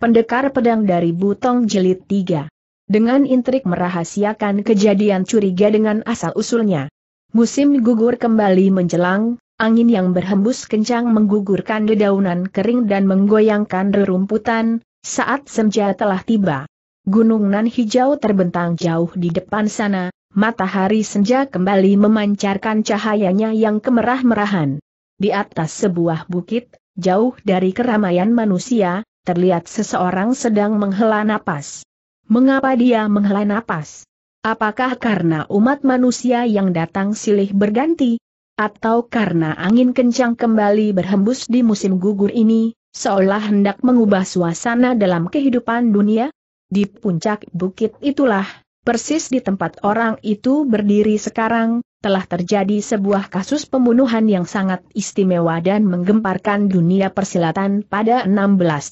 Pendekar Pedang dari Butong Jelit 3. Dengan intrik merahasiakan kejadian curiga dengan asal-usulnya. Musim gugur kembali menjelang, angin yang berhembus kencang menggugurkan dedaunan kering dan menggoyangkan rerumputan, saat senja telah tiba. Gunung nan hijau terbentang jauh di depan sana, matahari senja kembali memancarkan cahayanya yang kemerah-merahan. Di atas sebuah bukit, jauh dari keramaian manusia, terlihat seseorang sedang menghela napas. Mengapa dia menghela napas? Apakah karena umat manusia yang datang silih berganti? Atau karena angin kencang kembali berhembus di musim gugur ini, seolah hendak mengubah suasana dalam kehidupan dunia? Di puncak bukit itulah, Persis di tempat orang itu berdiri sekarang, telah terjadi sebuah kasus pembunuhan yang sangat istimewa dan menggemparkan dunia persilatan pada 16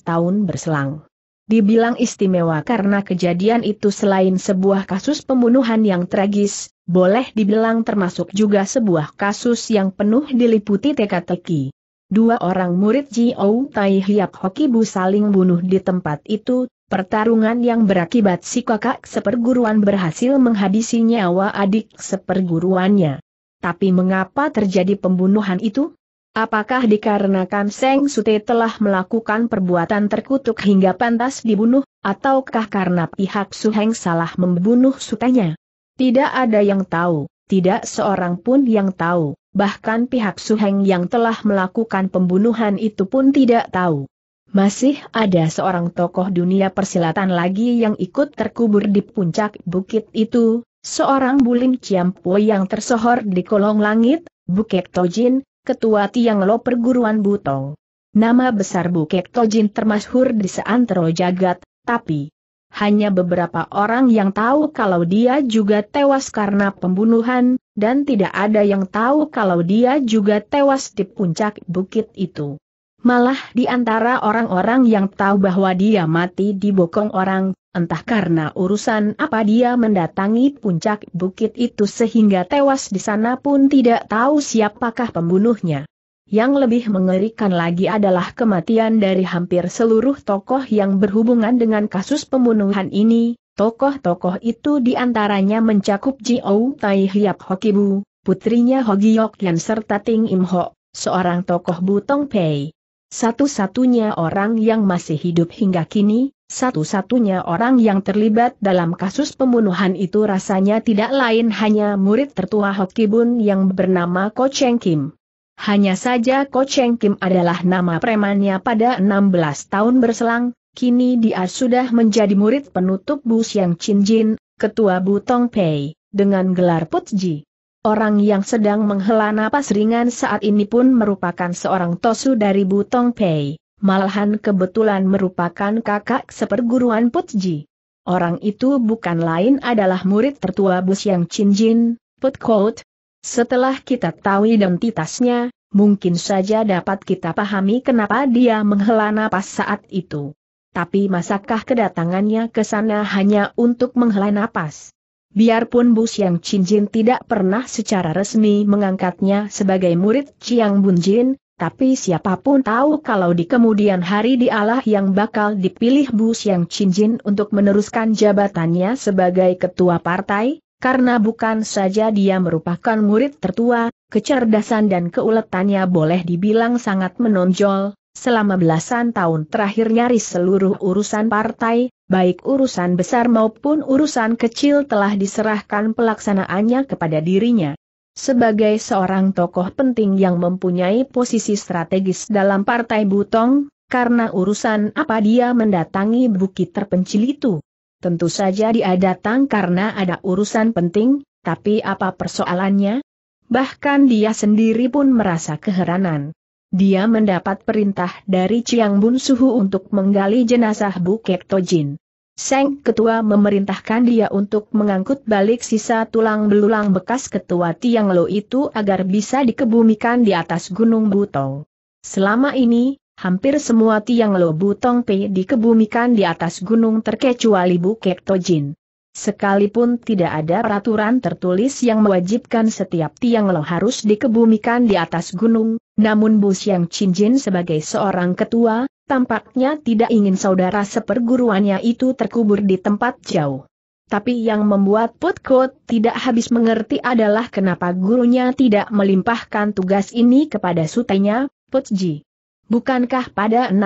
tahun berselang. Dibilang istimewa karena kejadian itu selain sebuah kasus pembunuhan yang tragis, boleh dibilang termasuk juga sebuah kasus yang penuh diliputi teka-teki. Dua orang murid Jiou Tai Hiap Bu saling bunuh di tempat itu, Pertarungan yang berakibat si kakak seperguruan berhasil menghabisi nyawa adik seperguruannya. Tapi mengapa terjadi pembunuhan itu? Apakah dikarenakan Seng Sute telah melakukan perbuatan terkutuk hingga pantas dibunuh, ataukah karena pihak Suheng salah membunuh sutenya? Tidak ada yang tahu, tidak seorang pun yang tahu, bahkan pihak Suheng yang telah melakukan pembunuhan itu pun tidak tahu. Masih ada seorang tokoh dunia persilatan lagi yang ikut terkubur di puncak bukit itu, seorang bulim ciampo yang tersohor di kolong langit, Bukek Tojin, ketua Tiang Lo perguruan Butong. Nama besar Bukek Tojin termasyhur di seantero jagat, tapi hanya beberapa orang yang tahu kalau dia juga tewas karena pembunuhan, dan tidak ada yang tahu kalau dia juga tewas di puncak bukit itu. Malah di antara orang-orang yang tahu bahwa dia mati dibokong orang, entah karena urusan apa dia mendatangi puncak bukit itu sehingga tewas di sana pun tidak tahu siapakah pembunuhnya. Yang lebih mengerikan lagi adalah kematian dari hampir seluruh tokoh yang berhubungan dengan kasus pembunuhan ini, tokoh-tokoh itu diantaranya mencakup Ji Ou, Tai Hiap Hokibu, putrinya Hogiok Yan serta Ting Im Ho, seorang tokoh Butong Pei. Satu-satunya orang yang masih hidup hingga kini, satu-satunya orang yang terlibat dalam kasus pembunuhan itu rasanya tidak lain hanya murid tertua Hokibun yang bernama Ko Cheng Kim. Hanya saja Ko Cheng Kim adalah nama premannya pada 16 tahun berselang, kini dia sudah menjadi murid penutup Bu Siang Chin Jin, ketua Bu Tong Pei, dengan gelar Putji. Orang yang sedang menghela napas ringan saat ini pun merupakan seorang tosu dari Butong Pei, malahan kebetulan merupakan kakak seperguruan Putji. Orang itu bukan lain adalah murid tertua Bus yang Cinjin, Putkout. Setelah kita tahu identitasnya, mungkin saja dapat kita pahami kenapa dia menghela napas saat itu. Tapi masakah kedatangannya ke sana hanya untuk menghela napas? Biarpun Bu Yang Jin tidak pernah secara resmi mengangkatnya sebagai murid Chiang Bunjin, tapi siapapun tahu kalau di kemudian hari dialah yang bakal dipilih Bu Yang Jin untuk meneruskan jabatannya sebagai ketua partai, karena bukan saja dia merupakan murid tertua, kecerdasan dan keuletannya boleh dibilang sangat menonjol, Selama belasan tahun terakhir nyaris seluruh urusan partai, baik urusan besar maupun urusan kecil telah diserahkan pelaksanaannya kepada dirinya. Sebagai seorang tokoh penting yang mempunyai posisi strategis dalam Partai Butong, karena urusan apa dia mendatangi bukit terpencil itu? Tentu saja dia datang karena ada urusan penting, tapi apa persoalannya? Bahkan dia sendiri pun merasa keheranan. Dia mendapat perintah dari Chiang Bun Suhu untuk menggali jenazah Bukek Tojin. Seng Ketua memerintahkan dia untuk mengangkut balik sisa tulang belulang bekas Ketua Tiang Lo itu agar bisa dikebumikan di atas Gunung Butong. Selama ini, hampir semua Tiang Lo Butong P dikebumikan di atas gunung terkecuali Bukek Tojin. Sekalipun tidak ada peraturan tertulis yang mewajibkan setiap tiang lo harus dikebumikan di atas gunung, namun Bu Chin Jin sebagai seorang ketua, tampaknya tidak ingin saudara seperguruannya itu terkubur di tempat jauh. Tapi yang membuat Putkot tidak habis mengerti adalah kenapa gurunya tidak melimpahkan tugas ini kepada sutenya, Putji. Bukankah pada 16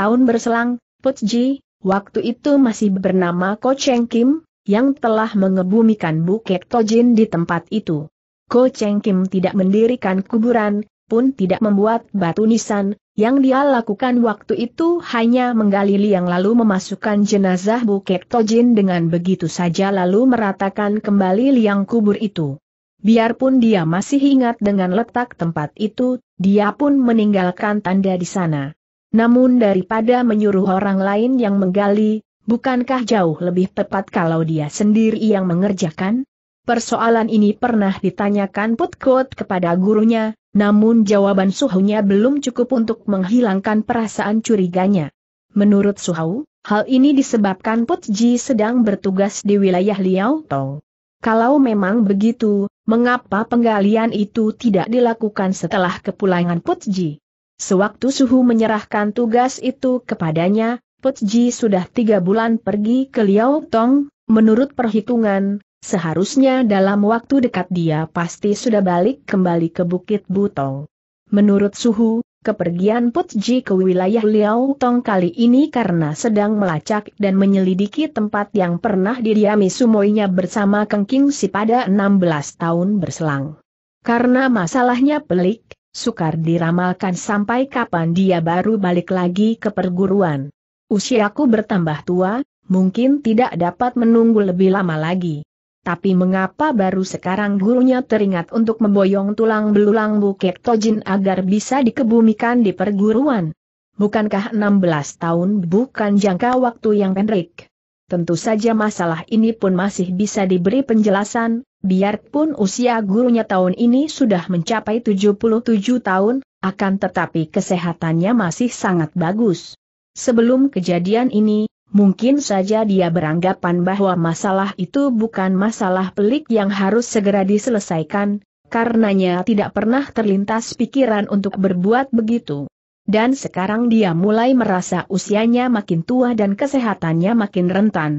tahun berselang, Putji, waktu itu masih bernama Ko Cheng Kim, yang telah mengebumikan Bukek Tojin di tempat itu. Ko Cheng Kim tidak mendirikan kuburan, pun tidak membuat batu nisan, yang dia lakukan waktu itu hanya menggali liang lalu memasukkan jenazah Bukek Tojin dengan begitu saja lalu meratakan kembali liang kubur itu. Biarpun dia masih ingat dengan letak tempat itu, dia pun meninggalkan tanda di sana. Namun daripada menyuruh orang lain yang menggali, bukankah jauh lebih tepat kalau dia sendiri yang mengerjakan? Persoalan ini pernah ditanyakan Putkot kepada gurunya, namun jawaban Suhunya belum cukup untuk menghilangkan perasaan curiganya. Menurut Suhau, hal ini disebabkan Putji sedang bertugas di wilayah Liao Tong. Kalau memang begitu, mengapa penggalian itu tidak dilakukan setelah kepulangan Putji? Sewaktu Suhu menyerahkan tugas itu kepadanya, Putji sudah tiga bulan pergi ke Liao Tong, menurut perhitungan, seharusnya dalam waktu dekat dia pasti sudah balik kembali ke Bukit Butong. Menurut Suhu, kepergian Putji ke wilayah Liao Tong kali ini karena sedang melacak dan menyelidiki tempat yang pernah didiami sumoinya bersama Keng King Si pada 16 tahun berselang. Karena masalahnya pelik, sukar diramalkan sampai kapan dia baru balik lagi ke perguruan. Usiaku bertambah tua, mungkin tidak dapat menunggu lebih lama lagi. Tapi mengapa baru sekarang gurunya teringat untuk memboyong tulang belulang Bukit Tojin agar bisa dikebumikan di perguruan? Bukankah 16 tahun bukan jangka waktu yang pendek? Tentu saja masalah ini pun masih bisa diberi penjelasan, biarpun usia gurunya tahun ini sudah mencapai 77 tahun, akan tetapi kesehatannya masih sangat bagus. Sebelum kejadian ini, mungkin saja dia beranggapan bahwa masalah itu bukan masalah pelik yang harus segera diselesaikan, karenanya tidak pernah terlintas pikiran untuk berbuat begitu. Dan sekarang dia mulai merasa usianya makin tua dan kesehatannya makin rentan.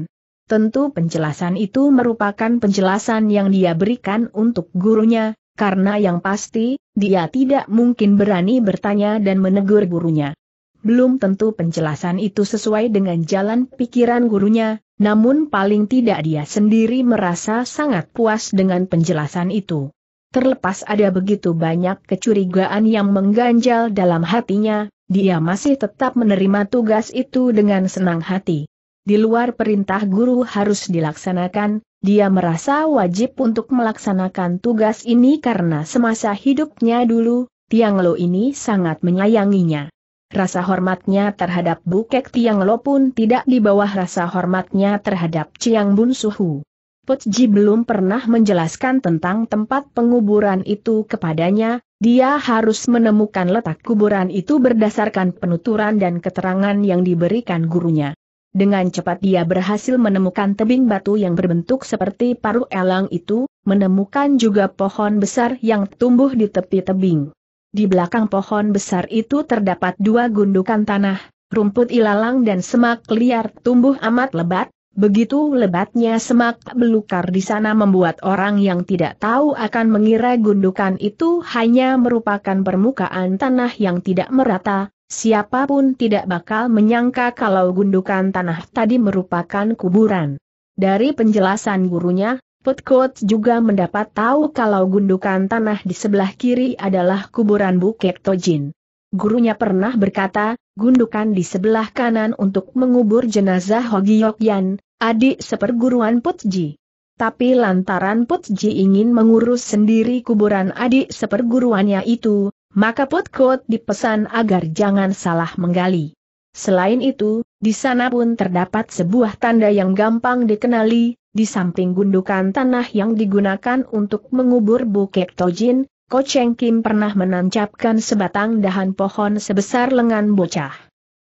Tentu penjelasan itu merupakan penjelasan yang dia berikan untuk gurunya, karena yang pasti, dia tidak mungkin berani bertanya dan menegur gurunya belum tentu penjelasan itu sesuai dengan jalan pikiran gurunya, namun paling tidak dia sendiri merasa sangat puas dengan penjelasan itu. Terlepas ada begitu banyak kecurigaan yang mengganjal dalam hatinya, dia masih tetap menerima tugas itu dengan senang hati. Di luar perintah guru harus dilaksanakan, dia merasa wajib untuk melaksanakan tugas ini karena semasa hidupnya dulu, Tiang Lo ini sangat menyayanginya rasa hormatnya terhadap Bukek Tiang Lo pun tidak di bawah rasa hormatnya terhadap Chiang Bun Suhu. Put Ji belum pernah menjelaskan tentang tempat penguburan itu kepadanya, dia harus menemukan letak kuburan itu berdasarkan penuturan dan keterangan yang diberikan gurunya. Dengan cepat dia berhasil menemukan tebing batu yang berbentuk seperti paru elang itu, menemukan juga pohon besar yang tumbuh di tepi tebing. Di belakang pohon besar itu terdapat dua gundukan tanah, rumput ilalang dan semak liar tumbuh amat lebat, begitu lebatnya semak belukar di sana membuat orang yang tidak tahu akan mengira gundukan itu hanya merupakan permukaan tanah yang tidak merata, siapapun tidak bakal menyangka kalau gundukan tanah tadi merupakan kuburan. Dari penjelasan gurunya, Putkut juga mendapat tahu kalau gundukan tanah di sebelah kiri adalah kuburan Bukit Tojin. Gurunya pernah berkata, gundukan di sebelah kanan untuk mengubur jenazah Hogyokyan, adik seperguruan Putji. Tapi lantaran Putji ingin mengurus sendiri kuburan adik seperguruannya itu, maka Putkut dipesan agar jangan salah menggali. Selain itu, di sana pun terdapat sebuah tanda yang gampang dikenali, di samping gundukan tanah yang digunakan untuk mengubur Bukit Tojin, Ko Cheng Kim pernah menancapkan sebatang dahan pohon sebesar lengan bocah.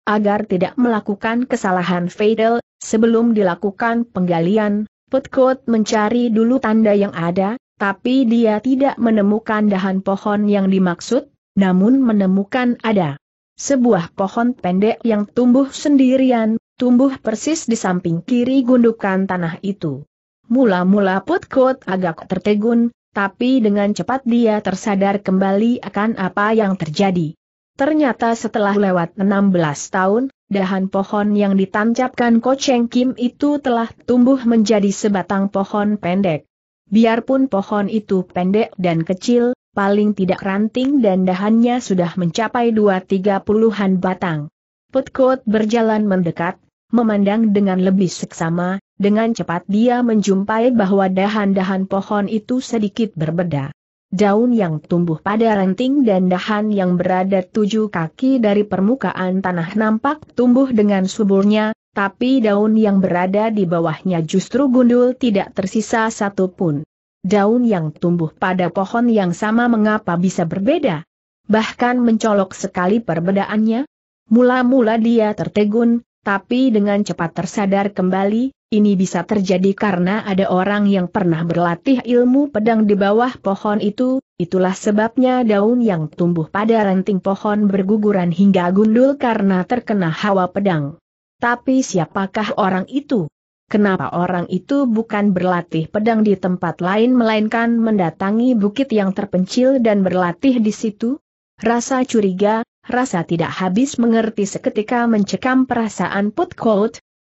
Agar tidak melakukan kesalahan fatal, sebelum dilakukan penggalian, Putkot mencari dulu tanda yang ada, tapi dia tidak menemukan dahan pohon yang dimaksud, namun menemukan ada sebuah pohon pendek yang tumbuh sendirian, tumbuh persis di samping kiri gundukan tanah itu. Mula-mula Putkot agak tertegun, tapi dengan cepat dia tersadar kembali akan apa yang terjadi. Ternyata setelah lewat 16 tahun, dahan pohon yang ditancapkan Ko Cheng Kim itu telah tumbuh menjadi sebatang pohon pendek. Biarpun pohon itu pendek dan kecil, paling tidak ranting dan dahannya sudah mencapai dua tiga puluhan batang. Putkot berjalan mendekat, memandang dengan lebih seksama, dengan cepat dia menjumpai bahwa dahan-dahan pohon itu sedikit berbeda. Daun yang tumbuh pada ranting dan dahan yang berada tujuh kaki dari permukaan tanah nampak tumbuh dengan suburnya, tapi daun yang berada di bawahnya justru gundul tidak tersisa satu pun. Daun yang tumbuh pada pohon yang sama mengapa bisa berbeda? Bahkan mencolok sekali perbedaannya? Mula-mula dia tertegun, tapi dengan cepat tersadar kembali, ini bisa terjadi karena ada orang yang pernah berlatih ilmu pedang di bawah pohon itu, itulah sebabnya daun yang tumbuh pada ranting pohon berguguran hingga gundul karena terkena hawa pedang. Tapi siapakah orang itu? Kenapa orang itu bukan berlatih pedang di tempat lain melainkan mendatangi bukit yang terpencil dan berlatih di situ? Rasa curiga, rasa tidak habis mengerti seketika mencekam perasaan Put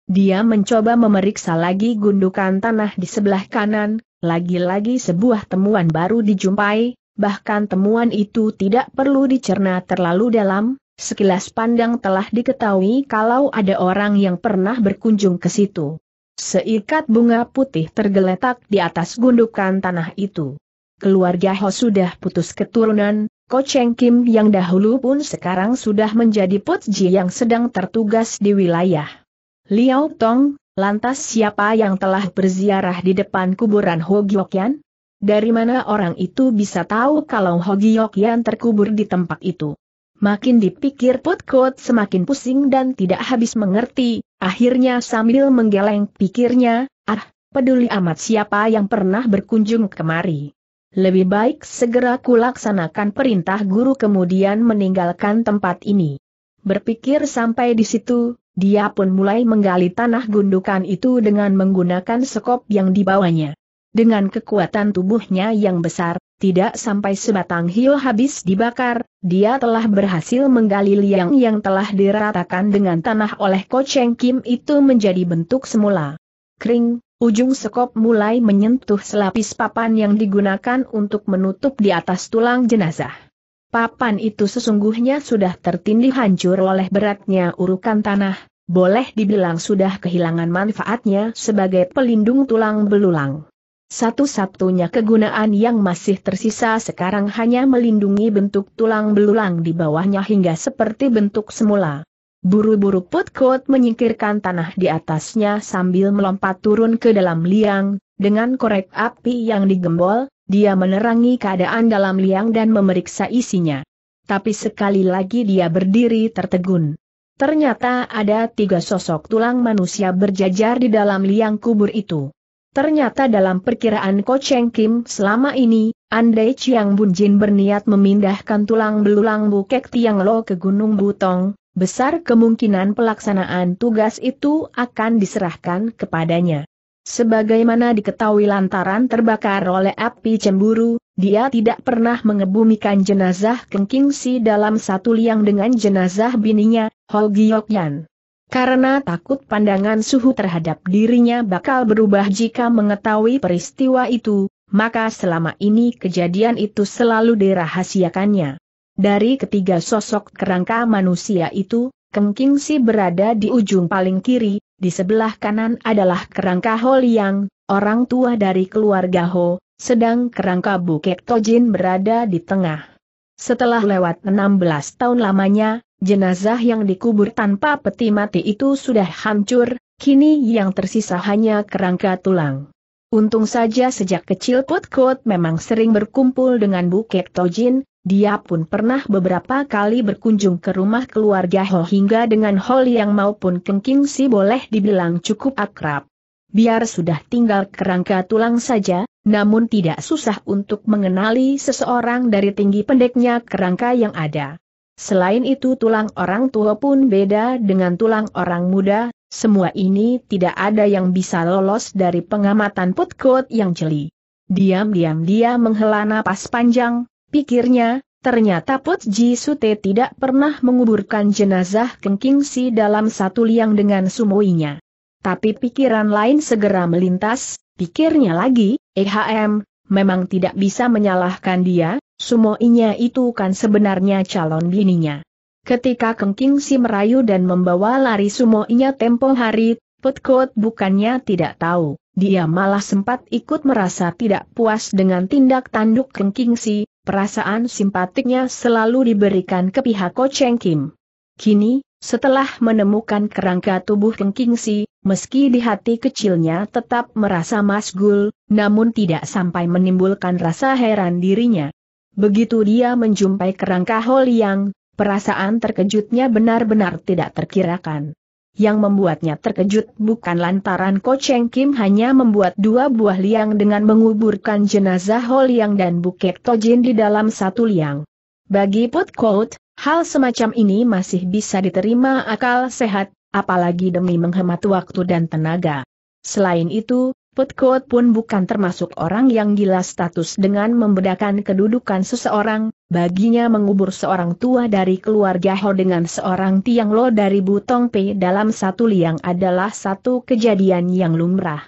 Dia mencoba memeriksa lagi gundukan tanah di sebelah kanan, lagi-lagi sebuah temuan baru dijumpai, bahkan temuan itu tidak perlu dicerna terlalu dalam, sekilas pandang telah diketahui kalau ada orang yang pernah berkunjung ke situ. Seikat bunga putih tergeletak di atas gundukan tanah itu. Keluarga Ho sudah putus keturunan, Ko Cheng Kim yang dahulu pun sekarang sudah menjadi Putji yang sedang tertugas di wilayah. Liao Tong, lantas siapa yang telah berziarah di depan kuburan Ho Giokian? Dari mana orang itu bisa tahu kalau Ho Giokian terkubur di tempat itu? Makin dipikir Putkot semakin pusing dan tidak habis mengerti, akhirnya sambil menggeleng pikirnya, ah, peduli amat siapa yang pernah berkunjung kemari. Lebih baik segera kulaksanakan perintah guru kemudian meninggalkan tempat ini. Berpikir sampai di situ, dia pun mulai menggali tanah gundukan itu dengan menggunakan sekop yang dibawanya. Dengan kekuatan tubuhnya yang besar, tidak sampai sebatang hiu habis dibakar, dia telah berhasil menggali liang yang telah diratakan dengan tanah oleh Ko Cheng Kim itu menjadi bentuk semula. Kring, Ujung sekop mulai menyentuh selapis papan yang digunakan untuk menutup di atas tulang jenazah. Papan itu sesungguhnya sudah tertindih hancur oleh beratnya urukan tanah, boleh dibilang sudah kehilangan manfaatnya sebagai pelindung tulang belulang. Satu-satunya kegunaan yang masih tersisa sekarang hanya melindungi bentuk tulang belulang di bawahnya hingga seperti bentuk semula. Buru-buru Putkot menyingkirkan tanah di atasnya sambil melompat turun ke dalam liang, dengan korek api yang digembol, dia menerangi keadaan dalam liang dan memeriksa isinya. Tapi sekali lagi dia berdiri tertegun. Ternyata ada tiga sosok tulang manusia berjajar di dalam liang kubur itu. Ternyata dalam perkiraan Ko Cheng Kim selama ini, Andai Chiang Bunjin berniat memindahkan tulang belulang bukek Tiang Lo ke Gunung Butong, besar kemungkinan pelaksanaan tugas itu akan diserahkan kepadanya. Sebagaimana diketahui lantaran terbakar oleh api cemburu, dia tidak pernah mengebumikan jenazah Keng Si dalam satu liang dengan jenazah bininya, Hol Yan. Karena takut pandangan suhu terhadap dirinya bakal berubah jika mengetahui peristiwa itu, maka selama ini kejadian itu selalu dirahasiakannya. Dari ketiga sosok kerangka manusia itu, Keng Si berada di ujung paling kiri, di sebelah kanan adalah kerangka Ho Liang, orang tua dari keluarga Ho, sedang kerangka Bukek Tojin berada di tengah. Setelah lewat 16 tahun lamanya, jenazah yang dikubur tanpa peti mati itu sudah hancur, kini yang tersisa hanya kerangka tulang. Untung saja sejak kecil Putkut memang sering berkumpul dengan Bukek Tojin, dia pun pernah beberapa kali berkunjung ke rumah keluarga Ho hingga dengan Ho Liang maupun Keng King Si boleh dibilang cukup akrab. Biar sudah tinggal kerangka tulang saja, namun tidak susah untuk mengenali seseorang dari tinggi pendeknya kerangka yang ada. Selain itu tulang orang tua pun beda dengan tulang orang muda, semua ini tidak ada yang bisa lolos dari pengamatan putkot yang jeli. Diam-diam dia menghela napas panjang, Pikirnya, ternyata Put Ji Sute tidak pernah menguburkan jenazah Keng Si dalam satu liang dengan sumoinya. Tapi pikiran lain segera melintas, pikirnya lagi, EHM, memang tidak bisa menyalahkan dia, sumoinya itu kan sebenarnya calon bininya. Ketika Keng Si merayu dan membawa lari sumoinya tempo hari, Putkot bukannya tidak tahu dia malah sempat ikut merasa tidak puas dengan tindak tanduk Keng Si, perasaan simpatiknya selalu diberikan ke pihak Ko Cheng Kim. Kini, setelah menemukan kerangka tubuh Keng Si, meski di hati kecilnya tetap merasa masgul, namun tidak sampai menimbulkan rasa heran dirinya. Begitu dia menjumpai kerangka Liang, perasaan terkejutnya benar-benar tidak terkirakan yang membuatnya terkejut bukan lantaran Ko Cheng Kim hanya membuat dua buah liang dengan menguburkan jenazah Ho Liang dan Bukit Tojin di dalam satu liang. Bagi Put Kout, hal semacam ini masih bisa diterima akal sehat, apalagi demi menghemat waktu dan tenaga. Selain itu, Petkot pun bukan termasuk orang yang gila status dengan membedakan kedudukan seseorang, baginya mengubur seorang tua dari keluarga Ho dengan seorang tiang lo dari Butong P dalam satu liang adalah satu kejadian yang lumrah.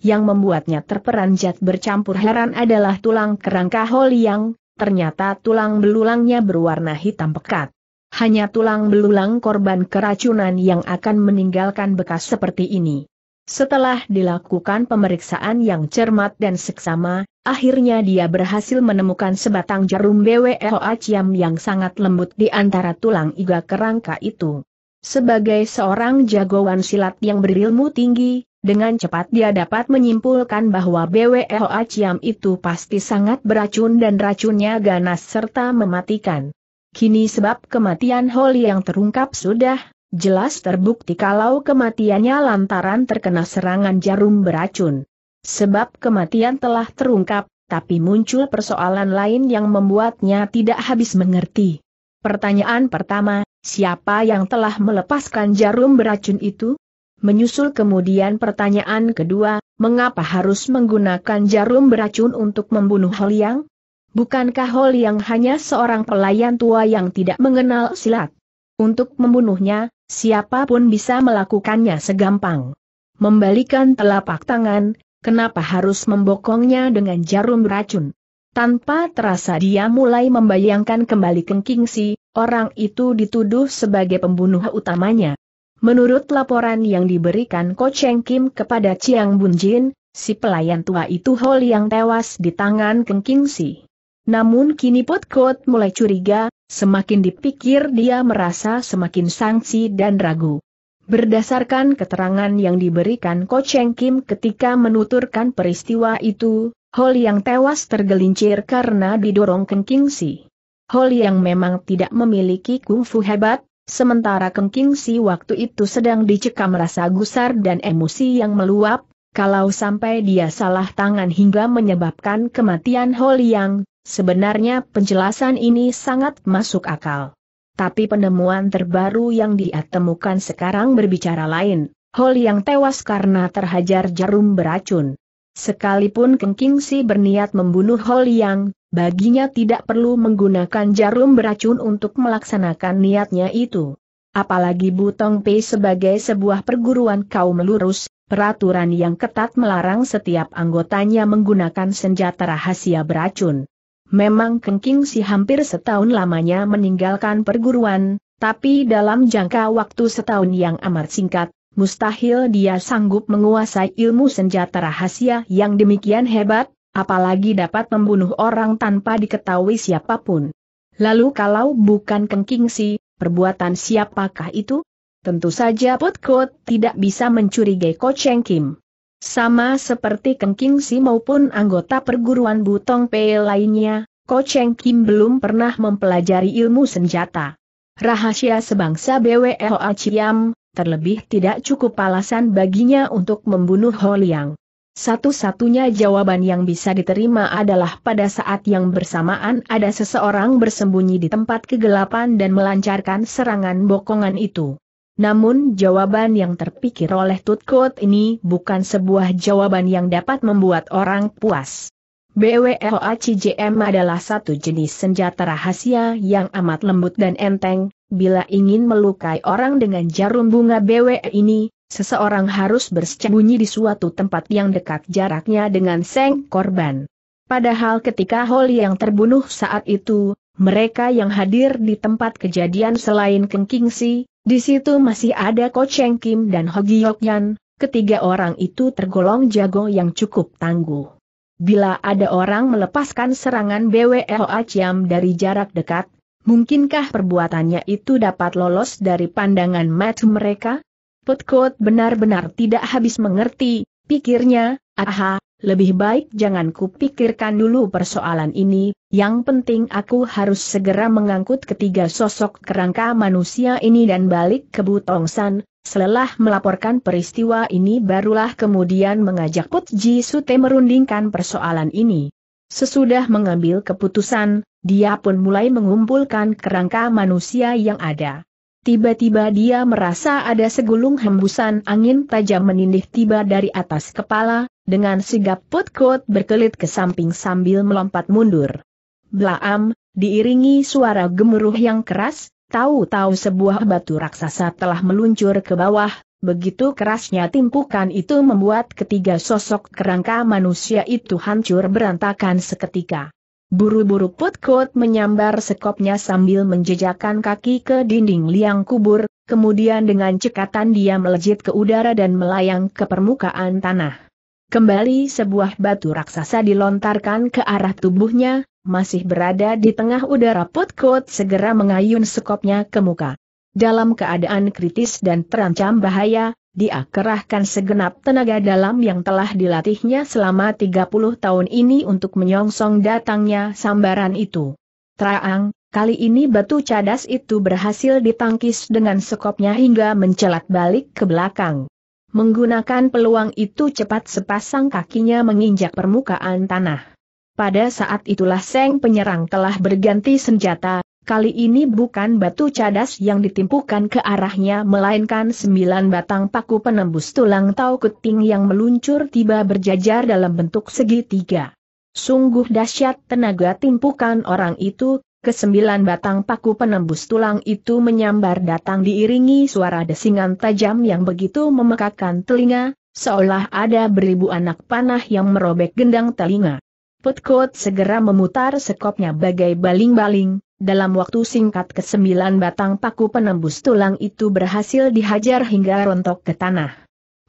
Yang membuatnya terperanjat bercampur heran adalah tulang kerangka Ho liang, ternyata tulang belulangnya berwarna hitam pekat. Hanya tulang belulang korban keracunan yang akan meninggalkan bekas seperti ini. Setelah dilakukan pemeriksaan yang cermat dan seksama, akhirnya dia berhasil menemukan sebatang jarum BWEOA Ciam yang sangat lembut di antara tulang iga kerangka itu. Sebagai seorang jagoan silat yang berilmu tinggi, dengan cepat dia dapat menyimpulkan bahwa BWEOA Ciam itu pasti sangat beracun dan racunnya ganas serta mematikan. Kini sebab kematian Holly yang terungkap sudah, Jelas terbukti kalau kematiannya lantaran terkena serangan jarum beracun. Sebab kematian telah terungkap, tapi muncul persoalan lain yang membuatnya tidak habis mengerti. Pertanyaan pertama, siapa yang telah melepaskan jarum beracun itu? Menyusul kemudian pertanyaan kedua, mengapa harus menggunakan jarum beracun untuk membunuh Holiang? Bukankah Holiang hanya seorang pelayan tua yang tidak mengenal silat? Untuk membunuhnya, siapapun bisa melakukannya segampang. Membalikan telapak tangan, kenapa harus membokongnya dengan jarum racun? Tanpa terasa dia mulai membayangkan kembali si, orang itu dituduh sebagai pembunuh utamanya. Menurut laporan yang diberikan Ko Cheng Kim kepada Chiang Bunjin, si pelayan tua itu Hol yang tewas di tangan Kengkingsi. Namun kini Potkot mulai curiga, semakin dipikir dia merasa semakin sangsi dan ragu. Berdasarkan keterangan yang diberikan Ko Cheng Kim ketika menuturkan peristiwa itu, Hol yang tewas tergelincir karena didorong Keng Si. Hol yang memang tidak memiliki kungfu hebat, sementara Keng Si waktu itu sedang dicekam rasa gusar dan emosi yang meluap, kalau sampai dia salah tangan hingga menyebabkan kematian Hol yang. Sebenarnya penjelasan ini sangat masuk akal. Tapi penemuan terbaru yang dia temukan sekarang berbicara lain, Hol yang tewas karena terhajar jarum beracun. Sekalipun Keng si berniat membunuh Hol yang, baginya tidak perlu menggunakan jarum beracun untuk melaksanakan niatnya itu. Apalagi Butong Pei sebagai sebuah perguruan kaum lurus, peraturan yang ketat melarang setiap anggotanya menggunakan senjata rahasia beracun. Memang Kengking si hampir setahun lamanya meninggalkan perguruan, tapi dalam jangka waktu setahun yang amat singkat, mustahil dia sanggup menguasai ilmu senjata rahasia yang demikian hebat, apalagi dapat membunuh orang tanpa diketahui siapapun. Lalu kalau bukan Kengking Si, perbuatan siapakah itu? Tentu saja Pot tidak bisa mencurigai Ko Cheng Kim. Sama seperti Kengking Si maupun anggota perguruan Butong Pei lainnya, Ko Cheng Kim belum pernah mempelajari ilmu senjata. Rahasia sebangsa BWO Chiam, terlebih tidak cukup alasan baginya untuk membunuh Ho Liang. Satu-satunya jawaban yang bisa diterima adalah pada saat yang bersamaan ada seseorang bersembunyi di tempat kegelapan dan melancarkan serangan bokongan itu. Namun jawaban yang terpikir oleh Tutkot ini bukan sebuah jawaban yang dapat membuat orang puas. BWOACJM adalah satu jenis senjata rahasia yang amat lembut dan enteng, bila ingin melukai orang dengan jarum bunga BW ini, seseorang harus bersembunyi di suatu tempat yang dekat jaraknya dengan seng korban. Padahal ketika Holly yang terbunuh saat itu, mereka yang hadir di tempat kejadian selain Keng Kingsi, di situ masih ada Ko Cheng Kim dan Hogi Yokyan, ketiga orang itu tergolong jago yang cukup tangguh. Bila ada orang melepaskan serangan BWO Aciam dari jarak dekat, mungkinkah perbuatannya itu dapat lolos dari pandangan mata mereka? Putkot benar-benar tidak habis mengerti, pikirnya, aha, lebih baik jangan kupikirkan dulu persoalan ini, yang penting aku harus segera mengangkut ketiga sosok kerangka manusia ini dan balik ke Butongsan, selelah melaporkan peristiwa ini barulah kemudian mengajak Put Ji Sute merundingkan persoalan ini. Sesudah mengambil keputusan, dia pun mulai mengumpulkan kerangka manusia yang ada. Tiba-tiba dia merasa ada segulung hembusan angin tajam menindih tiba dari atas kepala, dengan sigap putkut berkelit ke samping sambil melompat mundur. Blaam, diiringi suara gemuruh yang keras, tahu-tahu sebuah batu raksasa telah meluncur ke bawah, begitu kerasnya timpukan itu membuat ketiga sosok kerangka manusia itu hancur berantakan seketika. Buru-buru putkut menyambar sekopnya sambil menjejakkan kaki ke dinding liang kubur, kemudian dengan cekatan dia melejit ke udara dan melayang ke permukaan tanah. Kembali sebuah batu raksasa dilontarkan ke arah tubuhnya, masih berada di tengah udara Potkot segera mengayun sekopnya ke muka. Dalam keadaan kritis dan terancam bahaya, dia kerahkan segenap tenaga dalam yang telah dilatihnya selama 30 tahun ini untuk menyongsong datangnya sambaran itu. Traang, kali ini batu cadas itu berhasil ditangkis dengan sekopnya hingga mencelat balik ke belakang. Menggunakan peluang itu cepat sepasang kakinya menginjak permukaan tanah. Pada saat itulah Seng penyerang telah berganti senjata, kali ini bukan batu cadas yang ditimpukan ke arahnya melainkan sembilan batang paku penembus tulang tau keting yang meluncur tiba berjajar dalam bentuk segitiga. Sungguh dahsyat tenaga timpukan orang itu, Kesembilan batang paku penembus tulang itu menyambar datang diiringi suara desingan tajam yang begitu memekakan telinga, seolah ada beribu anak panah yang merobek gendang telinga. Putkot segera memutar sekopnya bagai baling-baling, dalam waktu singkat kesembilan batang paku penembus tulang itu berhasil dihajar hingga rontok ke tanah.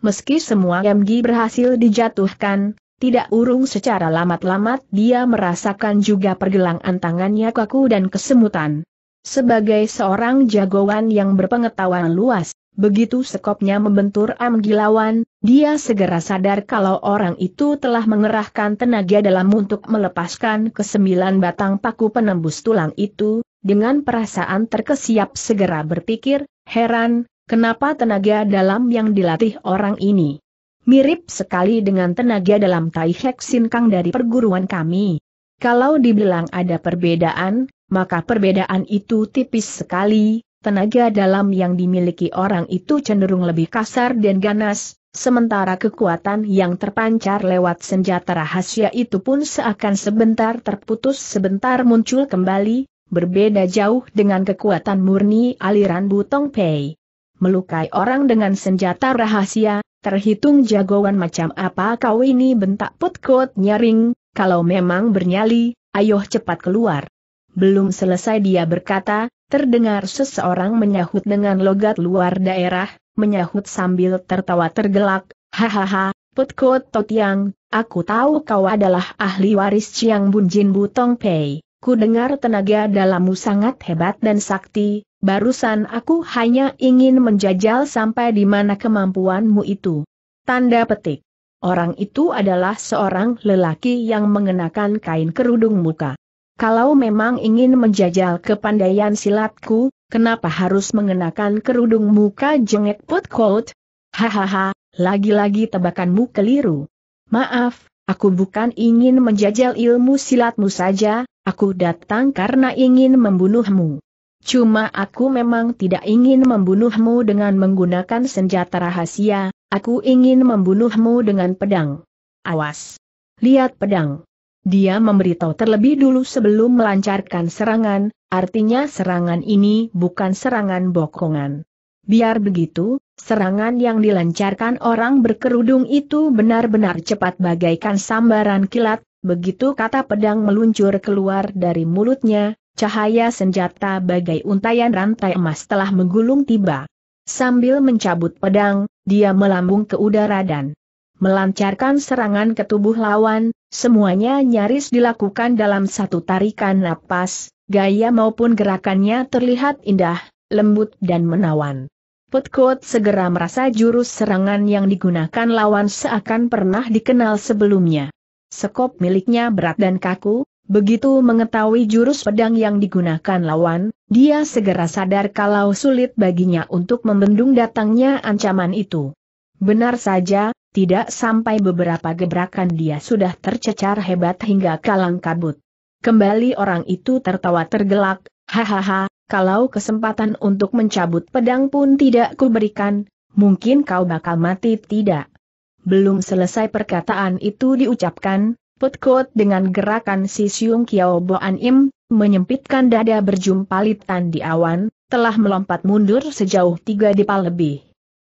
Meski semua MG berhasil dijatuhkan, tidak urung secara lamat-lamat dia merasakan juga pergelangan tangannya kaku dan kesemutan. Sebagai seorang jagoan yang berpengetahuan luas, begitu sekopnya membentur Amgilawan, dia segera sadar kalau orang itu telah mengerahkan tenaga dalam untuk melepaskan kesembilan batang paku penembus tulang itu, dengan perasaan terkesiap segera berpikir, heran, kenapa tenaga dalam yang dilatih orang ini mirip sekali dengan tenaga dalam Tai Hek Sin Kang dari perguruan kami. Kalau dibilang ada perbedaan, maka perbedaan itu tipis sekali, tenaga dalam yang dimiliki orang itu cenderung lebih kasar dan ganas, sementara kekuatan yang terpancar lewat senjata rahasia itu pun seakan sebentar terputus sebentar muncul kembali, berbeda jauh dengan kekuatan murni aliran Butong Pei. Melukai orang dengan senjata rahasia, Terhitung jagoan macam apa kau ini bentak putkot nyaring, kalau memang bernyali, ayo cepat keluar. Belum selesai dia berkata, terdengar seseorang menyahut dengan logat luar daerah, menyahut sambil tertawa tergelak, hahaha, putkot totiang, aku tahu kau adalah ahli waris Ciang Bunjin Butong Pei. Ku dengar tenaga dalammu sangat hebat dan sakti, barusan aku hanya ingin menjajal sampai di mana kemampuanmu itu. Tanda petik. Orang itu adalah seorang lelaki yang mengenakan kain kerudung muka. Kalau memang ingin menjajal kepandaian silatku, kenapa harus mengenakan kerudung muka jengek put coat? Hahaha, lagi-lagi tebakanmu keliru. Maaf, aku bukan ingin menjajal ilmu silatmu saja, aku datang karena ingin membunuhmu. Cuma aku memang tidak ingin membunuhmu dengan menggunakan senjata rahasia, aku ingin membunuhmu dengan pedang. Awas! Lihat pedang! Dia memberitahu terlebih dulu sebelum melancarkan serangan, artinya serangan ini bukan serangan bokongan. Biar begitu, serangan yang dilancarkan orang berkerudung itu benar-benar cepat bagaikan sambaran kilat, begitu kata pedang meluncur keluar dari mulutnya, Cahaya senjata bagai untayan rantai emas telah menggulung tiba. Sambil mencabut pedang, dia melambung ke udara dan melancarkan serangan ke tubuh lawan, semuanya nyaris dilakukan dalam satu tarikan napas, gaya maupun gerakannya terlihat indah, lembut dan menawan. Putkot segera merasa jurus serangan yang digunakan lawan seakan pernah dikenal sebelumnya. Sekop miliknya berat dan kaku, Begitu mengetahui jurus pedang yang digunakan lawan, dia segera sadar kalau sulit baginya untuk membendung datangnya ancaman itu. Benar saja, tidak sampai beberapa gebrakan dia sudah tercecar hebat hingga kalang kabut. Kembali orang itu tertawa tergelak, hahaha, kalau kesempatan untuk mencabut pedang pun tidak kuberikan, mungkin kau bakal mati tidak. Belum selesai perkataan itu diucapkan, Putkut dengan gerakan si Siung Kiao Boan Im, menyempitkan dada berjumpalitan di awan, telah melompat mundur sejauh tiga dipal lebih.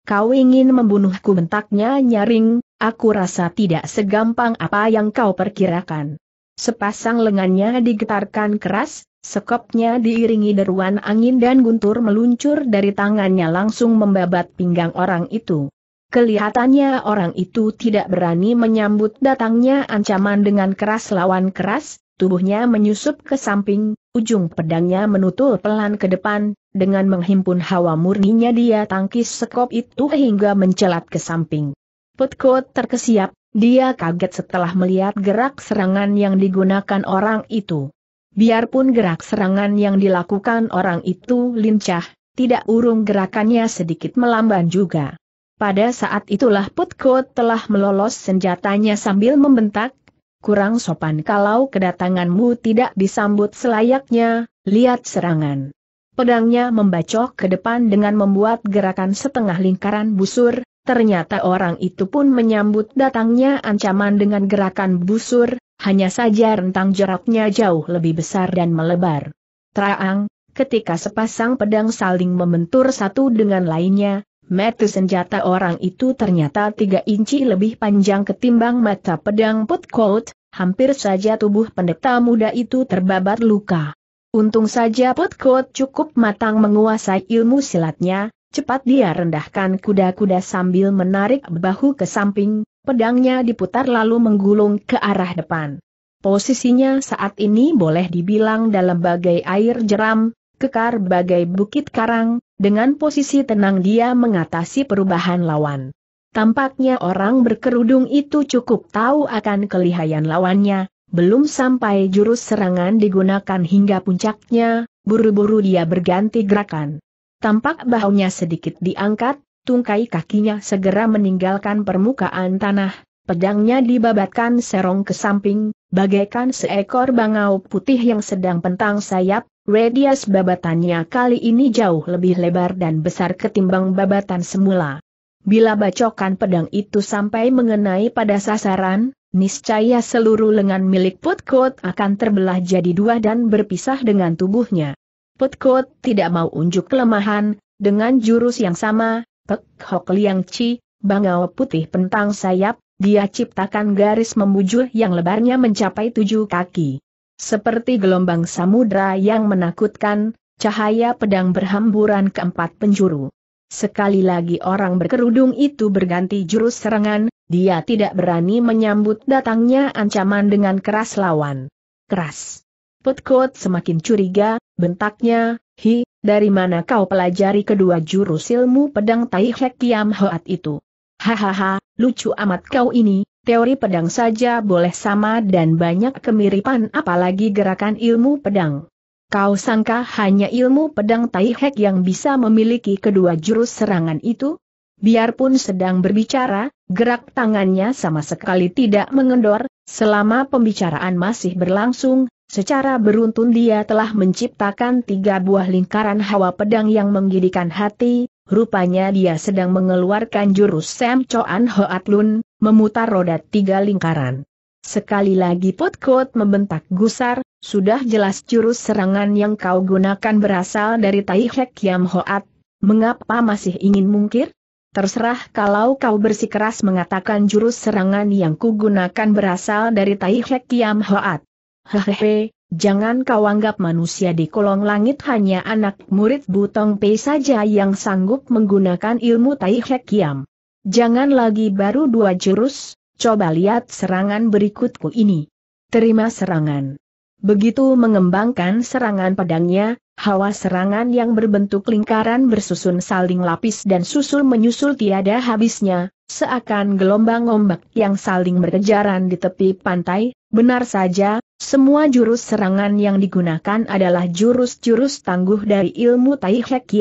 Kau ingin membunuhku bentaknya nyaring, aku rasa tidak segampang apa yang kau perkirakan. Sepasang lengannya digetarkan keras, sekopnya diiringi deruan angin dan guntur meluncur dari tangannya langsung membabat pinggang orang itu. Kelihatannya orang itu tidak berani menyambut datangnya ancaman dengan keras lawan keras, tubuhnya menyusup ke samping, ujung pedangnya menutul pelan ke depan, dengan menghimpun hawa murninya dia tangkis sekop itu hingga mencelat ke samping. Putko terkesiap, dia kaget setelah melihat gerak serangan yang digunakan orang itu. Biarpun gerak serangan yang dilakukan orang itu lincah, tidak urung gerakannya sedikit melamban juga. Pada saat itulah Putko telah melolos senjatanya sambil membentak, kurang sopan kalau kedatanganmu tidak disambut selayaknya, lihat serangan. Pedangnya membacok ke depan dengan membuat gerakan setengah lingkaran busur, ternyata orang itu pun menyambut datangnya ancaman dengan gerakan busur, hanya saja rentang jaraknya jauh lebih besar dan melebar. Traang, ketika sepasang pedang saling membentur satu dengan lainnya, Mata senjata orang itu ternyata tiga inci lebih panjang ketimbang mata pedang Potcoat, hampir saja tubuh pendeta muda itu terbabat luka. Untung saja Potcoat cukup matang menguasai ilmu silatnya, cepat dia rendahkan kuda-kuda sambil menarik bahu ke samping, pedangnya diputar lalu menggulung ke arah depan. Posisinya saat ini boleh dibilang dalam bagai air jeram, kekar bagai bukit karang, dengan posisi tenang dia mengatasi perubahan lawan. Tampaknya orang berkerudung itu cukup tahu akan kelihayan lawannya, belum sampai jurus serangan digunakan hingga puncaknya, buru-buru dia berganti gerakan. Tampak bahunya sedikit diangkat, tungkai kakinya segera meninggalkan permukaan tanah, pedangnya dibabatkan serong ke samping, bagaikan seekor bangau putih yang sedang pentang sayap, Radius babatannya kali ini jauh lebih lebar dan besar ketimbang babatan semula. Bila bacokan pedang itu sampai mengenai pada sasaran, niscaya seluruh lengan milik Putkot akan terbelah jadi dua dan berpisah dengan tubuhnya. Putkot tidak mau unjuk kelemahan, dengan jurus yang sama, Pek Hok Liang Chi, bangau putih pentang sayap, dia ciptakan garis membujur yang lebarnya mencapai tujuh kaki. Seperti gelombang samudra yang menakutkan, cahaya pedang berhamburan ke empat penjuru. Sekali lagi orang berkerudung itu berganti jurus serangan, dia tidak berani menyambut datangnya ancaman dengan keras lawan. Keras. Putkot semakin curiga, bentaknya, hi, dari mana kau pelajari kedua jurus ilmu pedang Taihek Kiam Hoat itu? Hahaha, lucu amat kau ini, teori pedang saja boleh sama dan banyak kemiripan apalagi gerakan ilmu pedang. Kau sangka hanya ilmu pedang Tai yang bisa memiliki kedua jurus serangan itu? Biarpun sedang berbicara, gerak tangannya sama sekali tidak mengendor, selama pembicaraan masih berlangsung, secara beruntun dia telah menciptakan tiga buah lingkaran hawa pedang yang menggidikan hati, rupanya dia sedang mengeluarkan jurus Sam Choan Hoat Lun, memutar roda tiga lingkaran. Sekali lagi Potkot membentak gusar, sudah jelas jurus serangan yang kau gunakan berasal dari Tai Yam Hoat, mengapa masih ingin mungkir? Terserah kalau kau bersikeras mengatakan jurus serangan yang kugunakan berasal dari Tai Yam Hoat. Hehehe, jangan kau anggap manusia di kolong langit hanya anak murid Butong Pei saja yang sanggup menggunakan ilmu Tai Yam. Jangan lagi baru dua jurus, coba lihat serangan berikutku ini. Terima serangan. Begitu mengembangkan serangan pedangnya, hawa serangan yang berbentuk lingkaran bersusun saling lapis dan susul menyusul tiada habisnya, seakan gelombang ombak yang saling berkejaran di tepi pantai, benar saja, semua jurus serangan yang digunakan adalah jurus-jurus tangguh dari ilmu Tai Hek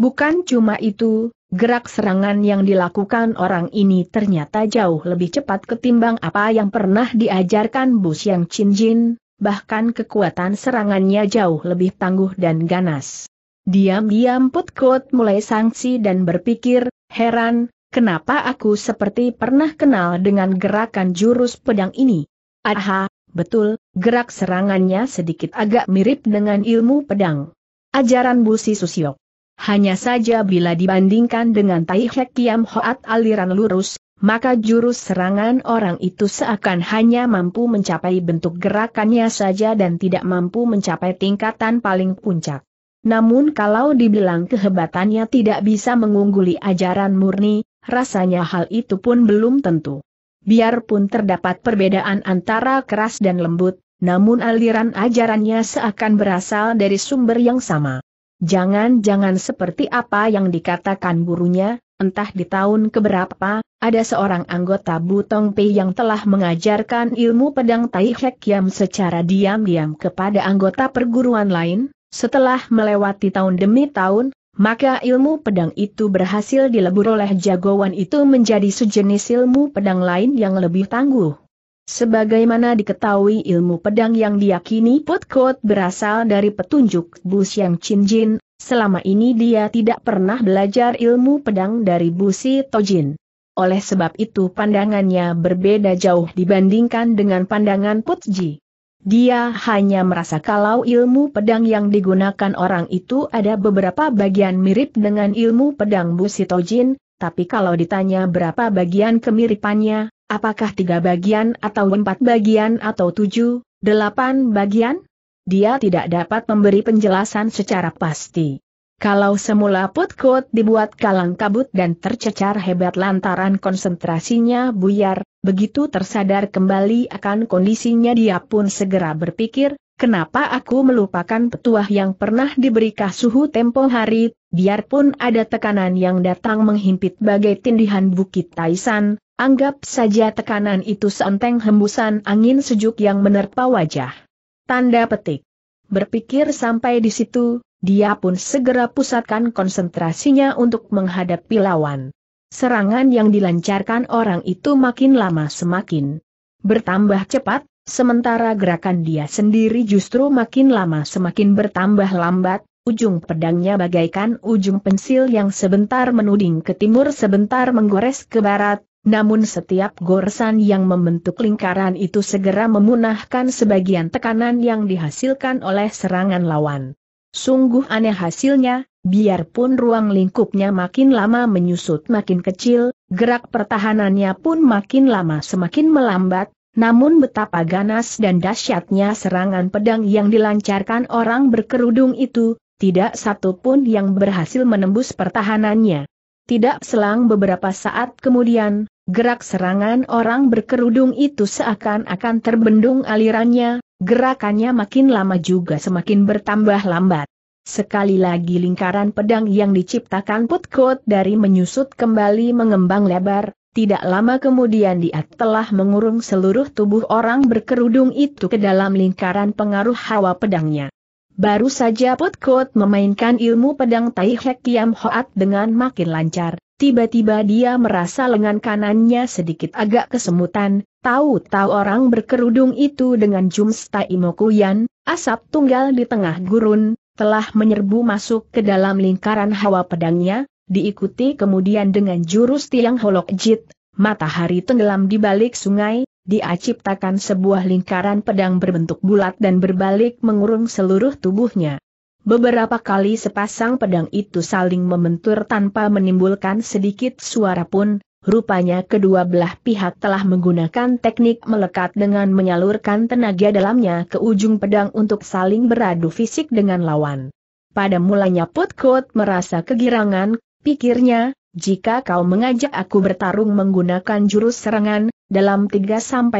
Bukan cuma itu, Gerak serangan yang dilakukan orang ini ternyata jauh lebih cepat ketimbang apa yang pernah diajarkan Bu Xiang Chin Jin, bahkan kekuatan serangannya jauh lebih tangguh dan ganas. Diam-diam Put Kot mulai sangsi dan berpikir, heran, kenapa aku seperti pernah kenal dengan gerakan jurus pedang ini? Aha, betul, gerak serangannya sedikit agak mirip dengan ilmu pedang. Ajaran Busi Susiok. Hanya saja bila dibandingkan dengan Tai Hek Kiam Hoat aliran lurus, maka jurus serangan orang itu seakan hanya mampu mencapai bentuk gerakannya saja dan tidak mampu mencapai tingkatan paling puncak. Namun kalau dibilang kehebatannya tidak bisa mengungguli ajaran murni, rasanya hal itu pun belum tentu. Biarpun terdapat perbedaan antara keras dan lembut, namun aliran ajarannya seakan berasal dari sumber yang sama. Jangan-jangan seperti apa yang dikatakan gurunya, entah di tahun keberapa, ada seorang anggota Butong Pei yang telah mengajarkan ilmu pedang Tai Hek Yam secara diam-diam kepada anggota perguruan lain, setelah melewati tahun demi tahun, maka ilmu pedang itu berhasil dilebur oleh jagoan itu menjadi sejenis ilmu pedang lain yang lebih tangguh. Sebagaimana diketahui ilmu pedang yang diyakini Putkot berasal dari petunjuk Bu Siang Chin Jin, selama ini dia tidak pernah belajar ilmu pedang dari Bu Si Tojin. Oleh sebab itu pandangannya berbeda jauh dibandingkan dengan pandangan Putji. Dia hanya merasa kalau ilmu pedang yang digunakan orang itu ada beberapa bagian mirip dengan ilmu pedang Bu Si tapi kalau ditanya berapa bagian kemiripannya, Apakah tiga bagian atau empat bagian atau tujuh, delapan bagian? Dia tidak dapat memberi penjelasan secara pasti. Kalau semula putkut dibuat kalang kabut dan tercecar hebat lantaran konsentrasinya buyar, begitu tersadar kembali akan kondisinya dia pun segera berpikir, kenapa aku melupakan petuah yang pernah diberikah suhu tempo hari, biarpun ada tekanan yang datang menghimpit bagai tindihan bukit Taisan, Anggap saja tekanan itu seenteng hembusan angin sejuk yang menerpa wajah. Tanda petik. Berpikir sampai di situ, dia pun segera pusatkan konsentrasinya untuk menghadapi lawan. Serangan yang dilancarkan orang itu makin lama semakin bertambah cepat, sementara gerakan dia sendiri justru makin lama semakin bertambah lambat, Ujung pedangnya bagaikan ujung pensil yang sebentar menuding ke timur sebentar menggores ke barat, namun setiap goresan yang membentuk lingkaran itu segera memunahkan sebagian tekanan yang dihasilkan oleh serangan lawan. Sungguh aneh hasilnya, biarpun ruang lingkupnya makin lama menyusut makin kecil, gerak pertahanannya pun makin lama semakin melambat, namun betapa ganas dan dahsyatnya serangan pedang yang dilancarkan orang berkerudung itu, tidak satu pun yang berhasil menembus pertahanannya. Tidak selang beberapa saat kemudian, Gerak serangan orang berkerudung itu seakan-akan terbendung alirannya, gerakannya makin lama juga semakin bertambah lambat. Sekali lagi lingkaran pedang yang diciptakan Putkot dari menyusut kembali mengembang lebar, tidak lama kemudian dia telah mengurung seluruh tubuh orang berkerudung itu ke dalam lingkaran pengaruh hawa pedangnya. Baru saja Putkot memainkan ilmu pedang Taihekiam Kiam Hoat dengan makin lancar, Tiba-tiba dia merasa lengan kanannya sedikit agak kesemutan, tahu-tahu orang berkerudung itu dengan jumsta Mokuyan, asap tunggal di tengah gurun, telah menyerbu masuk ke dalam lingkaran hawa pedangnya, diikuti kemudian dengan jurus tiang holok jit, matahari tenggelam di balik sungai, diaciptakan sebuah lingkaran pedang berbentuk bulat dan berbalik mengurung seluruh tubuhnya. Beberapa kali sepasang pedang itu saling membentur tanpa menimbulkan sedikit suara pun, Rupanya kedua belah pihak telah menggunakan teknik melekat dengan menyalurkan tenaga dalamnya ke ujung pedang untuk saling beradu fisik dengan lawan. Pada mulanya Putkot merasa kegirangan, pikirnya, jika kau mengajak aku bertarung menggunakan jurus serangan, dalam 3-50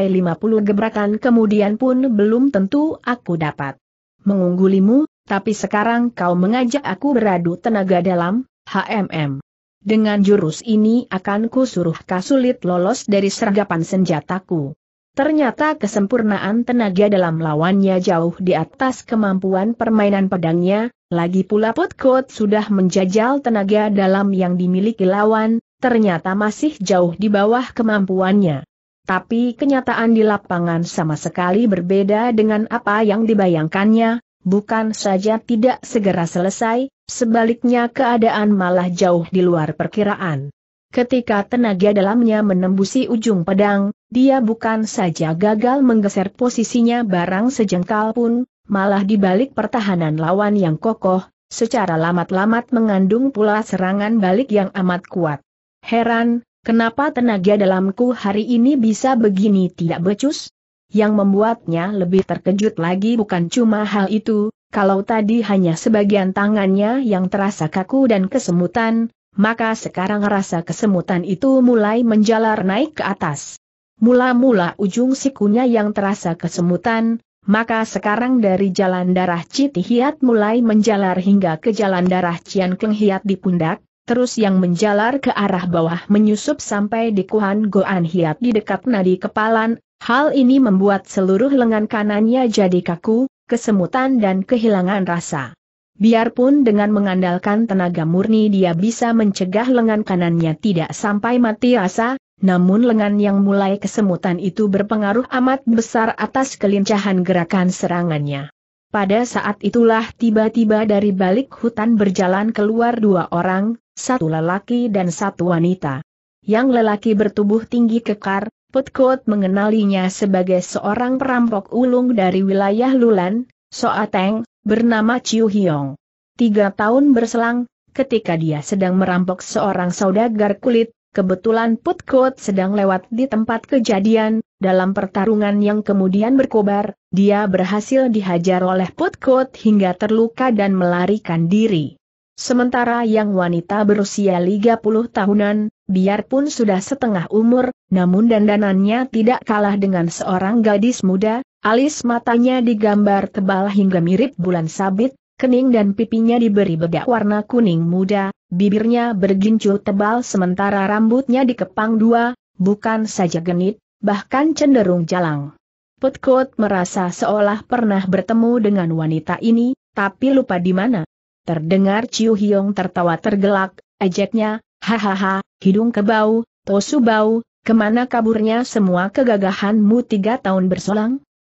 gebrakan kemudian pun belum tentu aku dapat mengunggulimu, tapi sekarang kau mengajak aku beradu tenaga dalam, HMM. Dengan jurus ini akan kusuruh kasulit lolos dari sergapan senjataku. Ternyata kesempurnaan tenaga dalam lawannya jauh di atas kemampuan permainan pedangnya, lagi pula Potkot sudah menjajal tenaga dalam yang dimiliki lawan, ternyata masih jauh di bawah kemampuannya. Tapi kenyataan di lapangan sama sekali berbeda dengan apa yang dibayangkannya, bukan saja tidak segera selesai, sebaliknya keadaan malah jauh di luar perkiraan. Ketika tenaga dalamnya menembusi ujung pedang, dia bukan saja gagal menggeser posisinya barang sejengkal pun, malah dibalik pertahanan lawan yang kokoh, secara lamat-lamat mengandung pula serangan balik yang amat kuat. Heran, kenapa tenaga dalamku hari ini bisa begini tidak becus? Yang membuatnya lebih terkejut lagi bukan cuma hal itu, kalau tadi hanya sebagian tangannya yang terasa kaku dan kesemutan, maka sekarang rasa kesemutan itu mulai menjalar naik ke atas. Mula-mula ujung sikunya yang terasa kesemutan, maka sekarang dari jalan darah Citihiat mulai menjalar hingga ke jalan darah Cian Keng Hiat di pundak, terus yang menjalar ke arah bawah menyusup sampai di Kuhan Goan Hiat di dekat nadi kepalan, Hal ini membuat seluruh lengan kanannya jadi kaku, kesemutan dan kehilangan rasa. Biarpun dengan mengandalkan tenaga murni dia bisa mencegah lengan kanannya tidak sampai mati rasa, namun lengan yang mulai kesemutan itu berpengaruh amat besar atas kelincahan gerakan serangannya. Pada saat itulah tiba-tiba dari balik hutan berjalan keluar dua orang, satu lelaki dan satu wanita. Yang lelaki bertubuh tinggi kekar, Putkot mengenalinya sebagai seorang perampok ulung dari wilayah Lulan, Soateng, bernama Chiu Hiong. Tiga tahun berselang, ketika dia sedang merampok seorang saudagar kulit, kebetulan Putkot sedang lewat di tempat kejadian, dalam pertarungan yang kemudian berkobar, dia berhasil dihajar oleh Putkot hingga terluka dan melarikan diri. Sementara yang wanita berusia 30 tahunan, biarpun sudah setengah umur, namun dandanannya tidak kalah dengan seorang gadis muda, alis matanya digambar tebal hingga mirip bulan sabit, kening dan pipinya diberi bedak warna kuning muda, bibirnya bergincu tebal sementara rambutnya dikepang dua, bukan saja genit, bahkan cenderung jalang. Putkot merasa seolah pernah bertemu dengan wanita ini, tapi lupa di mana. Terdengar Ciu Hiong tertawa tergelak, ejeknya. Hahaha, hidung kebau, tosu bau, kemana kaburnya semua kegagahanmu tiga tahun berselang?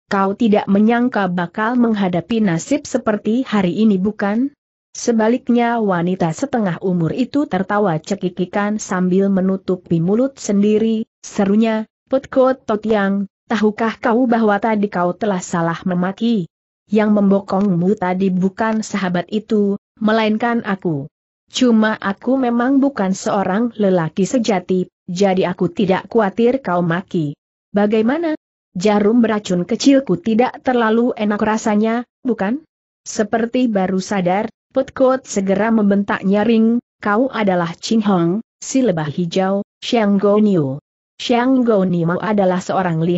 Kau tidak menyangka bakal menghadapi nasib seperti hari ini bukan? Sebaliknya wanita setengah umur itu tertawa cekikikan sambil menutupi mulut sendiri, serunya, Putkot Totiang, tahukah kau bahwa tadi kau telah salah memaki? Yang membokongmu tadi bukan sahabat itu, melainkan aku. Cuma aku memang bukan seorang lelaki sejati, jadi aku tidak khawatir kau maki. Bagaimana? Jarum beracun kecilku tidak terlalu enak rasanya, bukan? Seperti baru sadar, Putkot segera membentak nyaring, kau adalah Ching Hong, si lebah hijau, Xiang Niu. Xiang Niu adalah seorang Li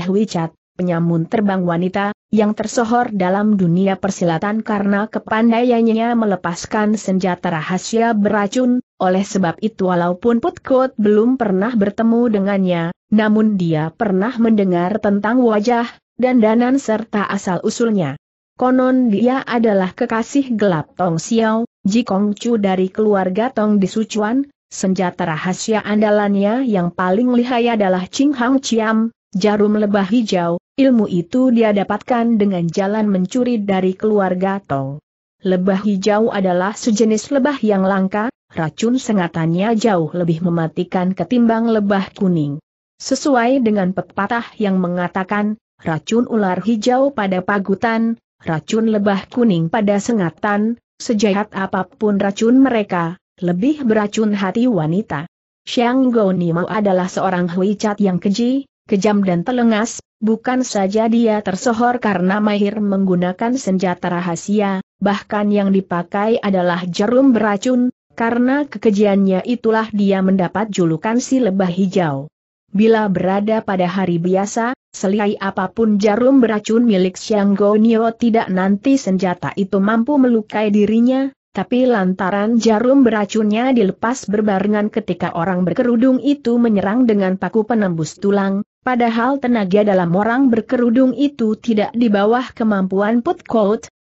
penyamun terbang wanita, yang tersohor dalam dunia persilatan karena kepandaiannya melepaskan senjata rahasia beracun, oleh sebab itu walaupun Putkot belum pernah bertemu dengannya, namun dia pernah mendengar tentang wajah, dandanan serta asal-usulnya. Konon dia adalah kekasih gelap Tong Xiao, Ji Kong Chu dari keluarga Tong di Sichuan, senjata rahasia andalannya yang paling lihai adalah Ching Hang Chiam, jarum lebah hijau, Ilmu itu dia dapatkan dengan jalan mencuri dari keluarga Tong. Lebah hijau adalah sejenis lebah yang langka, racun sengatannya jauh lebih mematikan ketimbang lebah kuning. Sesuai dengan pepatah yang mengatakan, racun ular hijau pada pagutan, racun lebah kuning pada sengatan, sejahat apapun racun mereka, lebih beracun hati wanita. Xiang Nimo adalah seorang huicat yang keji, kejam dan telengas, Bukan saja dia tersohor karena mahir menggunakan senjata rahasia, bahkan yang dipakai adalah jarum beracun, karena kekejiannya itulah dia mendapat julukan si lebah hijau. Bila berada pada hari biasa, selai apapun jarum beracun milik Xiang Gonio tidak nanti senjata itu mampu melukai dirinya, tapi lantaran jarum beracunnya dilepas berbarengan ketika orang berkerudung itu menyerang dengan paku penembus tulang, padahal tenaga dalam orang berkerudung itu tidak di bawah kemampuan put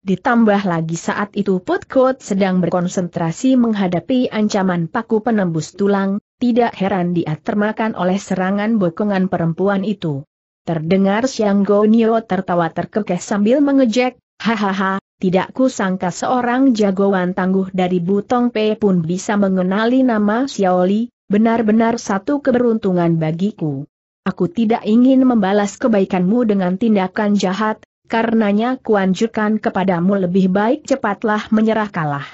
Ditambah lagi saat itu Putkot sedang berkonsentrasi menghadapi ancaman paku penembus tulang, tidak heran dia termakan oleh serangan bokongan perempuan itu. Terdengar Siang Gonio tertawa terkekeh sambil mengejek, hahaha, tidak kusangka seorang jagoan tangguh dari Butong Pe pun bisa mengenali nama Xiaoli, benar-benar satu keberuntungan bagiku. Aku tidak ingin membalas kebaikanmu dengan tindakan jahat, karenanya kuanjurkan kepadamu lebih baik cepatlah menyerah kalah.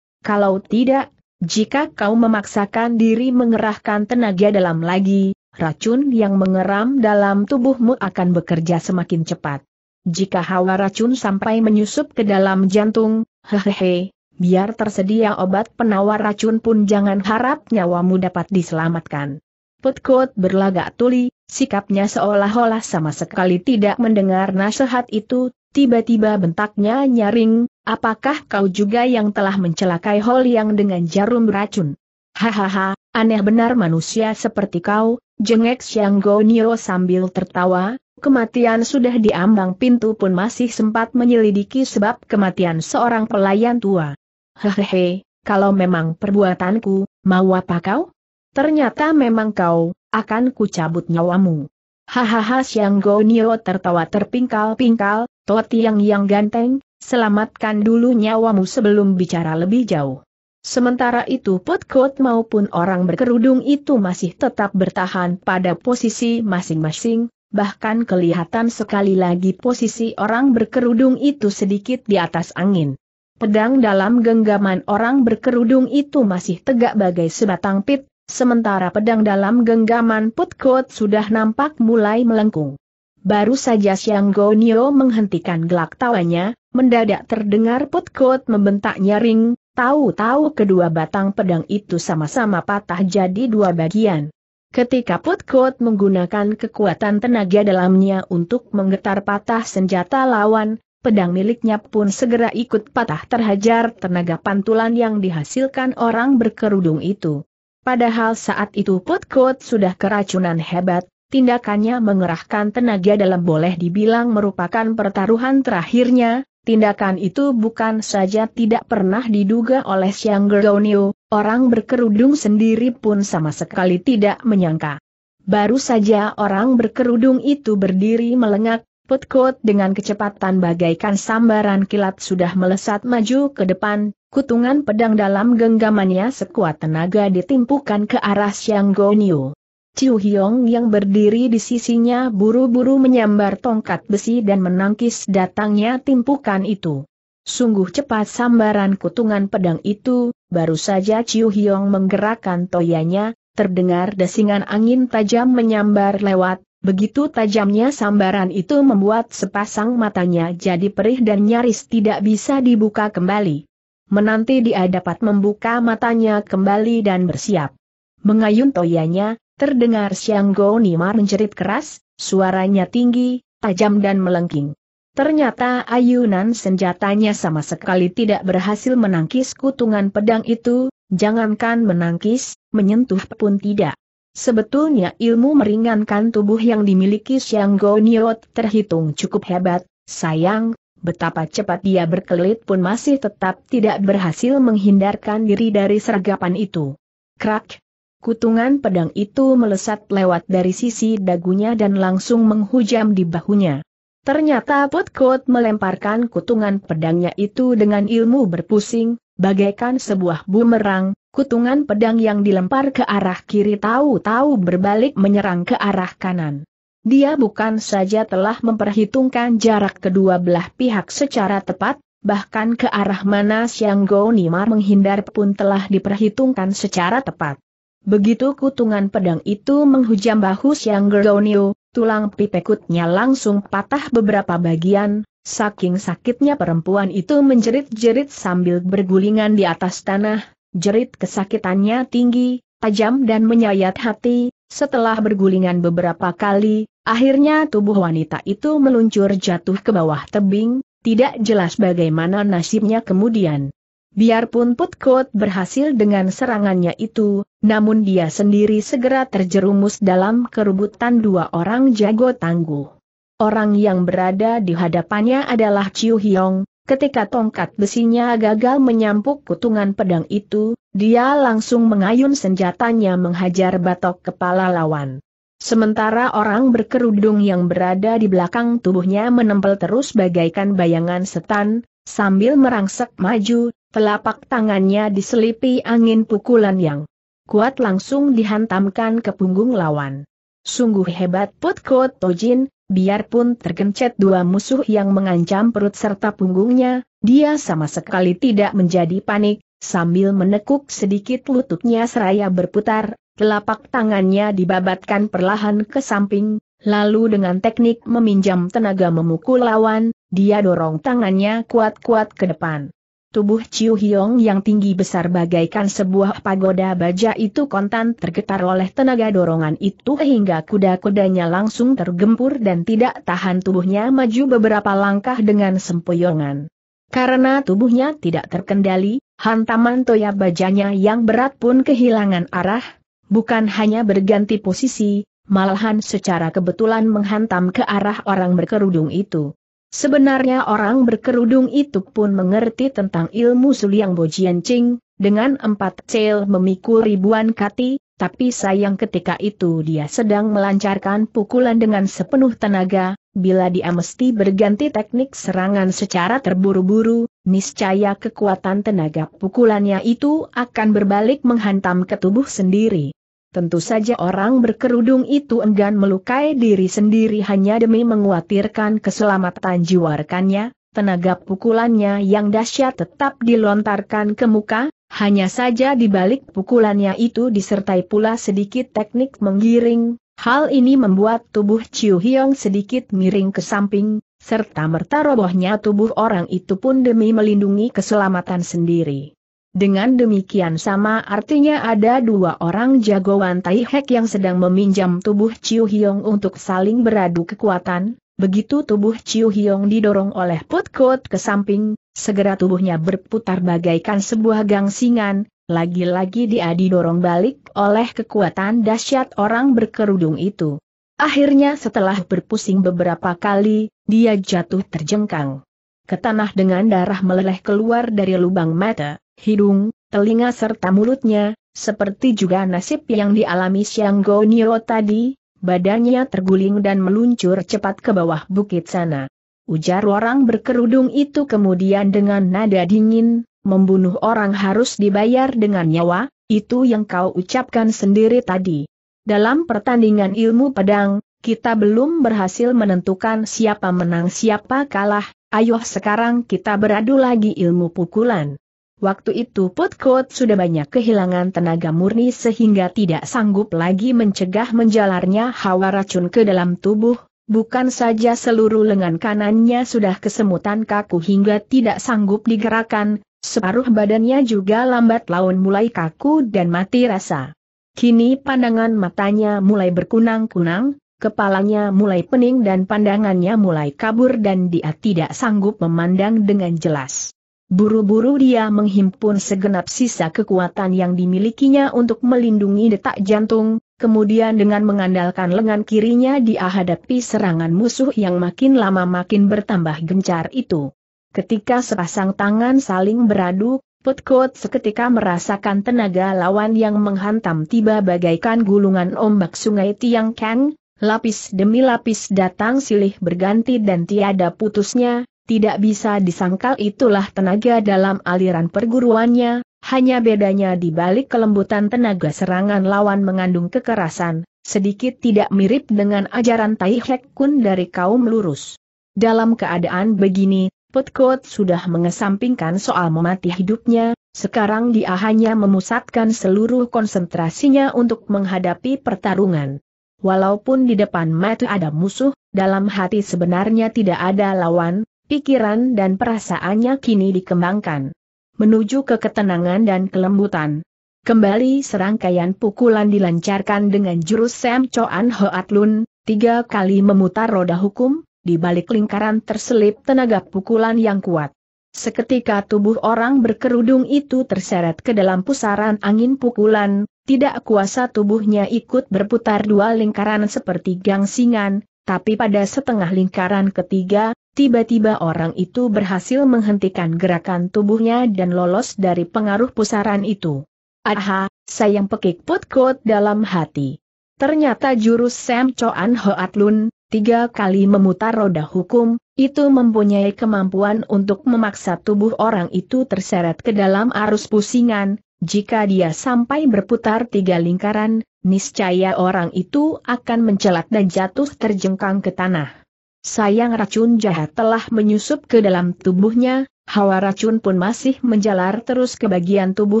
Kalau tidak, jika kau memaksakan diri mengerahkan tenaga dalam lagi, racun yang mengeram dalam tubuhmu akan bekerja semakin cepat. Jika hawa racun sampai menyusup ke dalam jantung, hehehe, biar tersedia obat penawar racun pun jangan harap nyawamu dapat diselamatkan. Putkot berlagak tuli, sikapnya seolah-olah sama sekali tidak mendengar nasihat itu, tiba-tiba bentaknya nyaring, apakah kau juga yang telah mencelakai Hol yang dengan jarum racun? Hahaha, aneh benar manusia seperti kau, jengek Xiang Gonyo sambil tertawa, kematian sudah di pintu pun masih sempat menyelidiki sebab kematian seorang pelayan tua. Hehehe, kalau memang perbuatanku, mau apa kau? Ternyata memang kau, akan kucabut nyawamu. Hahaha Siang Gonio tertawa terpingkal-pingkal, Toti yang yang ganteng, selamatkan dulu nyawamu sebelum bicara lebih jauh. Sementara itu Potkot maupun orang berkerudung itu masih tetap bertahan pada posisi masing-masing, bahkan kelihatan sekali lagi posisi orang berkerudung itu sedikit di atas angin. Pedang dalam genggaman orang berkerudung itu masih tegak bagai sebatang pit, sementara pedang dalam genggaman Putkot sudah nampak mulai melengkung. Baru saja Siang Gonio menghentikan gelak tawanya, mendadak terdengar Putkot membentak nyaring, tahu-tahu kedua batang pedang itu sama-sama patah jadi dua bagian. Ketika Putkot menggunakan kekuatan tenaga dalamnya untuk menggetar patah senjata lawan, pedang miliknya pun segera ikut patah terhajar tenaga pantulan yang dihasilkan orang berkerudung itu. Padahal saat itu Putkot sudah keracunan hebat, tindakannya mengerahkan tenaga dalam boleh dibilang merupakan pertaruhan terakhirnya, Tindakan itu bukan saja tidak pernah diduga oleh Siang Gergonio, orang berkerudung sendiri pun sama sekali tidak menyangka. Baru saja orang berkerudung itu berdiri melengak, Putkot dengan kecepatan bagaikan sambaran kilat sudah melesat maju ke depan, kutungan pedang dalam genggamannya sekuat tenaga ditimpukan ke arah Siang Goniu. Ciu Hiong yang berdiri di sisinya buru-buru menyambar tongkat besi dan menangkis datangnya timpukan itu. Sungguh cepat sambaran kutungan pedang itu, baru saja Ciu Hiong menggerakkan toyanya, terdengar desingan angin tajam menyambar lewat, begitu tajamnya sambaran itu membuat sepasang matanya jadi perih dan nyaris tidak bisa dibuka kembali. Menanti dia dapat membuka matanya kembali dan bersiap. Mengayun toyanya, Terdengar Siang Go Nimar menjerit keras, suaranya tinggi, tajam dan melengking. Ternyata ayunan senjatanya sama sekali tidak berhasil menangkis kutungan pedang itu, jangankan menangkis, menyentuh pun tidak. Sebetulnya ilmu meringankan tubuh yang dimiliki Siang Go Niot terhitung cukup hebat, sayang, betapa cepat dia berkelit pun masih tetap tidak berhasil menghindarkan diri dari sergapan itu. Krak, Kutungan pedang itu melesat lewat dari sisi dagunya dan langsung menghujam di bahunya. Ternyata Potkot melemparkan kutungan pedangnya itu dengan ilmu berpusing, bagaikan sebuah bumerang, kutungan pedang yang dilempar ke arah kiri tahu-tahu berbalik menyerang ke arah kanan. Dia bukan saja telah memperhitungkan jarak kedua belah pihak secara tepat, bahkan ke arah mana Siang Go Nimar menghindar pun telah diperhitungkan secara tepat. Begitu kutungan pedang itu menghujam bahu Siang Gergonio, tulang pipekutnya langsung patah beberapa bagian, saking sakitnya perempuan itu menjerit-jerit sambil bergulingan di atas tanah, jerit kesakitannya tinggi, tajam dan menyayat hati, setelah bergulingan beberapa kali, akhirnya tubuh wanita itu meluncur jatuh ke bawah tebing, tidak jelas bagaimana nasibnya kemudian. Biarpun Putkot berhasil dengan serangannya itu, namun dia sendiri segera terjerumus dalam kerubutan dua orang jago tangguh. Orang yang berada di hadapannya adalah Chiu Hyong, ketika tongkat besinya gagal menyampuk kutungan pedang itu, dia langsung mengayun senjatanya menghajar batok kepala lawan. Sementara orang berkerudung yang berada di belakang tubuhnya menempel terus bagaikan bayangan setan, sambil merangsek maju, Telapak tangannya diselipi angin pukulan yang kuat langsung dihantamkan ke punggung lawan. Sungguh hebat Putko Tojin, biarpun tergencet dua musuh yang mengancam perut serta punggungnya, dia sama sekali tidak menjadi panik, sambil menekuk sedikit lututnya seraya berputar, telapak tangannya dibabatkan perlahan ke samping, lalu dengan teknik meminjam tenaga memukul lawan, dia dorong tangannya kuat-kuat ke depan. Tubuh Chiu Hiong yang tinggi besar bagaikan sebuah pagoda baja itu kontan tergetar oleh tenaga dorongan itu hingga kuda-kudanya langsung tergempur dan tidak tahan tubuhnya maju beberapa langkah dengan sempoyongan. Karena tubuhnya tidak terkendali, hantaman toya bajanya yang berat pun kehilangan arah, bukan hanya berganti posisi, malahan secara kebetulan menghantam ke arah orang berkerudung itu. Sebenarnya orang berkerudung itu pun mengerti tentang ilmu Suliang Bojian Ching, dengan empat cel memikul ribuan kati, tapi sayang ketika itu dia sedang melancarkan pukulan dengan sepenuh tenaga, bila dia mesti berganti teknik serangan secara terburu-buru, niscaya kekuatan tenaga pukulannya itu akan berbalik menghantam ke tubuh sendiri. Tentu saja orang berkerudung itu enggan melukai diri sendiri hanya demi menguatirkan keselamatan jiwa rekannya, tenaga pukulannya yang dahsyat tetap dilontarkan ke muka, hanya saja di balik pukulannya itu disertai pula sedikit teknik menggiring, hal ini membuat tubuh Chiu Hyong sedikit miring ke samping, serta merta robohnya tubuh orang itu pun demi melindungi keselamatan sendiri. Dengan demikian sama artinya ada dua orang jagoan Taihek yang sedang meminjam tubuh Chiu Hiong untuk saling beradu kekuatan, begitu tubuh Chiu Hiong didorong oleh Put Kot ke samping, segera tubuhnya berputar bagaikan sebuah gangsingan, lagi-lagi dia didorong balik oleh kekuatan dahsyat orang berkerudung itu. Akhirnya setelah berpusing beberapa kali, dia jatuh terjengkang ke tanah dengan darah meleleh keluar dari lubang mata hidung, telinga serta mulutnya, seperti juga nasib yang dialami Siang Gonio tadi, badannya terguling dan meluncur cepat ke bawah bukit sana. Ujar orang berkerudung itu kemudian dengan nada dingin, membunuh orang harus dibayar dengan nyawa, itu yang kau ucapkan sendiri tadi. Dalam pertandingan ilmu pedang, kita belum berhasil menentukan siapa menang siapa kalah, ayo sekarang kita beradu lagi ilmu pukulan. Waktu itu Putkot sudah banyak kehilangan tenaga murni sehingga tidak sanggup lagi mencegah menjalarnya hawa racun ke dalam tubuh, bukan saja seluruh lengan kanannya sudah kesemutan kaku hingga tidak sanggup digerakkan, separuh badannya juga lambat laun mulai kaku dan mati rasa. Kini pandangan matanya mulai berkunang-kunang, kepalanya mulai pening dan pandangannya mulai kabur dan dia tidak sanggup memandang dengan jelas. Buru-buru dia menghimpun segenap sisa kekuatan yang dimilikinya untuk melindungi detak jantung, kemudian dengan mengandalkan lengan kirinya dia hadapi serangan musuh yang makin lama makin bertambah gencar itu. Ketika sepasang tangan saling beradu, Putkot seketika merasakan tenaga lawan yang menghantam tiba bagaikan gulungan ombak sungai Tiang Kang, lapis demi lapis datang silih berganti dan tiada putusnya, tidak bisa disangkal itulah tenaga dalam aliran perguruannya, hanya bedanya di balik kelembutan tenaga serangan lawan mengandung kekerasan, sedikit tidak mirip dengan ajaran Tai Hek Kun dari kaum lurus. Dalam keadaan begini, Putkot sudah mengesampingkan soal memati hidupnya, sekarang dia hanya memusatkan seluruh konsentrasinya untuk menghadapi pertarungan. Walaupun di depan mata ada musuh, dalam hati sebenarnya tidak ada lawan, pikiran dan perasaannya kini dikembangkan. Menuju ke ketenangan dan kelembutan. Kembali serangkaian pukulan dilancarkan dengan jurus Sam Choan Hoat Lun, tiga kali memutar roda hukum, di balik lingkaran terselip tenaga pukulan yang kuat. Seketika tubuh orang berkerudung itu terseret ke dalam pusaran angin pukulan, tidak kuasa tubuhnya ikut berputar dua lingkaran seperti gangsingan, tapi pada setengah lingkaran ketiga, tiba-tiba orang itu berhasil menghentikan gerakan tubuhnya dan lolos dari pengaruh pusaran itu. Aha, sayang pekik put dalam hati. Ternyata jurus Sam Choan Hoat Lun, tiga kali memutar roda hukum, itu mempunyai kemampuan untuk memaksa tubuh orang itu terseret ke dalam arus pusingan, jika dia sampai berputar tiga lingkaran, Niscaya orang itu akan mencelat dan jatuh terjengkang ke tanah. Sayang racun jahat telah menyusup ke dalam tubuhnya, hawa racun pun masih menjalar terus ke bagian tubuh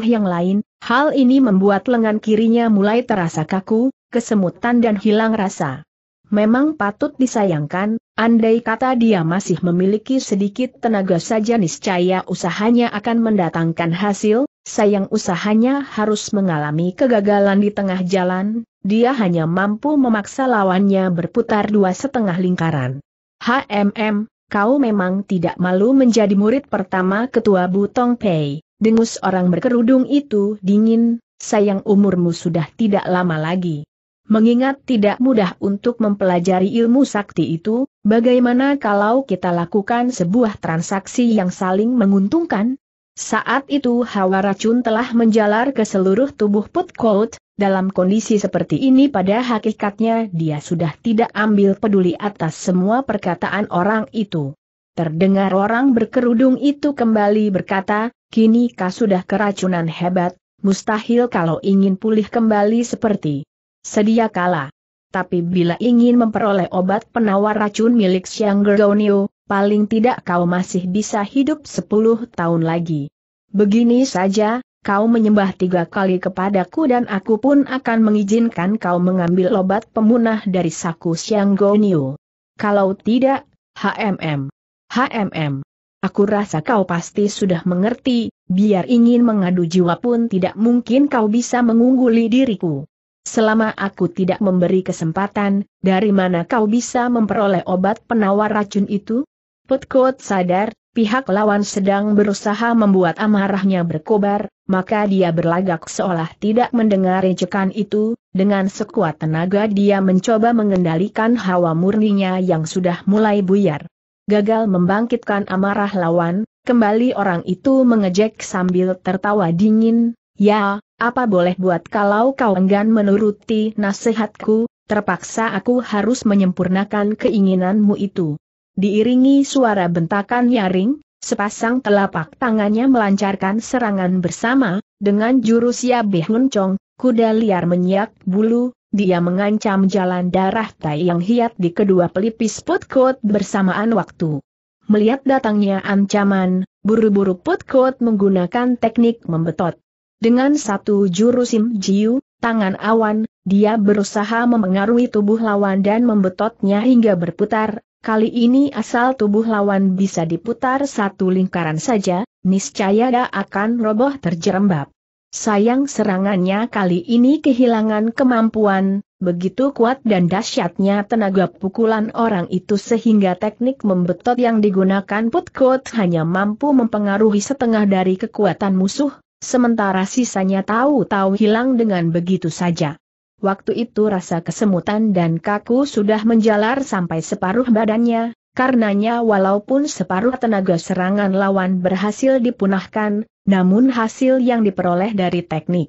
yang lain, hal ini membuat lengan kirinya mulai terasa kaku, kesemutan dan hilang rasa. Memang patut disayangkan, andai kata dia masih memiliki sedikit tenaga saja niscaya usahanya akan mendatangkan hasil, sayang usahanya harus mengalami kegagalan di tengah jalan, dia hanya mampu memaksa lawannya berputar dua setengah lingkaran. HMM, kau memang tidak malu menjadi murid pertama ketua Butong Pei, dengus orang berkerudung itu dingin, sayang umurmu sudah tidak lama lagi. Mengingat tidak mudah untuk mempelajari ilmu sakti itu, bagaimana kalau kita lakukan sebuah transaksi yang saling menguntungkan? Saat itu hawa racun telah menjalar ke seluruh tubuh Put Colt, dalam kondisi seperti ini pada hakikatnya dia sudah tidak ambil peduli atas semua perkataan orang itu. Terdengar orang berkerudung itu kembali berkata, kini kau sudah keracunan hebat, mustahil kalau ingin pulih kembali seperti sedia kala. Tapi bila ingin memperoleh obat penawar racun milik Xiang Gergonio, paling tidak kau masih bisa hidup 10 tahun lagi. Begini saja, kau menyembah tiga kali kepadaku dan aku pun akan mengizinkan kau mengambil obat pemunah dari saku Xiang Gonio. Kalau tidak, HMM. HMM. Aku rasa kau pasti sudah mengerti, biar ingin mengadu jiwa pun tidak mungkin kau bisa mengungguli diriku. Selama aku tidak memberi kesempatan, dari mana kau bisa memperoleh obat penawar racun itu? Putkot sadar, pihak lawan sedang berusaha membuat amarahnya berkobar, maka dia berlagak seolah tidak mendengar ejekan itu, dengan sekuat tenaga dia mencoba mengendalikan hawa murninya yang sudah mulai buyar. Gagal membangkitkan amarah lawan, kembali orang itu mengejek sambil tertawa dingin, Ya, apa boleh buat kalau kau enggan menuruti nasihatku, terpaksa aku harus menyempurnakan keinginanmu itu. Diiringi suara bentakan nyaring, sepasang telapak tangannya melancarkan serangan bersama, dengan jurus ya Chong, kuda liar menyiak bulu, dia mengancam jalan darah tai yang hiat di kedua pelipis putkot bersamaan waktu. Melihat datangnya ancaman, buru-buru putkot menggunakan teknik membetot. Dengan satu jurusim jiu, tangan awan, dia berusaha memengaruhi tubuh lawan dan membetotnya hingga berputar, Kali ini asal tubuh lawan bisa diputar satu lingkaran saja, niscaya dia akan roboh terjerembab. Sayang serangannya kali ini kehilangan kemampuan, begitu kuat dan dahsyatnya tenaga pukulan orang itu sehingga teknik membetot yang digunakan Putkot hanya mampu mempengaruhi setengah dari kekuatan musuh, sementara sisanya tahu-tahu hilang dengan begitu saja. Waktu itu rasa kesemutan dan kaku sudah menjalar sampai separuh badannya, karenanya walaupun separuh tenaga serangan lawan berhasil dipunahkan, namun hasil yang diperoleh dari teknik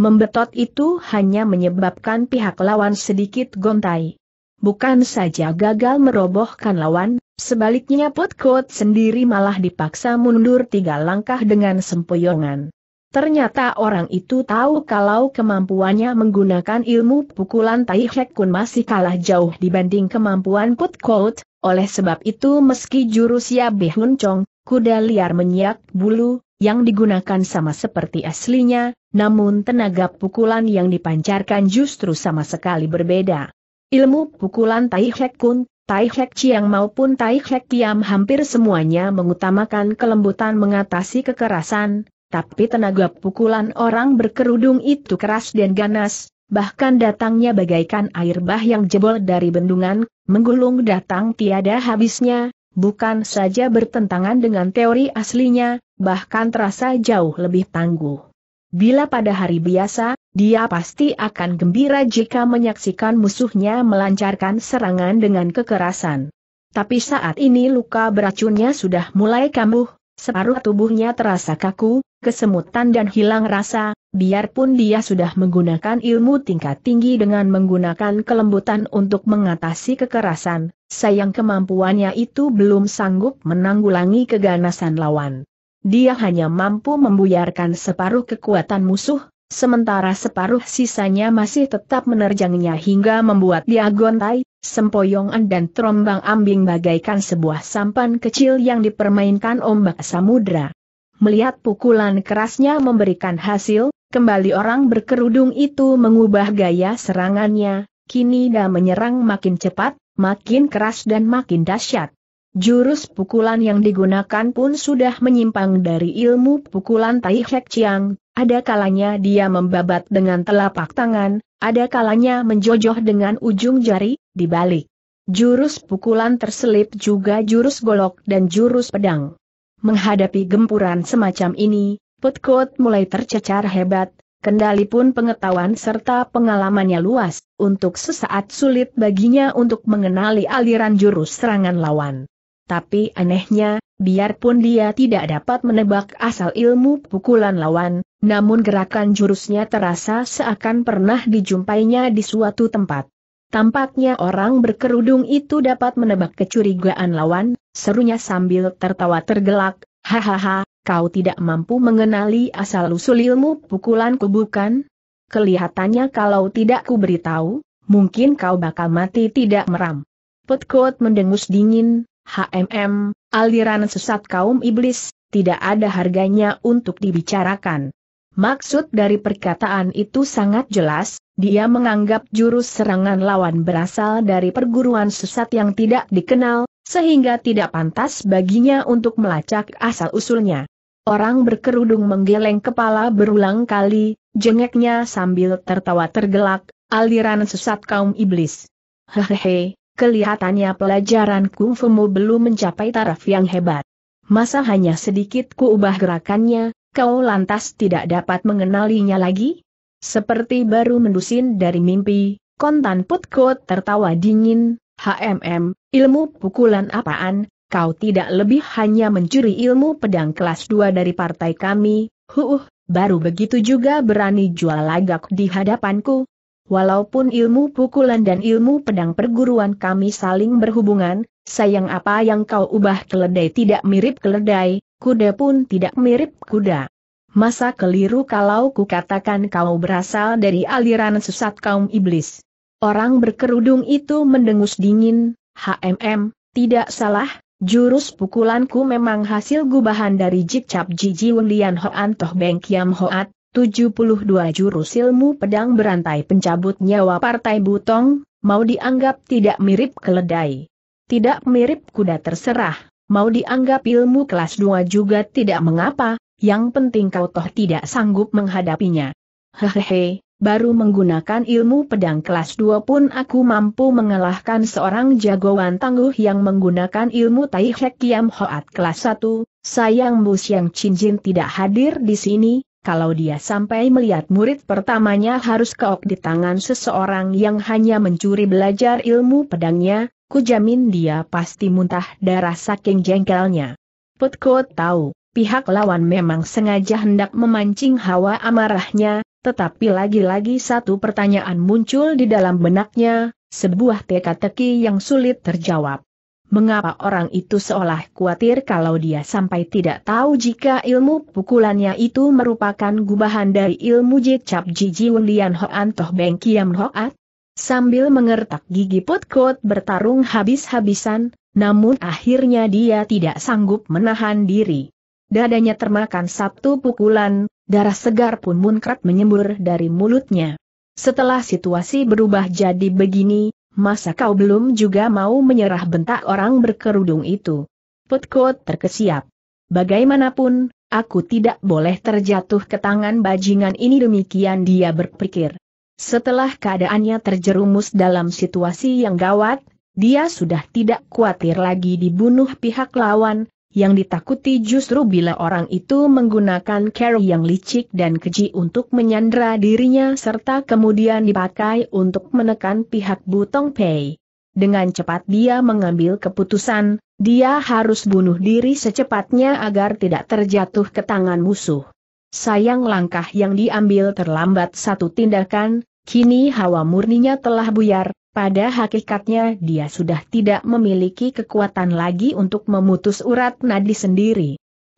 membetot itu hanya menyebabkan pihak lawan sedikit gontai. Bukan saja gagal merobohkan lawan, sebaliknya Potkot sendiri malah dipaksa mundur tiga langkah dengan sempoyongan. Ternyata orang itu tahu kalau kemampuannya menggunakan ilmu pukulan Tai Hek Kun masih kalah jauh dibanding kemampuan Put Kout, oleh sebab itu meski jurus Ya Chong, kuda liar menyiak bulu, yang digunakan sama seperti aslinya, namun tenaga pukulan yang dipancarkan justru sama sekali berbeda. Ilmu pukulan Tai Hek Kun, Tai Hek Chiang maupun Tai Hek Kiam hampir semuanya mengutamakan kelembutan mengatasi kekerasan, tapi tenaga pukulan orang berkerudung itu keras dan ganas, bahkan datangnya bagaikan air bah yang jebol dari bendungan, menggulung datang tiada habisnya, bukan saja bertentangan dengan teori aslinya, bahkan terasa jauh lebih tangguh. Bila pada hari biasa, dia pasti akan gembira jika menyaksikan musuhnya melancarkan serangan dengan kekerasan. Tapi saat ini luka beracunnya sudah mulai kambuh, Separuh tubuhnya terasa kaku, kesemutan dan hilang rasa, biarpun dia sudah menggunakan ilmu tingkat tinggi dengan menggunakan kelembutan untuk mengatasi kekerasan, sayang kemampuannya itu belum sanggup menanggulangi keganasan lawan. Dia hanya mampu membuyarkan separuh kekuatan musuh, sementara separuh sisanya masih tetap menerjangnya hingga membuat dia gontai, Sempoyongan dan terombang ambing bagaikan sebuah sampan kecil yang dipermainkan ombak samudra. Melihat pukulan kerasnya memberikan hasil, kembali orang berkerudung itu mengubah gaya serangannya, kini dia menyerang makin cepat, makin keras dan makin dahsyat. Jurus pukulan yang digunakan pun sudah menyimpang dari ilmu pukulan Tai Hek Chiang, ada kalanya dia membabat dengan telapak tangan, ada kalanya menjojoh dengan ujung jari, di balik Jurus pukulan terselip juga jurus golok dan jurus pedang. Menghadapi gempuran semacam ini, Putkot mulai tercecar hebat, kendali pun pengetahuan serta pengalamannya luas, untuk sesaat sulit baginya untuk mengenali aliran jurus serangan lawan. Tapi anehnya, biarpun dia tidak dapat menebak asal ilmu pukulan lawan, namun gerakan jurusnya terasa seakan pernah dijumpainya di suatu tempat. Tampaknya orang berkerudung itu dapat menebak kecurigaan lawan, serunya sambil tertawa tergelak, hahaha, kau tidak mampu mengenali asal-usul ilmu pukulanku bukan? Kelihatannya kalau tidak ku beritahu, mungkin kau bakal mati tidak meram. Petkot mendengus dingin, HMM, aliran sesat kaum iblis, tidak ada harganya untuk dibicarakan. Maksud dari perkataan itu sangat jelas, dia menganggap jurus serangan lawan berasal dari perguruan sesat yang tidak dikenal, sehingga tidak pantas baginya untuk melacak asal-usulnya. Orang berkerudung menggeleng kepala berulang kali, jengeknya sambil tertawa tergelak, aliran sesat kaum iblis. Hehehe, kelihatannya pelajaran kungfumu belum mencapai taraf yang hebat. Masa hanya sedikit kuubah gerakannya, kau lantas tidak dapat mengenalinya lagi? Seperti baru mendusin dari mimpi, kontan putko tertawa dingin, HMM, ilmu pukulan apaan, kau tidak lebih hanya mencuri ilmu pedang kelas 2 dari partai kami, huuh, baru begitu juga berani jual lagak di hadapanku. Walaupun ilmu pukulan dan ilmu pedang perguruan kami saling berhubungan, sayang apa yang kau ubah keledai tidak mirip keledai, kuda pun tidak mirip kuda. Masa keliru kalau kukatakan kau berasal dari aliran sesat kaum iblis. Orang berkerudung itu mendengus dingin, HMM, tidak salah, jurus pukulanku memang hasil gubahan dari Jikcap Jiji lian Hoan Toh Beng Kiam Hoat, 72 jurus ilmu pedang berantai pencabut nyawa partai butong, mau dianggap tidak mirip keledai. Tidak mirip kuda terserah, mau dianggap ilmu kelas 2 juga tidak mengapa, yang penting kau toh tidak sanggup menghadapinya. Hehehe, baru menggunakan ilmu pedang kelas 2 pun aku mampu mengalahkan seorang jagoan tangguh yang menggunakan ilmu Tai Kiam Hoat kelas 1, sayang Mus yang Chin Jin tidak hadir di sini, kalau dia sampai melihat murid pertamanya harus keok di tangan seseorang yang hanya mencuri belajar ilmu pedangnya, kujamin dia pasti muntah darah saking jengkelnya. Putko tahu pihak lawan memang sengaja hendak memancing hawa amarahnya, tetapi lagi-lagi satu pertanyaan muncul di dalam benaknya, sebuah teka-teki yang sulit terjawab. Mengapa orang itu seolah khawatir kalau dia sampai tidak tahu jika ilmu pukulannya itu merupakan gubahan dari ilmu jecap jiji Lian Hoan Toh Beng Kiam Hoat? Sambil mengertak gigi Putkot bertarung habis-habisan, namun akhirnya dia tidak sanggup menahan diri dadanya termakan satu pukulan, darah segar pun munkrat menyembur dari mulutnya. Setelah situasi berubah jadi begini, masa kau belum juga mau menyerah bentak orang berkerudung itu? Putkot terkesiap. Bagaimanapun, aku tidak boleh terjatuh ke tangan bajingan ini demikian dia berpikir. Setelah keadaannya terjerumus dalam situasi yang gawat, dia sudah tidak khawatir lagi dibunuh pihak lawan, yang ditakuti justru bila orang itu menggunakan cara yang licik dan keji untuk menyandra dirinya serta kemudian dipakai untuk menekan pihak Butong Pei. Dengan cepat dia mengambil keputusan, dia harus bunuh diri secepatnya agar tidak terjatuh ke tangan musuh. Sayang langkah yang diambil terlambat satu tindakan, kini hawa murninya telah buyar, pada hakikatnya dia sudah tidak memiliki kekuatan lagi untuk memutus urat nadi sendiri.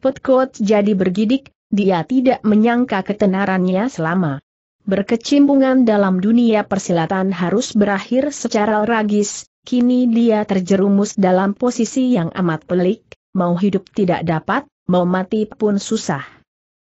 Putkot jadi bergidik, dia tidak menyangka ketenarannya selama berkecimpungan dalam dunia persilatan harus berakhir secara ragis. kini dia terjerumus dalam posisi yang amat pelik, mau hidup tidak dapat, mau mati pun susah.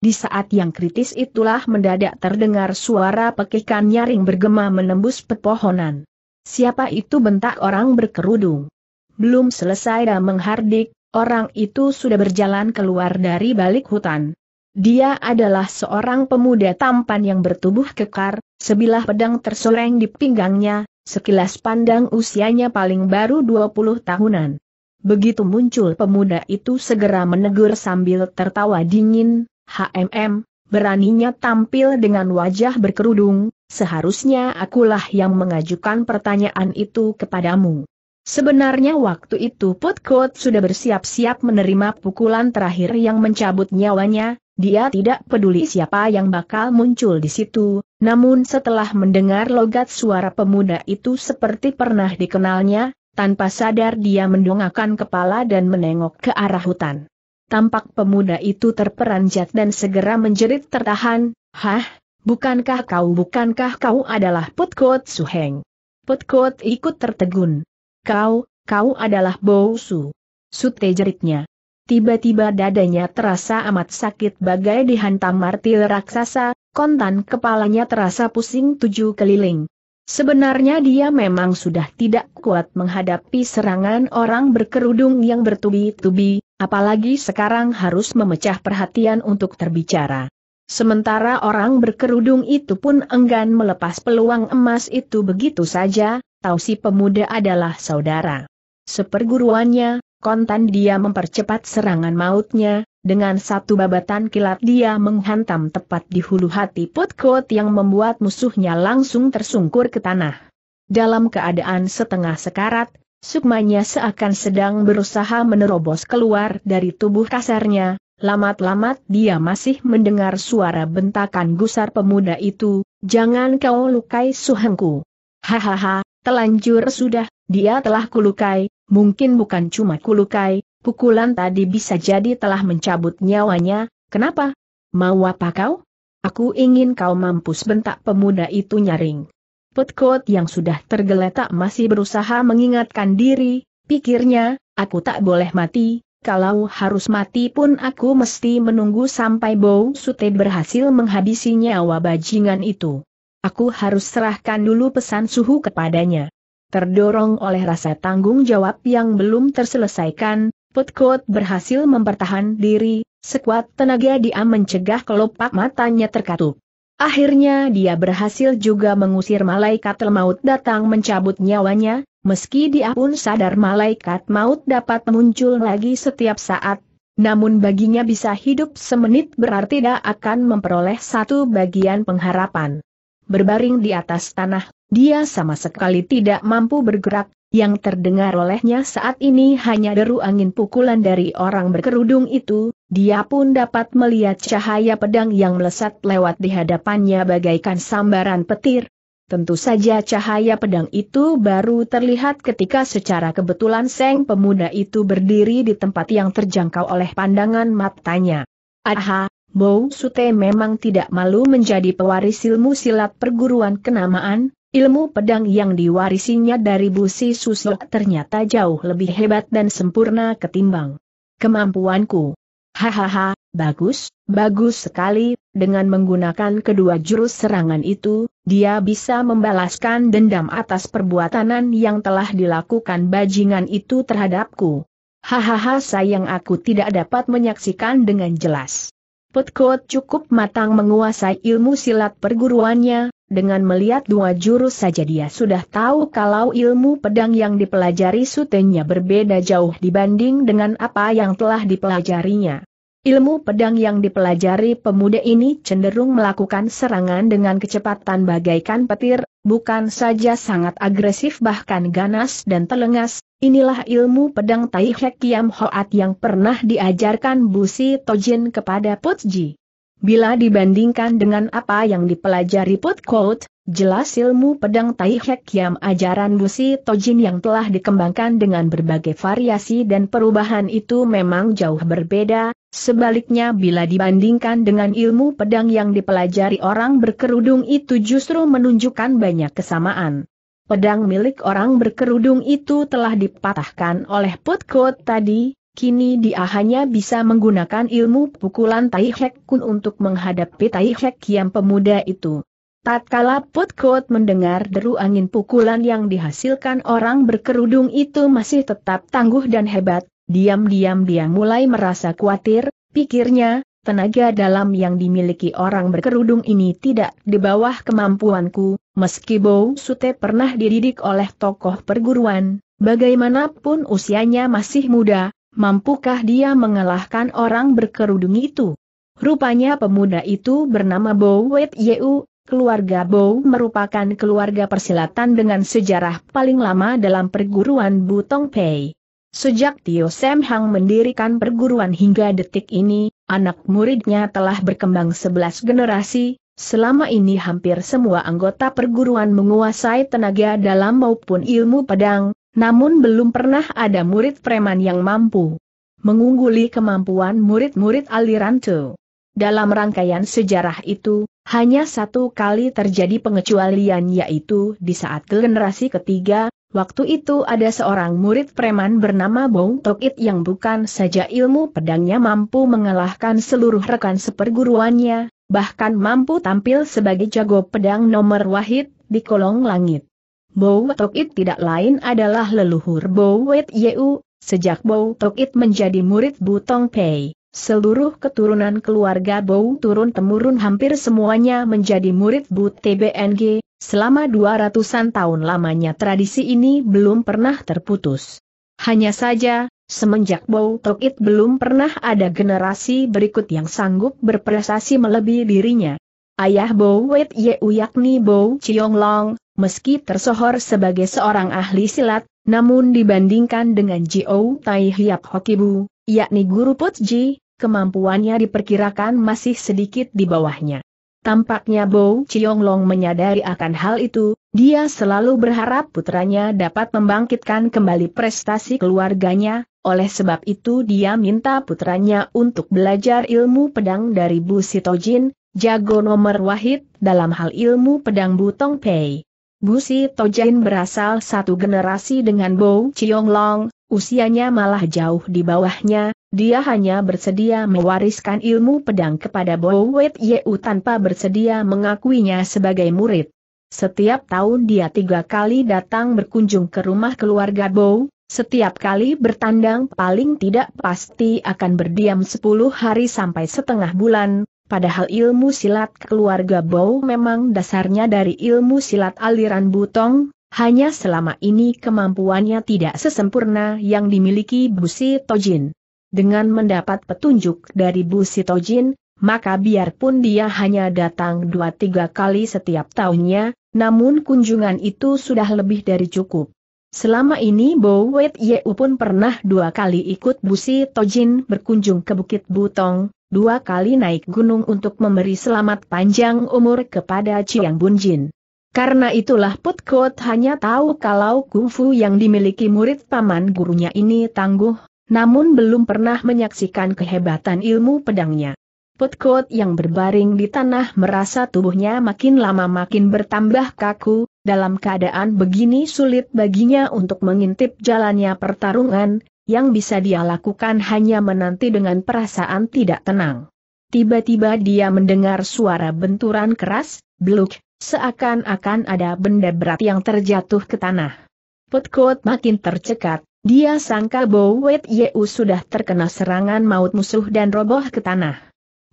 Di saat yang kritis itulah mendadak terdengar suara pekikan nyaring bergema menembus pepohonan. Siapa itu bentak orang berkerudung? Belum selesai dan menghardik, orang itu sudah berjalan keluar dari balik hutan. Dia adalah seorang pemuda tampan yang bertubuh kekar, sebilah pedang tersoleng di pinggangnya, sekilas pandang usianya paling baru 20 tahunan. Begitu muncul pemuda itu segera menegur sambil tertawa dingin, HMM, beraninya tampil dengan wajah berkerudung, Seharusnya akulah yang mengajukan pertanyaan itu kepadamu. Sebenarnya waktu itu Potkot sudah bersiap-siap menerima pukulan terakhir yang mencabut nyawanya, dia tidak peduli siapa yang bakal muncul di situ, namun setelah mendengar logat suara pemuda itu seperti pernah dikenalnya, tanpa sadar dia mendongakkan kepala dan menengok ke arah hutan. Tampak pemuda itu terperanjat dan segera menjerit tertahan, Hah, Bukankah kau bukankah kau adalah Putkot Suheng? Putkot ikut tertegun. Kau, kau adalah Bou Su. Sute jeritnya. Tiba-tiba dadanya terasa amat sakit bagai dihantam martil raksasa, kontan kepalanya terasa pusing tujuh keliling. Sebenarnya dia memang sudah tidak kuat menghadapi serangan orang berkerudung yang bertubi-tubi, apalagi sekarang harus memecah perhatian untuk terbicara. Sementara orang berkerudung itu pun enggan melepas peluang emas itu begitu saja, tahu si pemuda adalah saudara. Seperguruannya, kontan dia mempercepat serangan mautnya, dengan satu babatan kilat dia menghantam tepat di hulu hati Putkot yang membuat musuhnya langsung tersungkur ke tanah. Dalam keadaan setengah sekarat, sukmanya seakan sedang berusaha menerobos keluar dari tubuh kasarnya, Lamat-lamat dia masih mendengar suara bentakan gusar pemuda itu, jangan kau lukai suhengku. Hahaha, telanjur sudah, dia telah kulukai, mungkin bukan cuma kulukai, pukulan tadi bisa jadi telah mencabut nyawanya, kenapa? Mau apa kau? Aku ingin kau mampus bentak pemuda itu nyaring. Petkot yang sudah tergeletak masih berusaha mengingatkan diri, pikirnya, aku tak boleh mati, kalau harus mati pun aku mesti menunggu sampai Bau Sute berhasil menghabisi nyawa bajingan itu. Aku harus serahkan dulu pesan suhu kepadanya. Terdorong oleh rasa tanggung jawab yang belum terselesaikan, Putkot berhasil mempertahan diri, sekuat tenaga dia mencegah kelopak matanya terkatup. Akhirnya dia berhasil juga mengusir malaikat maut datang mencabut nyawanya, Meski dia pun sadar malaikat maut dapat muncul lagi setiap saat, namun baginya bisa hidup semenit berarti dia akan memperoleh satu bagian pengharapan. Berbaring di atas tanah, dia sama sekali tidak mampu bergerak, yang terdengar olehnya saat ini hanya deru angin pukulan dari orang berkerudung itu, dia pun dapat melihat cahaya pedang yang melesat lewat di hadapannya bagaikan sambaran petir, Tentu saja cahaya pedang itu baru terlihat ketika secara kebetulan Seng pemuda itu berdiri di tempat yang terjangkau oleh pandangan matanya. Aha, Bou Sute memang tidak malu menjadi pewaris ilmu silat perguruan kenamaan, ilmu pedang yang diwarisinya dari Busi susuk ternyata jauh lebih hebat dan sempurna ketimbang kemampuanku. Hahaha, bagus, bagus sekali, dengan menggunakan kedua jurus serangan itu, dia bisa membalaskan dendam atas perbuatanan yang telah dilakukan bajingan itu terhadapku. Hahaha sayang aku tidak dapat menyaksikan dengan jelas. Petkot cukup matang menguasai ilmu silat perguruannya, dengan melihat dua jurus saja dia sudah tahu kalau ilmu pedang yang dipelajari sutenya berbeda jauh dibanding dengan apa yang telah dipelajarinya. Ilmu pedang yang dipelajari pemuda ini cenderung melakukan serangan dengan kecepatan bagaikan petir, bukan saja sangat agresif bahkan ganas dan telengas, inilah ilmu pedang Tai Hek Hoat yang pernah diajarkan Busi Tojin kepada Putji. Bila dibandingkan dengan apa yang dipelajari Put Kout, jelas ilmu pedang Tai Hek Kiam ajaran Busi Tojin yang telah dikembangkan dengan berbagai variasi dan perubahan itu memang jauh berbeda, Sebaliknya bila dibandingkan dengan ilmu pedang yang dipelajari orang berkerudung itu justru menunjukkan banyak kesamaan. Pedang milik orang berkerudung itu telah dipatahkan oleh Putkot tadi, kini dia hanya bisa menggunakan ilmu pukulan Tai Hek Kun untuk menghadapi Tai Hek yang pemuda itu. Tatkala Putkot mendengar deru angin pukulan yang dihasilkan orang berkerudung itu masih tetap tangguh dan hebat, Diam-diam dia mulai merasa khawatir, pikirnya, tenaga dalam yang dimiliki orang berkerudung ini tidak di bawah kemampuanku, meski Bow Sute pernah dididik oleh tokoh perguruan, bagaimanapun usianya masih muda, mampukah dia mengalahkan orang berkerudung itu? Rupanya pemuda itu bernama Bow Wet Yeu, keluarga Bow merupakan keluarga persilatan dengan sejarah paling lama dalam perguruan Butong Pei. Sejak Tio Sam Hang mendirikan perguruan hingga detik ini, anak muridnya telah berkembang sebelas generasi, selama ini hampir semua anggota perguruan menguasai tenaga dalam maupun ilmu pedang, namun belum pernah ada murid preman yang mampu mengungguli kemampuan murid-murid aliran Tu. Dalam rangkaian sejarah itu, hanya satu kali terjadi pengecualian yaitu di saat generasi ketiga, Waktu itu ada seorang murid preman bernama Bong Tokit yang bukan saja ilmu pedangnya mampu mengalahkan seluruh rekan seperguruannya, bahkan mampu tampil sebagai jago pedang nomor wahid di kolong langit. Bow Tokit tidak lain adalah leluhur Bow Wet Yeu, sejak Bow Tokit menjadi murid Butong Pei. Seluruh keturunan keluarga Bow turun-temurun hampir semuanya menjadi murid Bu TBNG, Selama dua ratusan tahun lamanya tradisi ini belum pernah terputus. Hanya saja, semenjak Bow Tokit belum pernah ada generasi berikut yang sanggup berprestasi melebihi dirinya. Ayah Bau Wet Yeu yakni Chiong Long, meski tersohor sebagai seorang ahli silat, namun dibandingkan dengan Jiou Tai Hiap Hokibu, yakni guru Putji, kemampuannya diperkirakan masih sedikit di bawahnya. Tampaknya Bo Long menyadari akan hal itu, dia selalu berharap putranya dapat membangkitkan kembali prestasi keluarganya, oleh sebab itu dia minta putranya untuk belajar ilmu pedang dari Bu Sitojin, jago nomor wahid dalam hal ilmu pedang Butong Pei. Bu Sitojin berasal satu generasi dengan Bo Long, usianya malah jauh di bawahnya, dia hanya bersedia mewariskan ilmu pedang kepada Bowet Yeu tanpa bersedia mengakuinya sebagai murid. Setiap tahun dia tiga kali datang berkunjung ke rumah keluarga Bow. setiap kali bertandang paling tidak pasti akan berdiam sepuluh hari sampai setengah bulan, padahal ilmu silat keluarga Bow memang dasarnya dari ilmu silat aliran butong, hanya selama ini kemampuannya tidak sesempurna yang dimiliki Busi Tojin. Dengan mendapat petunjuk dari Bu Sitojin, maka biarpun dia hanya datang dua tiga kali setiap tahunnya, namun kunjungan itu sudah lebih dari cukup. Selama ini Bo Wet Yeu pun pernah dua kali ikut Bu Sitojin berkunjung ke Bukit Butong, dua kali naik gunung untuk memberi selamat panjang umur kepada Chiang Bunjin. Karena itulah Putkot hanya tahu kalau kungfu yang dimiliki murid paman gurunya ini tangguh, namun belum pernah menyaksikan kehebatan ilmu pedangnya. Putkot yang berbaring di tanah merasa tubuhnya makin lama makin bertambah kaku, dalam keadaan begini sulit baginya untuk mengintip jalannya pertarungan, yang bisa dia lakukan hanya menanti dengan perasaan tidak tenang. Tiba-tiba dia mendengar suara benturan keras, beluk, seakan-akan ada benda berat yang terjatuh ke tanah. Putkot makin tercekat, dia sangka bahwa Wet Yeu sudah terkena serangan maut musuh dan roboh ke tanah.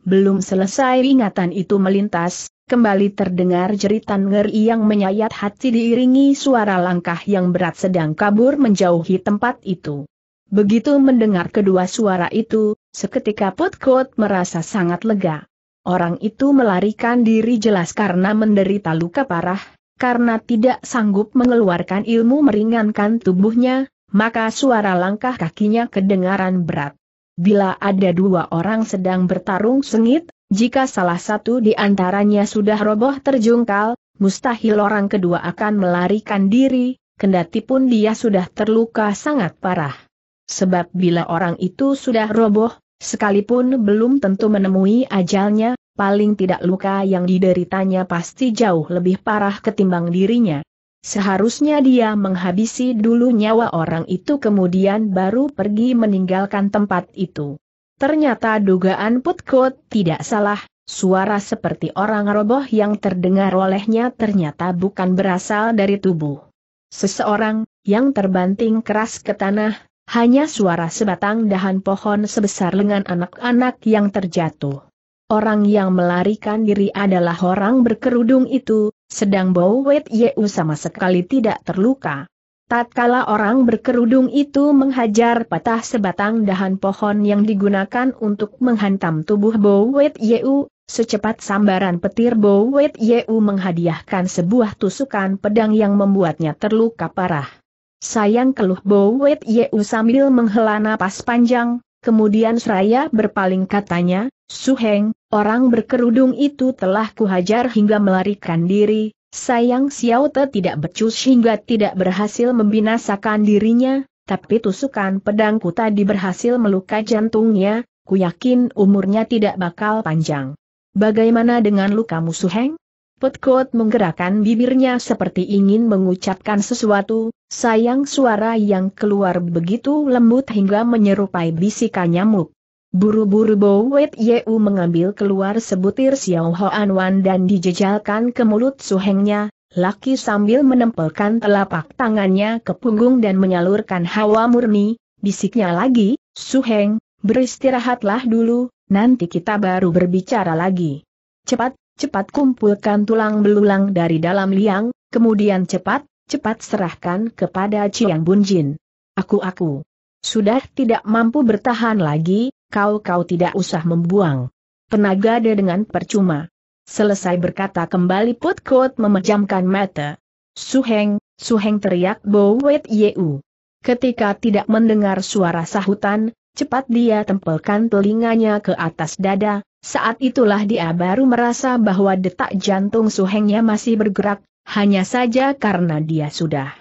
Belum selesai ingatan itu melintas, kembali terdengar jeritan ngeri yang menyayat hati diiringi suara langkah yang berat sedang kabur menjauhi tempat itu. Begitu mendengar kedua suara itu, seketika Putkot merasa sangat lega. Orang itu melarikan diri jelas karena menderita luka parah, karena tidak sanggup mengeluarkan ilmu meringankan tubuhnya, maka suara langkah kakinya kedengaran berat. Bila ada dua orang sedang bertarung sengit, jika salah satu di antaranya sudah roboh terjungkal, mustahil orang kedua akan melarikan diri, kendati pun dia sudah terluka sangat parah. Sebab bila orang itu sudah roboh, sekalipun belum tentu menemui ajalnya, paling tidak luka yang dideritanya pasti jauh lebih parah ketimbang dirinya. Seharusnya dia menghabisi dulu nyawa orang itu kemudian baru pergi meninggalkan tempat itu. Ternyata dugaan Putkot tidak salah, suara seperti orang roboh yang terdengar olehnya ternyata bukan berasal dari tubuh. Seseorang, yang terbanting keras ke tanah, hanya suara sebatang dahan pohon sebesar lengan anak-anak yang terjatuh. Orang yang melarikan diri adalah orang berkerudung itu, sedang Bowet Yeu sama sekali tidak terluka. Tatkala orang berkerudung itu menghajar patah sebatang dahan pohon yang digunakan untuk menghantam tubuh Bowet Yeu, secepat sambaran petir Bowet Yeu menghadiahkan sebuah tusukan pedang yang membuatnya terluka parah. Sayang keluh Bowet Yeu sambil menghela napas panjang, Kemudian seraya berpaling katanya, Suheng, orang berkerudung itu telah kuhajar hingga melarikan diri, sayang Xiao Te tidak becus hingga tidak berhasil membinasakan dirinya, tapi tusukan pedangku tadi berhasil melukai jantungnya, ku yakin umurnya tidak bakal panjang. Bagaimana dengan lukamu Suheng? Petkot menggerakkan bibirnya seperti ingin mengucapkan sesuatu, sayang suara yang keluar begitu lembut hingga menyerupai bisikan nyamuk. Buru-buru Bowet Wet Yeu mengambil keluar sebutir Xiao Hoan Wan dan dijejalkan ke mulut suhengnya, laki sambil menempelkan telapak tangannya ke punggung dan menyalurkan hawa murni, bisiknya lagi, suheng, beristirahatlah dulu, nanti kita baru berbicara lagi. Cepat, cepat kumpulkan tulang belulang dari dalam liang, kemudian cepat, cepat serahkan kepada Chiang Bunjin. Aku-aku. Sudah tidak mampu bertahan lagi, kau-kau tidak usah membuang. Tenaga ada dengan percuma. Selesai berkata kembali Put Kot memejamkan mata. Suheng, Suheng teriak Bo Wet Yeu. Ketika tidak mendengar suara sahutan, cepat dia tempelkan telinganya ke atas dada, saat itulah dia baru merasa bahwa detak jantung suhengnya masih bergerak, hanya saja karena dia sudah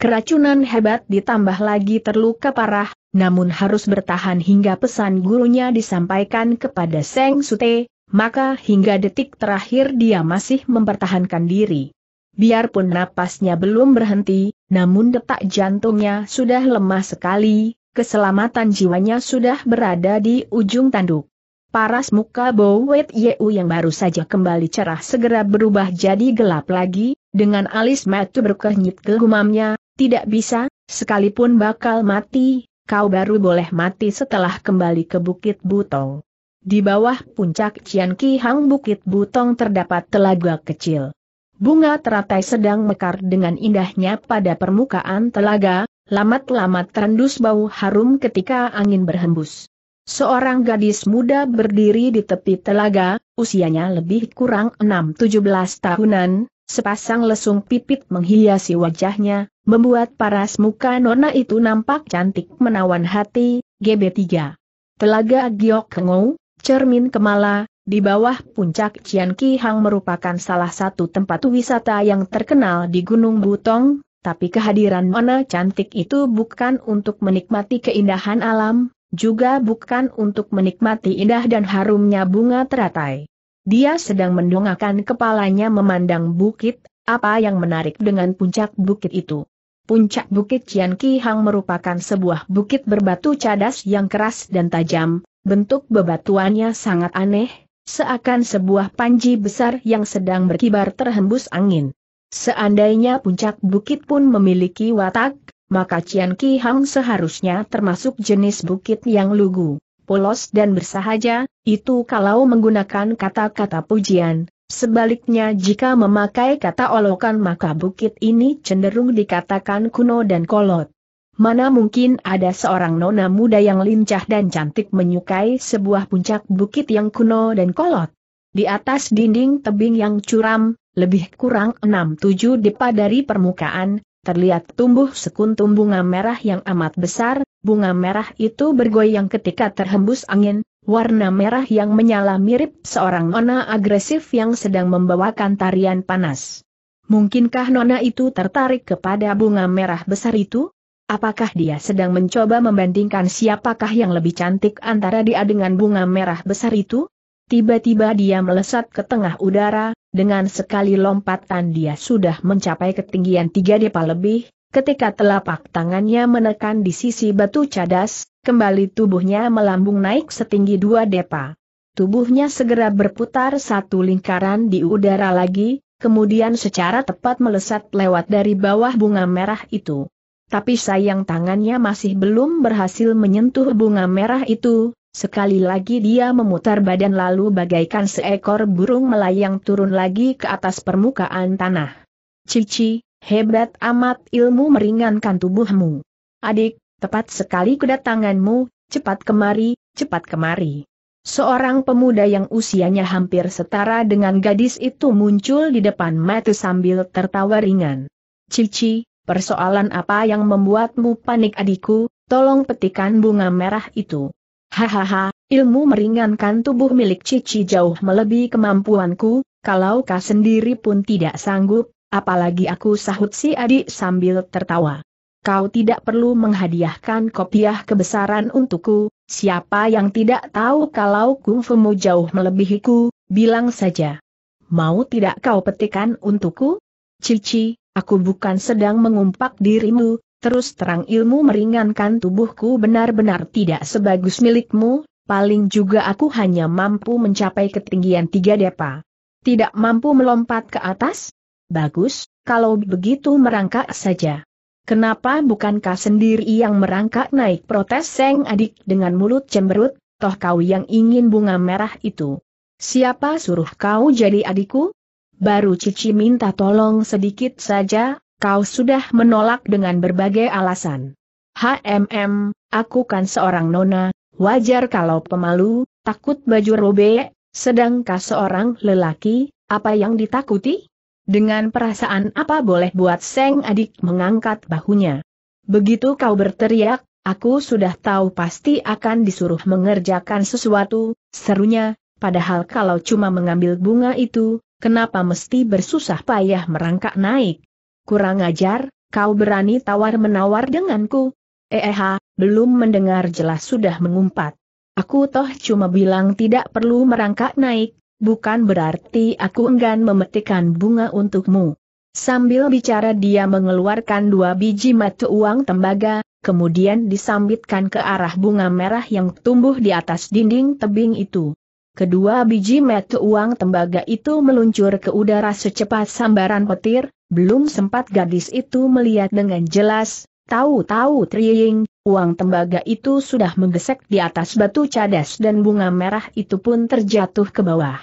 keracunan hebat ditambah lagi terluka parah, namun harus bertahan hingga pesan gurunya disampaikan kepada Seng Sute, maka hingga detik terakhir dia masih mempertahankan diri. Biarpun napasnya belum berhenti, namun detak jantungnya sudah lemah sekali, keselamatan jiwanya sudah berada di ujung tanduk. Paras muka Bowet Yeu yang baru saja kembali cerah segera berubah jadi gelap lagi, dengan alis mata berkenyit gumamnya, tidak bisa, sekalipun bakal mati, kau baru boleh mati setelah kembali ke Bukit Butong. Di bawah puncak Cian Hang Bukit Butong terdapat telaga kecil. Bunga teratai sedang mekar dengan indahnya pada permukaan telaga, lamat-lamat terendus bau harum ketika angin berhembus. Seorang gadis muda berdiri di tepi telaga, usianya lebih kurang 6-17 tahunan, sepasang lesung pipit menghiasi wajahnya, membuat paras muka nona itu nampak cantik menawan hati, GB3. Telaga Giok Kengou, Cermin Kemala, di bawah puncak Cian Ki Hang merupakan salah satu tempat wisata yang terkenal di Gunung Butong, tapi kehadiran Nona cantik itu bukan untuk menikmati keindahan alam, juga bukan untuk menikmati indah dan harumnya bunga teratai. Dia sedang mendongakkan kepalanya memandang bukit, apa yang menarik dengan puncak bukit itu. Puncak bukit Cian Ki Hang merupakan sebuah bukit berbatu cadas yang keras dan tajam, bentuk bebatuannya sangat aneh, seakan sebuah panji besar yang sedang berkibar terhembus angin. Seandainya puncak bukit pun memiliki watak, maka Cian Ki Hang seharusnya termasuk jenis bukit yang lugu, polos dan bersahaja, itu kalau menggunakan kata-kata pujian, sebaliknya jika memakai kata olokan maka bukit ini cenderung dikatakan kuno dan kolot. Mana mungkin ada seorang nona muda yang lincah dan cantik menyukai sebuah puncak bukit yang kuno dan kolot. Di atas dinding tebing yang curam, lebih kurang 6-7 depa dari permukaan, terlihat tumbuh sekuntum bunga merah yang amat besar, bunga merah itu bergoyang ketika terhembus angin, warna merah yang menyala mirip seorang nona agresif yang sedang membawakan tarian panas. Mungkinkah nona itu tertarik kepada bunga merah besar itu? Apakah dia sedang mencoba membandingkan siapakah yang lebih cantik antara dia dengan bunga merah besar itu? Tiba-tiba dia melesat ke tengah udara, dengan sekali lompatan dia sudah mencapai ketinggian tiga depa lebih, ketika telapak tangannya menekan di sisi batu cadas, kembali tubuhnya melambung naik setinggi dua depa. Tubuhnya segera berputar satu lingkaran di udara lagi, kemudian secara tepat melesat lewat dari bawah bunga merah itu. Tapi sayang tangannya masih belum berhasil menyentuh bunga merah itu, Sekali lagi dia memutar badan lalu bagaikan seekor burung melayang turun lagi ke atas permukaan tanah. Cici, hebat amat ilmu meringankan tubuhmu. Adik, tepat sekali kedatanganmu, cepat kemari, cepat kemari. Seorang pemuda yang usianya hampir setara dengan gadis itu muncul di depan mata sambil tertawa ringan. Cici, persoalan apa yang membuatmu panik adikku, tolong petikan bunga merah itu. Hahaha, ilmu meringankan tubuh milik Cici jauh melebihi kemampuanku, kalau kau sendiri pun tidak sanggup, apalagi aku sahut si adik sambil tertawa. Kau tidak perlu menghadiahkan kopiah kebesaran untukku, siapa yang tidak tahu kalau kungfumu jauh melebihiku, bilang saja. Mau tidak kau petikan untukku? Cici, aku bukan sedang mengumpak dirimu, Terus terang ilmu meringankan tubuhku benar-benar tidak sebagus milikmu, paling juga aku hanya mampu mencapai ketinggian tiga depa. Tidak mampu melompat ke atas? Bagus, kalau begitu merangkak saja. Kenapa bukankah sendiri yang merangkak naik protes Seng adik dengan mulut cemberut, toh kau yang ingin bunga merah itu. Siapa suruh kau jadi adikku? Baru Cici minta tolong sedikit saja, Kau sudah menolak dengan berbagai alasan. HMM, aku kan seorang nona, wajar kalau pemalu, takut baju robek, sedangkah seorang lelaki, apa yang ditakuti? Dengan perasaan apa boleh buat Seng adik mengangkat bahunya. Begitu kau berteriak, aku sudah tahu pasti akan disuruh mengerjakan sesuatu, serunya, padahal kalau cuma mengambil bunga itu, kenapa mesti bersusah payah merangkak naik? kurang ajar, kau berani tawar-menawar denganku. Eh, belum mendengar jelas sudah mengumpat. Aku toh cuma bilang tidak perlu merangkak naik, bukan berarti aku enggan memetikan bunga untukmu. Sambil bicara dia mengeluarkan dua biji mata uang tembaga, kemudian disambitkan ke arah bunga merah yang tumbuh di atas dinding tebing itu. Kedua biji mata uang tembaga itu meluncur ke udara secepat sambaran petir, belum sempat gadis itu melihat dengan jelas, tahu-tahu triing, uang tembaga itu sudah menggesek di atas batu cadas dan bunga merah itu pun terjatuh ke bawah.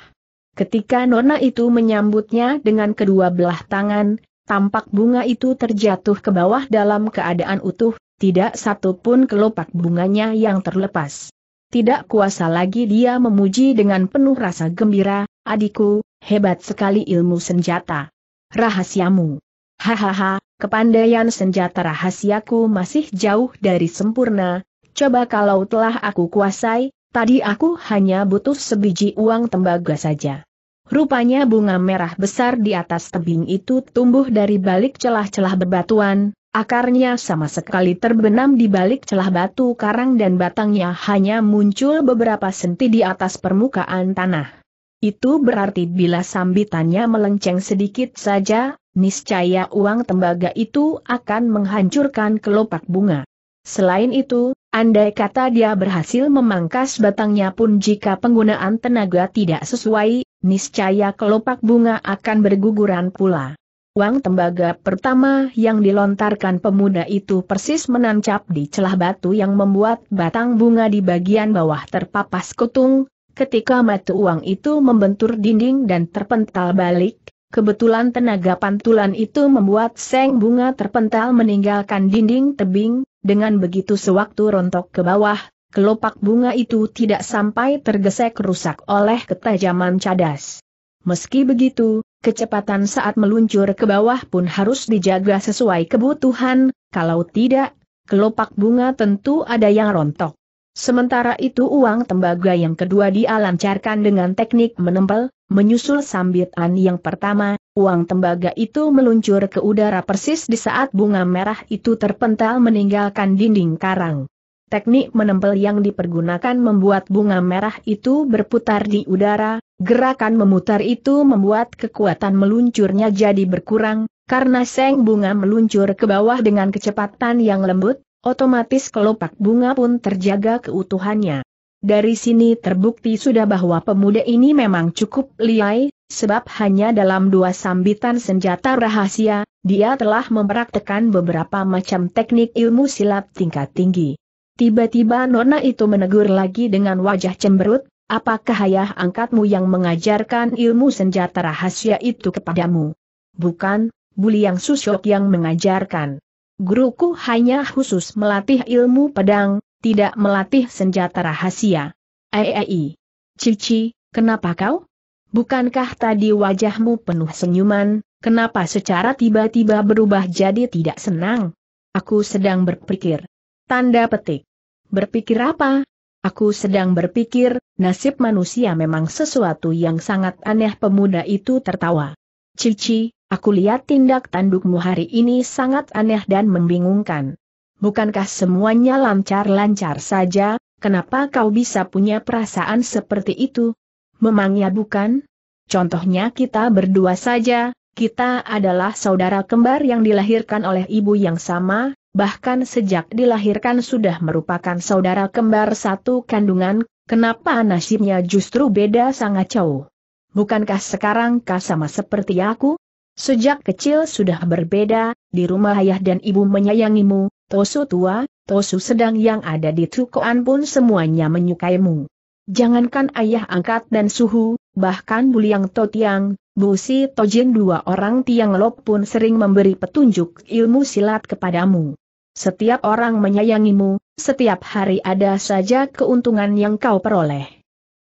Ketika nona itu menyambutnya dengan kedua belah tangan, tampak bunga itu terjatuh ke bawah dalam keadaan utuh, tidak satu pun kelopak bunganya yang terlepas. Tidak kuasa lagi dia memuji dengan penuh rasa gembira, adikku, hebat sekali ilmu senjata rahasiamu. Hahaha, kepandaian senjata rahasiaku masih jauh dari sempurna, coba kalau telah aku kuasai, tadi aku hanya butuh sebiji uang tembaga saja. Rupanya bunga merah besar di atas tebing itu tumbuh dari balik celah-celah bebatuan, akarnya sama sekali terbenam di balik celah batu karang dan batangnya hanya muncul beberapa senti di atas permukaan tanah. Itu berarti bila sambitannya melenceng sedikit saja, niscaya uang tembaga itu akan menghancurkan kelopak bunga. Selain itu, andai kata dia berhasil memangkas batangnya pun jika penggunaan tenaga tidak sesuai, niscaya kelopak bunga akan berguguran pula. Uang tembaga pertama yang dilontarkan pemuda itu persis menancap di celah batu yang membuat batang bunga di bagian bawah terpapas kutung, Ketika mata uang itu membentur dinding dan terpental balik, kebetulan tenaga pantulan itu membuat seng bunga terpental meninggalkan dinding tebing, dengan begitu sewaktu rontok ke bawah, kelopak bunga itu tidak sampai tergesek rusak oleh ketajaman cadas. Meski begitu, kecepatan saat meluncur ke bawah pun harus dijaga sesuai kebutuhan, kalau tidak, kelopak bunga tentu ada yang rontok. Sementara itu uang tembaga yang kedua dialancarkan dengan teknik menempel, menyusul sambitan yang pertama, uang tembaga itu meluncur ke udara persis di saat bunga merah itu terpental meninggalkan dinding karang. Teknik menempel yang dipergunakan membuat bunga merah itu berputar di udara, gerakan memutar itu membuat kekuatan meluncurnya jadi berkurang, karena seng bunga meluncur ke bawah dengan kecepatan yang lembut, Otomatis kelopak bunga pun terjaga keutuhannya. Dari sini terbukti sudah bahwa pemuda ini memang cukup liai, sebab hanya dalam dua sambitan senjata rahasia, dia telah mempraktekan beberapa macam teknik ilmu silat tingkat tinggi. Tiba-tiba Nona itu menegur lagi dengan wajah cemberut, apakah ayah angkatmu yang mengajarkan ilmu senjata rahasia itu kepadamu? Bukan, Buliang Susok yang mengajarkan. Guruku hanya khusus melatih ilmu pedang, tidak melatih senjata rahasia. Eei. Cici, kenapa kau? Bukankah tadi wajahmu penuh senyuman, kenapa secara tiba-tiba berubah jadi tidak senang? Aku sedang berpikir. Tanda petik. Berpikir apa? Aku sedang berpikir, nasib manusia memang sesuatu yang sangat aneh pemuda itu tertawa. Cici, Aku lihat tindak tandukmu hari ini sangat aneh dan membingungkan. Bukankah semuanya lancar-lancar saja, kenapa kau bisa punya perasaan seperti itu? Memangnya bukan? Contohnya kita berdua saja, kita adalah saudara kembar yang dilahirkan oleh ibu yang sama, bahkan sejak dilahirkan sudah merupakan saudara kembar satu kandungan, kenapa nasibnya justru beda sangat jauh? Bukankah sekarang kau sama seperti aku? Sejak kecil sudah berbeda, di rumah ayah dan ibu menyayangimu, Tosu tua, Tosu sedang yang ada di Tukoan pun semuanya menyukaimu. Jangankan ayah angkat dan suhu, bahkan Buliang Totiang, Busi Tojin dua orang Tiang Lok pun sering memberi petunjuk ilmu silat kepadamu. Setiap orang menyayangimu, setiap hari ada saja keuntungan yang kau peroleh.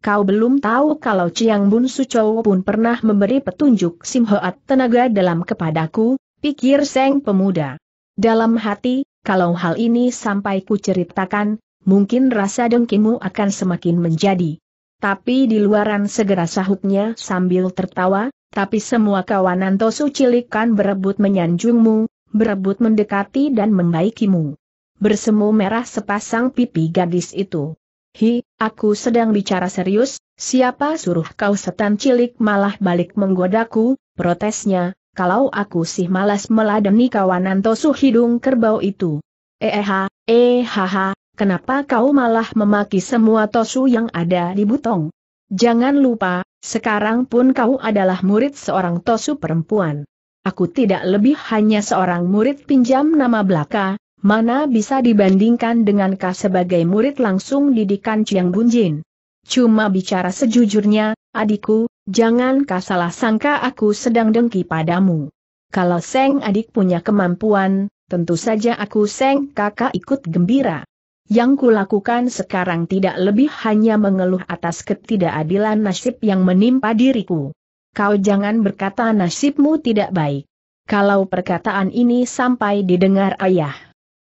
Kau belum tahu kalau Chiang Bun Chou pun pernah memberi petunjuk Sim Hoat tenaga dalam kepadaku, pikir Seng pemuda. Dalam hati, kalau hal ini sampai ku ceritakan, mungkin rasa dengkimu akan semakin menjadi. Tapi di luaran segera sahutnya sambil tertawa, tapi semua kawanan Tosu kan berebut menyanjungmu, berebut mendekati dan membaikimu. Bersemu merah sepasang pipi gadis itu. Hi, aku sedang bicara serius, siapa suruh kau setan cilik malah balik menggodaku, protesnya, kalau aku sih malas meladeni kawanan tosu hidung kerbau itu. Eha, ehaha, kenapa kau malah memaki semua tosu yang ada di butong? Jangan lupa, sekarang pun kau adalah murid seorang tosu perempuan. Aku tidak lebih hanya seorang murid pinjam nama belaka, mana bisa dibandingkan dengan Ka sebagai murid langsung didikan Ciang Bunjin. Cuma bicara sejujurnya, adikku, jangan kau salah sangka aku sedang dengki padamu. Kalau Seng adik punya kemampuan, tentu saja aku Seng kakak ikut gembira. Yang kulakukan sekarang tidak lebih hanya mengeluh atas ketidakadilan nasib yang menimpa diriku. Kau jangan berkata nasibmu tidak baik. Kalau perkataan ini sampai didengar ayah,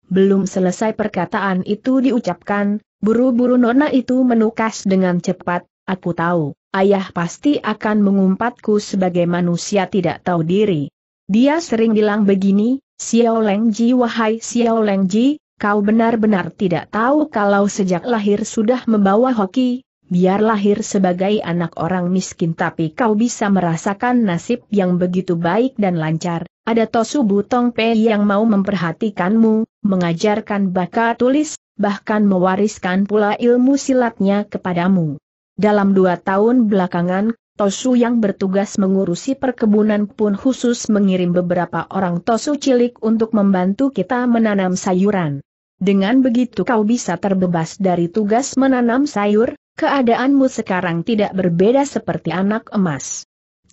belum selesai perkataan itu diucapkan, buru-buru nona itu menukas dengan cepat, aku tahu, ayah pasti akan mengumpatku sebagai manusia tidak tahu diri. Dia sering bilang begini, Xiao Lengji wahai Xiao Lengji, kau benar-benar tidak tahu kalau sejak lahir sudah membawa hoki, biar lahir sebagai anak orang miskin tapi kau bisa merasakan nasib yang begitu baik dan lancar, ada Tosu Butong Pei yang mau memperhatikanmu, mengajarkan bakat tulis, bahkan mewariskan pula ilmu silatnya kepadamu. Dalam dua tahun belakangan, Tosu yang bertugas mengurusi perkebunan pun khusus mengirim beberapa orang Tosu cilik untuk membantu kita menanam sayuran. Dengan begitu kau bisa terbebas dari tugas menanam sayur, keadaanmu sekarang tidak berbeda seperti anak emas.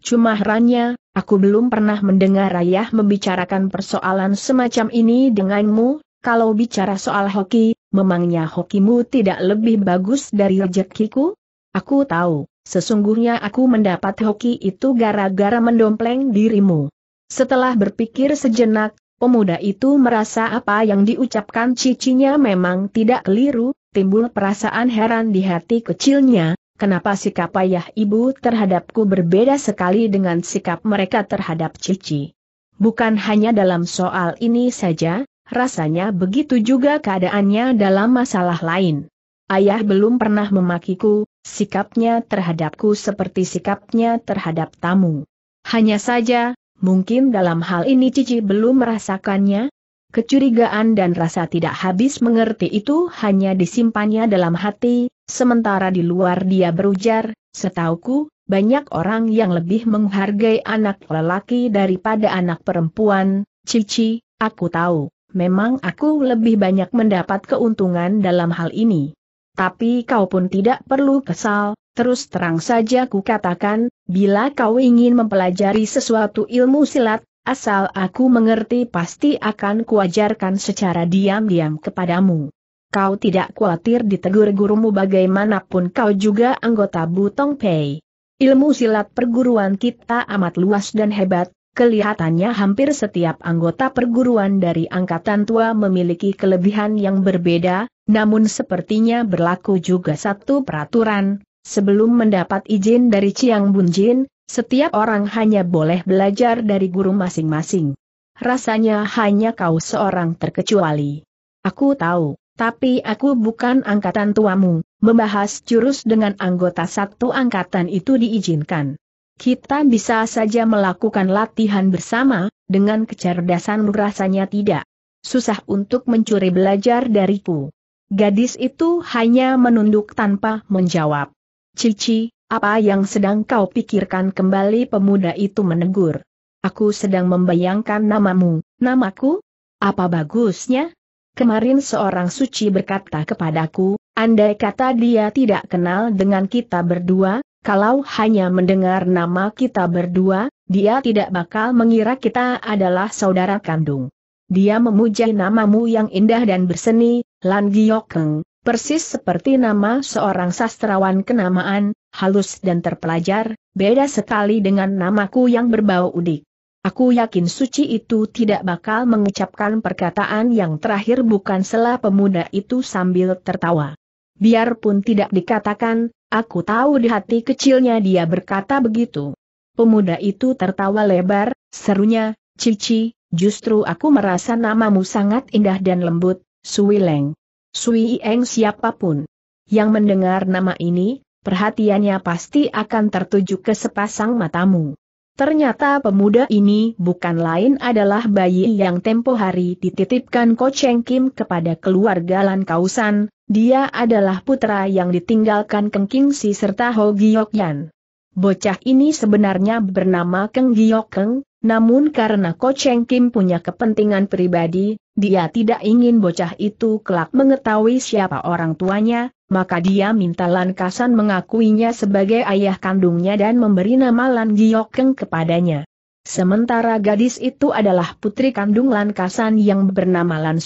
Cuma herannya, aku belum pernah mendengar ayah membicarakan persoalan semacam ini denganmu, kalau bicara soal hoki, memangnya hokimu tidak lebih bagus dari rejekiku? Aku tahu, sesungguhnya aku mendapat hoki itu gara-gara mendompleng dirimu. Setelah berpikir sejenak, pemuda itu merasa apa yang diucapkan cicinya memang tidak keliru, timbul perasaan heran di hati kecilnya, kenapa sikap ayah ibu terhadapku berbeda sekali dengan sikap mereka terhadap Cici. Bukan hanya dalam soal ini saja, rasanya begitu juga keadaannya dalam masalah lain. Ayah belum pernah memakiku, sikapnya terhadapku seperti sikapnya terhadap tamu. Hanya saja, mungkin dalam hal ini Cici belum merasakannya, Kecurigaan dan rasa tidak habis mengerti itu hanya disimpannya dalam hati, Sementara di luar dia berujar, setauku, banyak orang yang lebih menghargai anak lelaki daripada anak perempuan, Cici, aku tahu, memang aku lebih banyak mendapat keuntungan dalam hal ini. Tapi kau pun tidak perlu kesal, terus terang saja ku katakan, bila kau ingin mempelajari sesuatu ilmu silat, asal aku mengerti pasti akan kuajarkan secara diam-diam kepadamu kau tidak khawatir ditegur gurumu bagaimanapun kau juga anggota Butong Pei. Ilmu silat perguruan kita amat luas dan hebat, kelihatannya hampir setiap anggota perguruan dari angkatan tua memiliki kelebihan yang berbeda, namun sepertinya berlaku juga satu peraturan, sebelum mendapat izin dari Chiang Bunjin, setiap orang hanya boleh belajar dari guru masing-masing. Rasanya hanya kau seorang terkecuali. Aku tahu. Tapi aku bukan angkatan tuamu, membahas jurus dengan anggota satu angkatan itu diizinkan. Kita bisa saja melakukan latihan bersama, dengan kecerdasan rasanya tidak. Susah untuk mencuri belajar dariku. Gadis itu hanya menunduk tanpa menjawab. Cici, apa yang sedang kau pikirkan kembali pemuda itu menegur. Aku sedang membayangkan namamu, namaku? Apa bagusnya? Kemarin seorang suci berkata kepadaku, andai kata dia tidak kenal dengan kita berdua, kalau hanya mendengar nama kita berdua, dia tidak bakal mengira kita adalah saudara kandung. Dia memuja namamu yang indah dan berseni, Lan Giokeng, persis seperti nama seorang sastrawan kenamaan, halus dan terpelajar, beda sekali dengan namaku yang berbau udik. Aku yakin suci itu tidak bakal mengucapkan perkataan yang terakhir bukan sela pemuda itu sambil tertawa. Biarpun tidak dikatakan, aku tahu di hati kecilnya dia berkata begitu. Pemuda itu tertawa lebar, serunya, Cici, justru aku merasa namamu sangat indah dan lembut, Sui Leng. Sui Eng siapapun yang mendengar nama ini, perhatiannya pasti akan tertuju ke sepasang matamu. Ternyata pemuda ini bukan lain adalah bayi yang tempo hari dititipkan Ko Cheng Kim kepada keluarga Lan Kausan, dia adalah putra yang ditinggalkan Keng King Si serta Ho Giok Yan. Bocah ini sebenarnya bernama Keng Giok Keng, namun karena Ko Cheng Kim punya kepentingan pribadi, dia tidak ingin bocah itu kelak mengetahui siapa orang tuanya, maka dia minta Lan Kasan mengakuinya sebagai ayah kandungnya dan memberi nama Lan Giokeng kepadanya. Sementara gadis itu adalah putri kandung Lan Kasan yang bernama Lan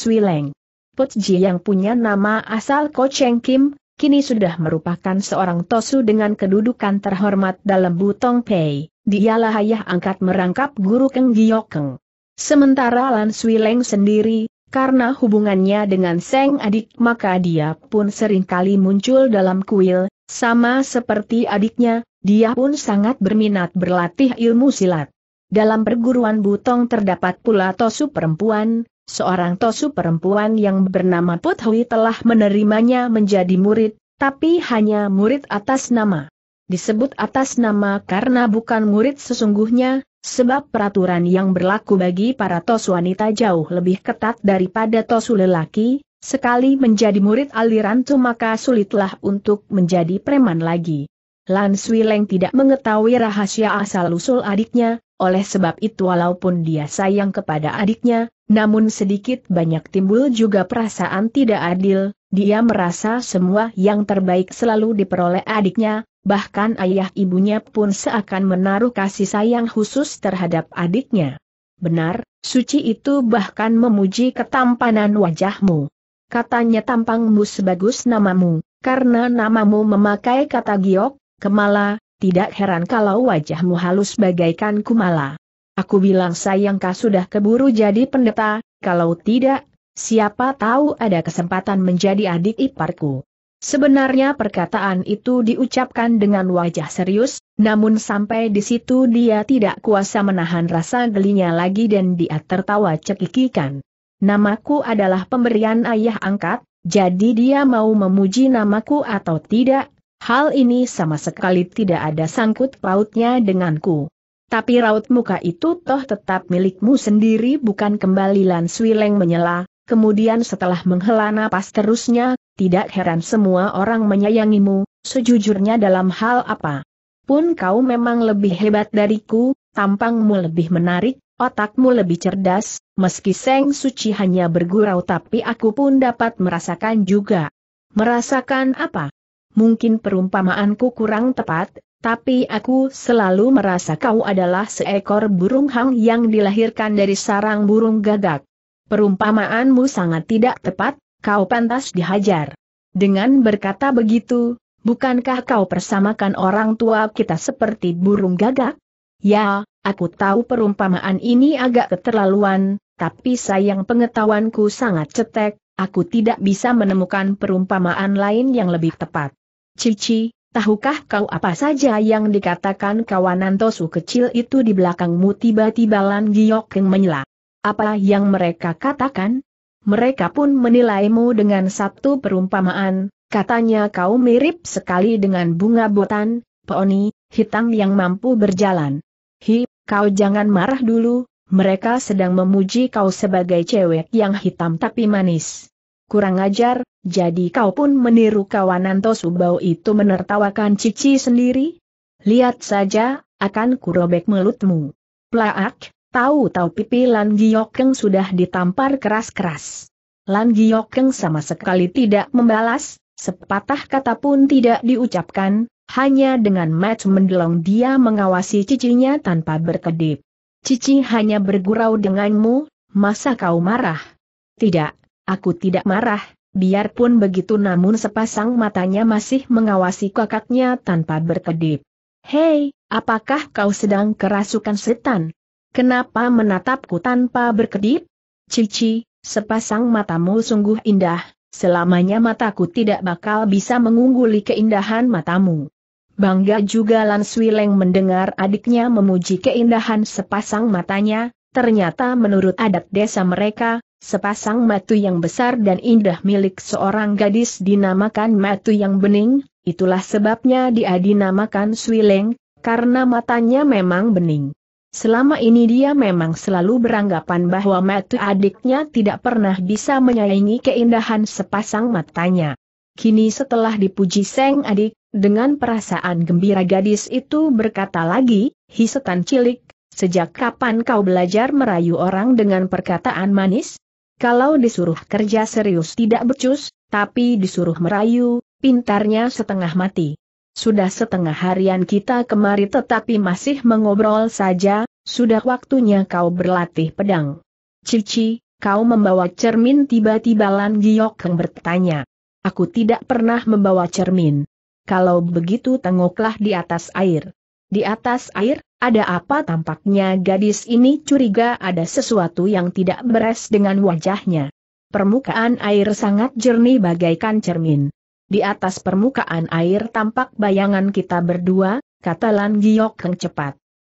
Put Ji yang punya nama asal Ko Cheng Kim, kini sudah merupakan seorang tosu dengan kedudukan terhormat dalam Butong Pei, dialah ayah angkat merangkap guru Keng Giokeng. Sementara Lan Suileng sendiri, karena hubungannya dengan Seng adik maka dia pun sering kali muncul dalam kuil, sama seperti adiknya, dia pun sangat berminat berlatih ilmu silat. Dalam perguruan Butong terdapat pula Tosu perempuan, seorang Tosu perempuan yang bernama Put telah menerimanya menjadi murid, tapi hanya murid atas nama. Disebut atas nama karena bukan murid sesungguhnya, sebab peraturan yang berlaku bagi para tos wanita jauh lebih ketat daripada tosu lelaki, sekali menjadi murid aliran tu maka sulitlah untuk menjadi preman lagi. Lan Swileng tidak mengetahui rahasia asal-usul adiknya, oleh sebab itu walaupun dia sayang kepada adiknya, namun sedikit banyak timbul juga perasaan tidak adil, dia merasa semua yang terbaik selalu diperoleh adiknya, bahkan ayah ibunya pun seakan menaruh kasih sayang khusus terhadap adiknya. Benar, suci itu bahkan memuji ketampanan wajahmu. Katanya tampangmu sebagus namamu, karena namamu memakai kata giok, kemala, tidak heran kalau wajahmu halus bagaikan kumala. Aku bilang sayangkah sudah keburu jadi pendeta, kalau tidak, siapa tahu ada kesempatan menjadi adik iparku. Sebenarnya perkataan itu diucapkan dengan wajah serius, namun sampai di situ dia tidak kuasa menahan rasa gelinya lagi dan dia tertawa cekikikan. Namaku adalah pemberian ayah angkat, jadi dia mau memuji namaku atau tidak, hal ini sama sekali tidak ada sangkut pautnya denganku. Tapi raut muka itu toh tetap milikmu sendiri bukan kembali Lan Swileng menyela, Kemudian setelah menghela napas terusnya, tidak heran semua orang menyayangimu, sejujurnya dalam hal apa. Pun kau memang lebih hebat dariku, tampangmu lebih menarik, otakmu lebih cerdas, meski Seng Suci hanya bergurau tapi aku pun dapat merasakan juga. Merasakan apa? Mungkin perumpamaanku kurang tepat, tapi aku selalu merasa kau adalah seekor burung hang yang dilahirkan dari sarang burung gagak. Perumpamaanmu sangat tidak tepat, kau pantas dihajar. Dengan berkata begitu, bukankah kau persamakan orang tua kita seperti burung gagak? Ya, aku tahu perumpamaan ini agak keterlaluan, tapi sayang pengetahuanku sangat cetek, aku tidak bisa menemukan perumpamaan lain yang lebih tepat. Cici, tahukah kau apa saja yang dikatakan kawanan Tosu kecil itu di belakangmu tiba-tiba Lan Giok yang menyela? Apa yang mereka katakan? Mereka pun menilaimu dengan satu perumpamaan, katanya kau mirip sekali dengan bunga botan, peoni, hitam yang mampu berjalan. Hi, kau jangan marah dulu, mereka sedang memuji kau sebagai cewek yang hitam tapi manis. Kurang ajar, jadi kau pun meniru kawananto subau itu menertawakan cici sendiri? Lihat saja, akan kurobek mulutmu. Plaak, Tahu-tahu pipi Lan Giokeng sudah ditampar keras-keras. Lan Giokeng sama sekali tidak membalas, sepatah kata pun tidak diucapkan, hanya dengan match mendelong dia mengawasi cicinya tanpa berkedip. Cici hanya bergurau denganmu, masa kau marah? Tidak, aku tidak marah, biarpun begitu namun sepasang matanya masih mengawasi kakaknya tanpa berkedip. Hei, apakah kau sedang kerasukan setan? Kenapa menatapku tanpa berkedip? Cici, sepasang matamu sungguh indah, selamanya mataku tidak bakal bisa mengungguli keindahan matamu. Bangga juga Lan Swileng mendengar adiknya memuji keindahan sepasang matanya, ternyata menurut adat desa mereka, sepasang matu yang besar dan indah milik seorang gadis dinamakan matu yang bening, itulah sebabnya dia dinamakan Swileng, karena matanya memang bening. Selama ini dia memang selalu beranggapan bahwa mata adiknya tidak pernah bisa menyaingi keindahan sepasang matanya. Kini setelah dipuji Seng adik, dengan perasaan gembira gadis itu berkata lagi, Hisetan cilik, sejak kapan kau belajar merayu orang dengan perkataan manis? Kalau disuruh kerja serius tidak becus, tapi disuruh merayu, pintarnya setengah mati. Sudah setengah harian kita kemari tetapi masih mengobrol saja, sudah waktunya kau berlatih pedang. Cici, kau membawa cermin tiba-tiba Lan Giokeng bertanya. Aku tidak pernah membawa cermin. Kalau begitu tengoklah di atas air. Di atas air, ada apa tampaknya gadis ini curiga ada sesuatu yang tidak beres dengan wajahnya. Permukaan air sangat jernih bagaikan cermin. Di atas permukaan air tampak bayangan kita berdua, kata Lan Giokeng cepat.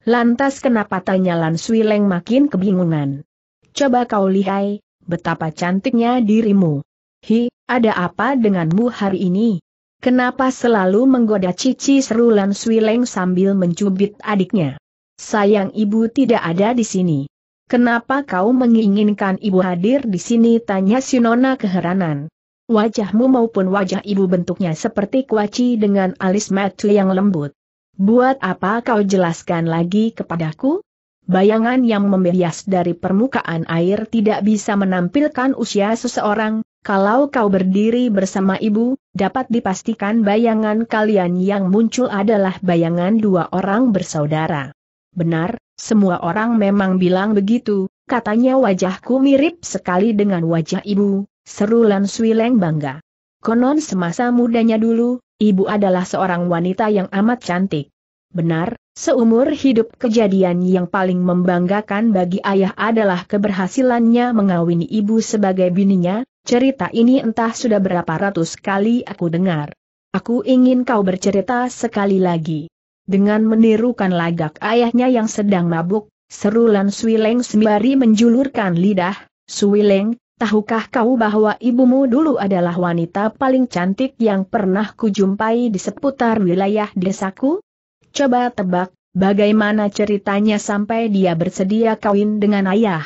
Lantas kenapa tanya Lan Swileng makin kebingungan? Coba kau lihai, betapa cantiknya dirimu. Hi, ada apa denganmu hari ini? Kenapa selalu menggoda Cici seru Lan Swileng sambil mencubit adiknya? Sayang ibu tidak ada di sini. Kenapa kau menginginkan ibu hadir di sini? Tanya Sinona keheranan. Wajahmu maupun wajah ibu bentuknya seperti kuaci dengan alis matu yang lembut. Buat apa kau jelaskan lagi kepadaku? Bayangan yang membias dari permukaan air tidak bisa menampilkan usia seseorang, kalau kau berdiri bersama ibu, dapat dipastikan bayangan kalian yang muncul adalah bayangan dua orang bersaudara. Benar, semua orang memang bilang begitu, katanya wajahku mirip sekali dengan wajah ibu, seru Lan Swileng bangga. Konon semasa mudanya dulu, Ibu adalah seorang wanita yang amat cantik. Benar, seumur hidup kejadian yang paling membanggakan bagi ayah adalah keberhasilannya mengawini ibu sebagai bininya, cerita ini entah sudah berapa ratus kali aku dengar. Aku ingin kau bercerita sekali lagi. Dengan menirukan lagak ayahnya yang sedang mabuk, seru Suileng Swileng sembari menjulurkan lidah, Swileng, Tahukah kau bahwa ibumu dulu adalah wanita paling cantik yang pernah kujumpai di seputar wilayah desaku? Coba tebak, bagaimana ceritanya sampai dia bersedia kawin dengan ayah.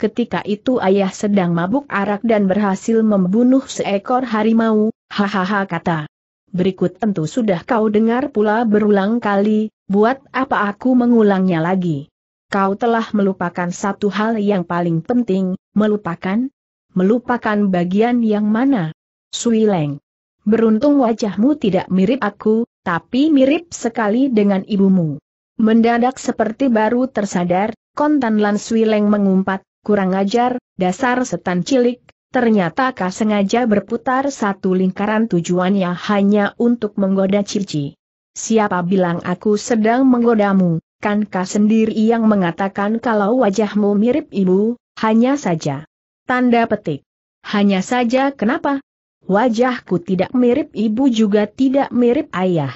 Ketika itu ayah sedang mabuk arak dan berhasil membunuh seekor harimau, hahaha kata. Berikut tentu sudah kau dengar pula berulang kali, buat apa aku mengulangnya lagi? Kau telah melupakan satu hal yang paling penting, melupakan, melupakan bagian yang mana? Sui Leng. Beruntung wajahmu tidak mirip aku, tapi mirip sekali dengan ibumu. Mendadak seperti baru tersadar, kontan Lan Sui Leng mengumpat, kurang ajar, dasar setan cilik, ternyata kau sengaja berputar satu lingkaran tujuannya hanya untuk menggoda Cici. Siapa bilang aku sedang menggodamu, kan kau sendiri yang mengatakan kalau wajahmu mirip ibu, hanya saja. Tanda petik. Hanya saja kenapa? Wajahku tidak mirip ibu juga tidak mirip ayah.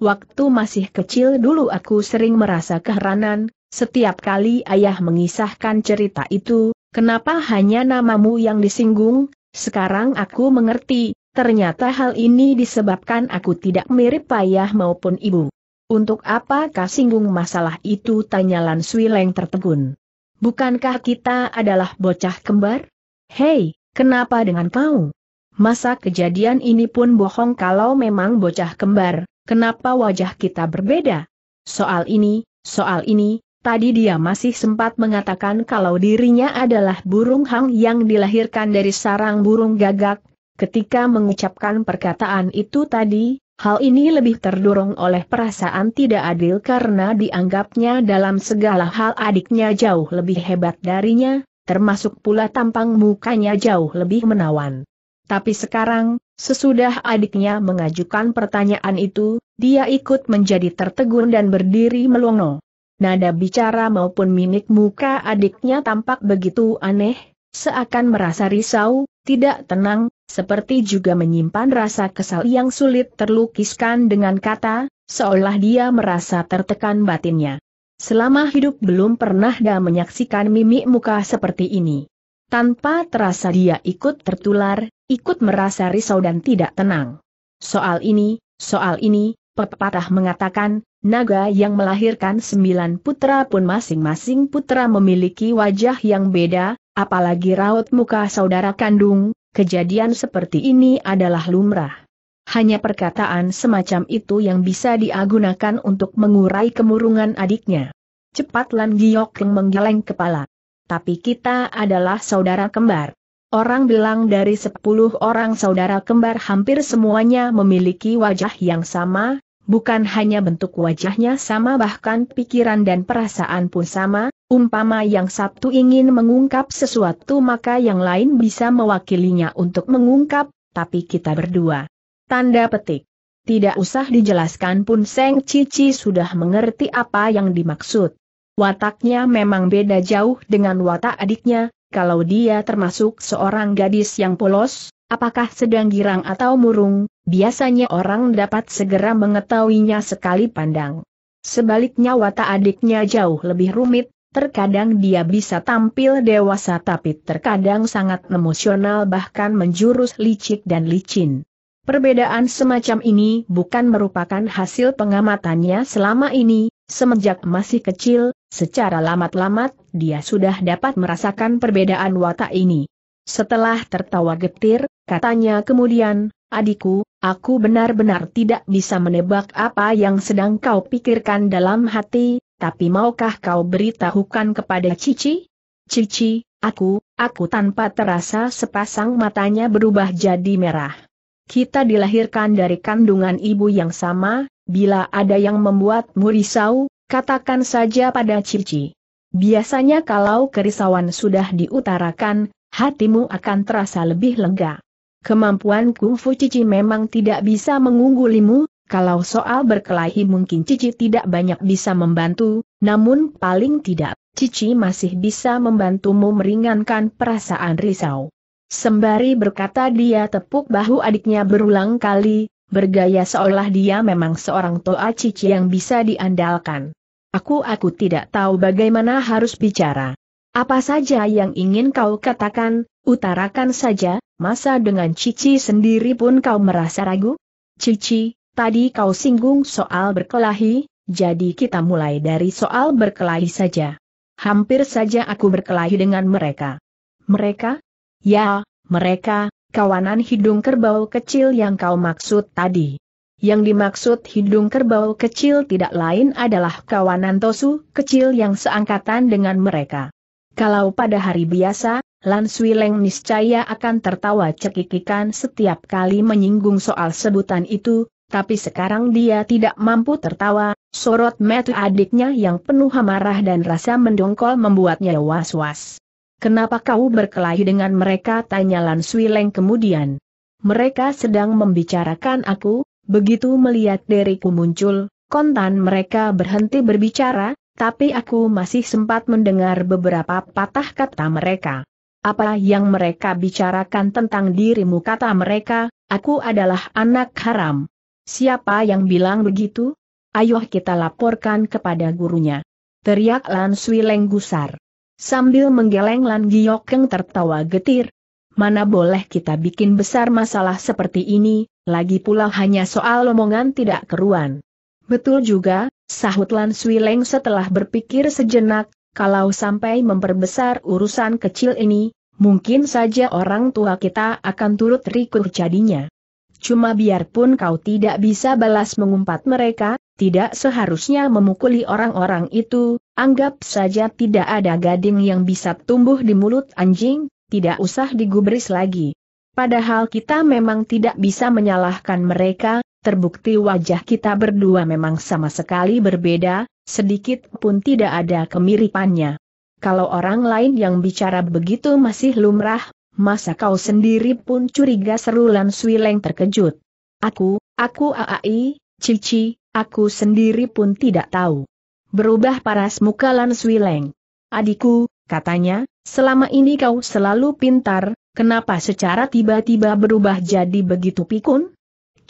Waktu masih kecil dulu aku sering merasa keheranan, setiap kali ayah mengisahkan cerita itu, kenapa hanya namamu yang disinggung, sekarang aku mengerti, ternyata hal ini disebabkan aku tidak mirip ayah maupun ibu. Untuk apa kau singgung masalah itu Tanyalan Lan Swileng tertegun. Bukankah kita adalah bocah kembar? Hei, kenapa dengan kau? Masa kejadian ini pun bohong kalau memang bocah kembar, kenapa wajah kita berbeda? Soal ini, soal ini, tadi dia masih sempat mengatakan kalau dirinya adalah burung hang yang dilahirkan dari sarang burung gagak, ketika mengucapkan perkataan itu tadi, Hal ini lebih terdorong oleh perasaan tidak adil karena dianggapnya dalam segala hal adiknya jauh lebih hebat darinya, termasuk pula tampang mukanya jauh lebih menawan. Tapi sekarang, sesudah adiknya mengajukan pertanyaan itu, dia ikut menjadi tertegun dan berdiri melongo. Nada bicara maupun mimik muka adiknya tampak begitu aneh, Seakan merasa risau, tidak tenang, seperti juga menyimpan rasa kesal yang sulit terlukiskan dengan kata, seolah dia merasa tertekan batinnya. Selama hidup belum pernah dia menyaksikan mimik muka seperti ini. Tanpa terasa dia ikut tertular, ikut merasa risau dan tidak tenang. Soal ini, soal ini, pepatah mengatakan, naga yang melahirkan sembilan putra pun masing-masing putra memiliki wajah yang beda, apalagi raut muka saudara kandung, kejadian seperti ini adalah lumrah. Hanya perkataan semacam itu yang bisa diagunakan untuk mengurai kemurungan adiknya. Cepat Lan Giok Keng menggeleng kepala. Tapi kita adalah saudara kembar. Orang bilang dari sepuluh orang saudara kembar hampir semuanya memiliki wajah yang sama, bukan hanya bentuk wajahnya sama bahkan pikiran dan perasaan pun sama, Umpama yang satu ingin mengungkap sesuatu maka yang lain bisa mewakilinya untuk mengungkap, tapi kita berdua. Tanda petik. Tidak usah dijelaskan pun Seng Cici sudah mengerti apa yang dimaksud. Wataknya memang beda jauh dengan watak adiknya, kalau dia termasuk seorang gadis yang polos, apakah sedang girang atau murung, biasanya orang dapat segera mengetahuinya sekali pandang. Sebaliknya watak adiknya jauh lebih rumit, Terkadang dia bisa tampil dewasa tapi terkadang sangat emosional bahkan menjurus licik dan licin. Perbedaan semacam ini bukan merupakan hasil pengamatannya selama ini, semenjak masih kecil, secara lamat-lamat, dia sudah dapat merasakan perbedaan watak ini. Setelah tertawa getir, katanya kemudian, adikku, aku benar-benar tidak bisa menebak apa yang sedang kau pikirkan dalam hati, tapi maukah kau beritahukan kepada Cici? Cici, aku, aku tanpa terasa sepasang matanya berubah jadi merah. Kita dilahirkan dari kandungan ibu yang sama, bila ada yang membuatmu risau, katakan saja pada Cici. Biasanya kalau kerisauan sudah diutarakan, hatimu akan terasa lebih lega. Kemampuan kungfu Cici memang tidak bisa mengunggulimu, kalau soal berkelahi mungkin Cici tidak banyak bisa membantu, namun paling tidak, Cici masih bisa membantumu meringankan perasaan risau. Sembari berkata dia tepuk bahu adiknya berulang kali, bergaya seolah dia memang seorang toa Cici yang bisa diandalkan. Aku-aku tidak tahu bagaimana harus bicara. Apa saja yang ingin kau katakan, utarakan saja, masa dengan Cici sendiri pun kau merasa ragu? Cici, tadi kau singgung soal berkelahi, jadi kita mulai dari soal berkelahi saja. Hampir saja aku berkelahi dengan mereka. Mereka? Ya, mereka, kawanan hidung kerbau kecil yang kau maksud tadi. Yang dimaksud hidung kerbau kecil tidak lain adalah kawanan Tosu kecil yang seangkatan dengan mereka. Kalau pada hari biasa, Lan Swileng niscaya akan tertawa cekikikan setiap kali menyinggung soal sebutan itu, tapi sekarang dia tidak mampu tertawa, sorot mata adiknya yang penuh amarah dan rasa mendongkol membuatnya was-was. Kenapa kau berkelahi dengan mereka? Tanya Lan Leng kemudian. Mereka sedang membicarakan aku, begitu melihat diriku muncul, kontan mereka berhenti berbicara, tapi aku masih sempat mendengar beberapa patah kata mereka. Apa yang mereka bicarakan tentang dirimu kata mereka, aku adalah anak haram. Siapa yang bilang begitu? Ayo kita laporkan kepada gurunya. Teriak Lan Sui Leng gusar. Sambil menggeleng Lan Keng tertawa getir. Mana boleh kita bikin besar masalah seperti ini, lagi pula hanya soal omongan tidak keruan. Betul juga, sahut Lan Sui Leng setelah berpikir sejenak, kalau sampai memperbesar urusan kecil ini, mungkin saja orang tua kita akan turut rikuh jadinya. Cuma biarpun kau tidak bisa balas mengumpat mereka, tidak seharusnya memukuli orang-orang itu, anggap saja tidak ada gading yang bisa tumbuh di mulut anjing, tidak usah digubris lagi. Padahal kita memang tidak bisa menyalahkan mereka, terbukti wajah kita berdua memang sama sekali berbeda, sedikit pun tidak ada kemiripannya. Kalau orang lain yang bicara begitu masih lumrah, masa kau sendiri pun curiga seru Lan Swileng terkejut. Aku, aku aai, cici, aku sendiri pun tidak tahu. Berubah paras muka Lan Swileng. Adikku, katanya, selama ini kau selalu pintar, kenapa secara tiba-tiba berubah jadi begitu pikun?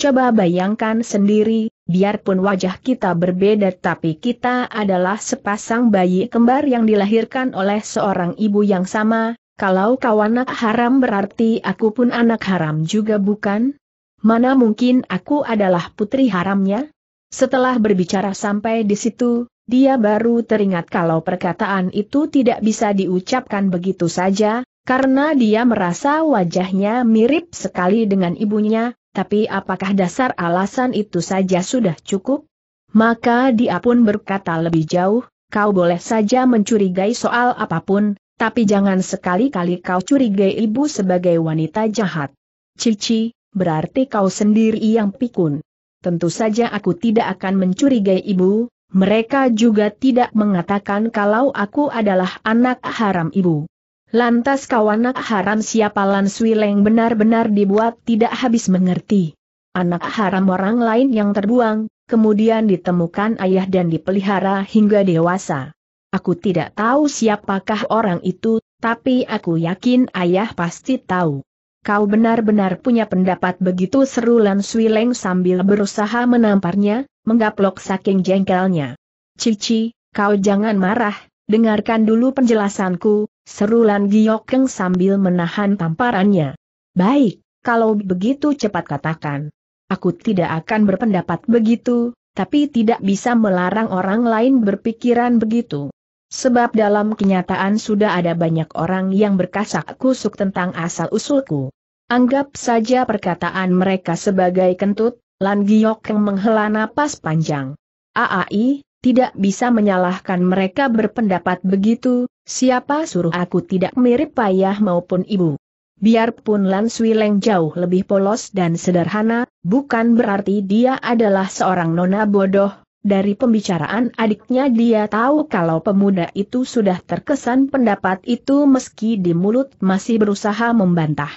Coba bayangkan sendiri, biarpun wajah kita berbeda tapi kita adalah sepasang bayi kembar yang dilahirkan oleh seorang ibu yang sama, kalau kau anak haram berarti aku pun anak haram juga bukan? Mana mungkin aku adalah putri haramnya? Setelah berbicara sampai di situ, dia baru teringat kalau perkataan itu tidak bisa diucapkan begitu saja, karena dia merasa wajahnya mirip sekali dengan ibunya, tapi apakah dasar alasan itu saja sudah cukup? Maka dia pun berkata lebih jauh, kau boleh saja mencurigai soal apapun, tapi jangan sekali-kali kau curigai ibu sebagai wanita jahat. Cici, berarti kau sendiri yang pikun. Tentu saja aku tidak akan mencurigai ibu, mereka juga tidak mengatakan kalau aku adalah anak haram ibu. Lantas kau anak haram siapa Lan Leng benar-benar dibuat tidak habis mengerti. Anak haram orang lain yang terbuang, kemudian ditemukan ayah dan dipelihara hingga dewasa. Aku tidak tahu siapakah orang itu, tapi aku yakin ayah pasti tahu. Kau benar-benar punya pendapat begitu seru Lan Swileng sambil berusaha menamparnya, menggaplok saking jengkelnya. Cici, kau jangan marah, dengarkan dulu penjelasanku, seru Lan Giokeng sambil menahan tamparannya. Baik, kalau begitu cepat katakan. Aku tidak akan berpendapat begitu, tapi tidak bisa melarang orang lain berpikiran begitu. Sebab dalam kenyataan sudah ada banyak orang yang berkasak kusuk tentang asal-usulku. Anggap saja perkataan mereka sebagai kentut, Lan Giok yang menghela napas panjang. Aai, tidak bisa menyalahkan mereka berpendapat begitu, siapa suruh aku tidak mirip payah maupun ibu. Biarpun Lan Sui leng jauh lebih polos dan sederhana, bukan berarti dia adalah seorang nona bodoh, dari pembicaraan adiknya dia tahu kalau pemuda itu sudah terkesan pendapat itu meski di mulut masih berusaha membantah.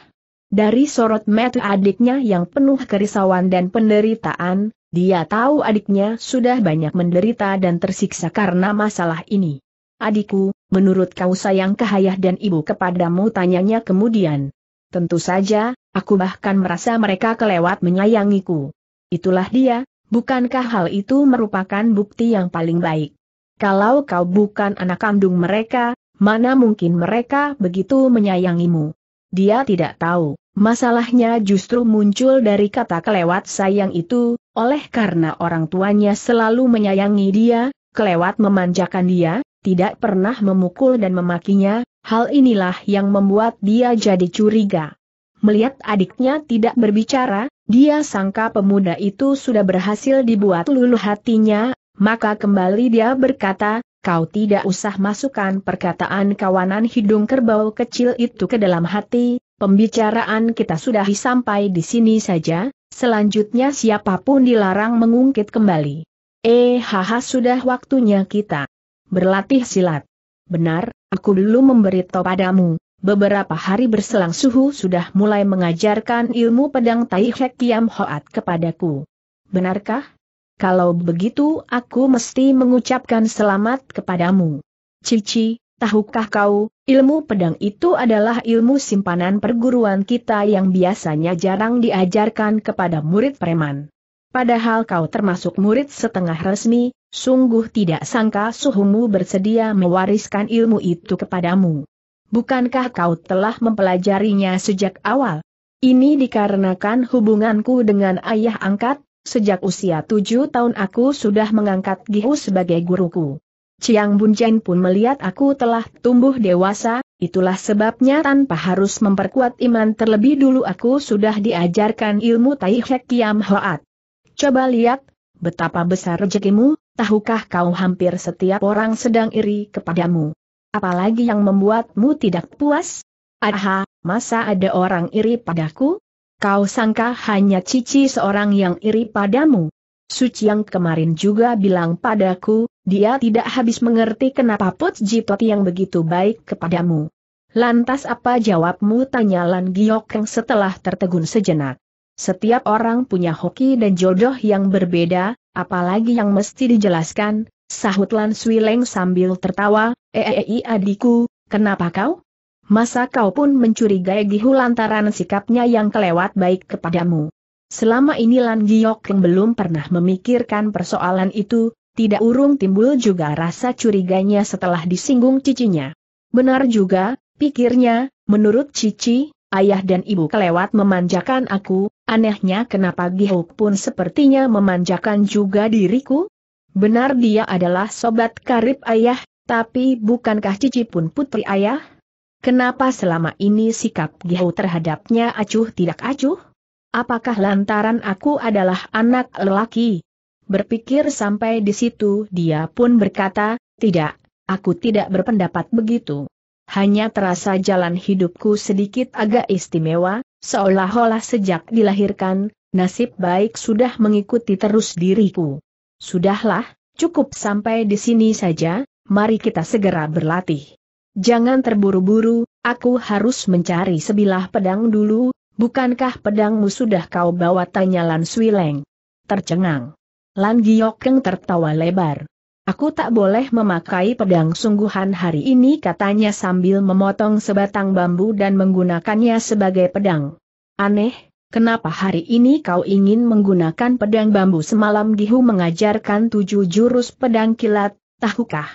Dari sorot mata adiknya yang penuh kerisauan dan penderitaan, dia tahu adiknya sudah banyak menderita dan tersiksa karena masalah ini. Adikku, menurut kau sayang kahayah dan ibu kepadamu tanyanya kemudian. Tentu saja, aku bahkan merasa mereka kelewat menyayangiku. Itulah dia, Bukankah hal itu merupakan bukti yang paling baik? Kalau kau bukan anak kandung mereka, mana mungkin mereka begitu menyayangimu? Dia tidak tahu, masalahnya justru muncul dari kata kelewat sayang itu, oleh karena orang tuanya selalu menyayangi dia, kelewat memanjakan dia, tidak pernah memukul dan memakinya, hal inilah yang membuat dia jadi curiga. Melihat adiknya tidak berbicara, dia sangka pemuda itu sudah berhasil dibuat luluh hatinya, maka kembali dia berkata, kau tidak usah masukkan perkataan kawanan hidung kerbau kecil itu ke dalam hati, pembicaraan kita sudah sampai di sini saja, selanjutnya siapapun dilarang mengungkit kembali. Eh haha sudah waktunya kita berlatih silat. Benar, aku dulu memberitahu padamu, Beberapa hari berselang Suhu sudah mulai mengajarkan ilmu pedang Tai Hek Kiam Hoat kepadaku. Benarkah? Kalau begitu aku mesti mengucapkan selamat kepadamu. Cici, tahukah kau, ilmu pedang itu adalah ilmu simpanan perguruan kita yang biasanya jarang diajarkan kepada murid preman. Padahal kau termasuk murid setengah resmi, sungguh tidak sangka suhumu bersedia mewariskan ilmu itu kepadamu. Bukankah kau telah mempelajarinya sejak awal? Ini dikarenakan hubunganku dengan ayah angkat, sejak usia tujuh tahun aku sudah mengangkat Gihu sebagai guruku. Chiang Bunchen pun melihat aku telah tumbuh dewasa, itulah sebabnya tanpa harus memperkuat iman terlebih dulu aku sudah diajarkan ilmu Tai Hek Kiam Hoat. Coba lihat, betapa besar rezekimu, tahukah kau hampir setiap orang sedang iri kepadamu apalagi yang membuatmu tidak puas? Aha, masa ada orang iri padaku? Kau sangka hanya Cici seorang yang iri padamu? Suci yang kemarin juga bilang padaku, dia tidak habis mengerti kenapa Put Jitot yang begitu baik kepadamu. Lantas apa jawabmu tanya Lan Giokeng setelah tertegun sejenak. Setiap orang punya hoki dan jodoh yang berbeda, apalagi yang mesti dijelaskan, sahut Lan Leng sambil tertawa, Eei eh, eh, eh, adikku, kenapa kau? Masa kau pun mencurigai Gihu lantaran sikapnya yang kelewat baik kepadamu? Selama ini Lan Giok yang belum pernah memikirkan persoalan itu, tidak urung timbul juga rasa curiganya setelah disinggung cicinya. Benar juga, pikirnya, menurut cici, ayah dan ibu kelewat memanjakan aku, anehnya kenapa Gihok pun sepertinya memanjakan juga diriku? Benar dia adalah sobat karib ayah, tapi bukankah Cici pun putri ayah? Kenapa selama ini sikap Gihau terhadapnya acuh tidak acuh? Apakah lantaran aku adalah anak lelaki? Berpikir sampai di situ dia pun berkata, tidak, aku tidak berpendapat begitu. Hanya terasa jalan hidupku sedikit agak istimewa, seolah-olah sejak dilahirkan, nasib baik sudah mengikuti terus diriku. Sudahlah, cukup sampai di sini saja, mari kita segera berlatih. Jangan terburu-buru, aku harus mencari sebilah pedang dulu, bukankah pedangmu sudah kau bawa tanya Lan Swileng. Tercengang. Lan Giokeng tertawa lebar. Aku tak boleh memakai pedang sungguhan hari ini katanya sambil memotong sebatang bambu dan menggunakannya sebagai pedang. Aneh, Kenapa hari ini kau ingin menggunakan pedang bambu semalam Gihu mengajarkan tujuh jurus pedang kilat, tahukah?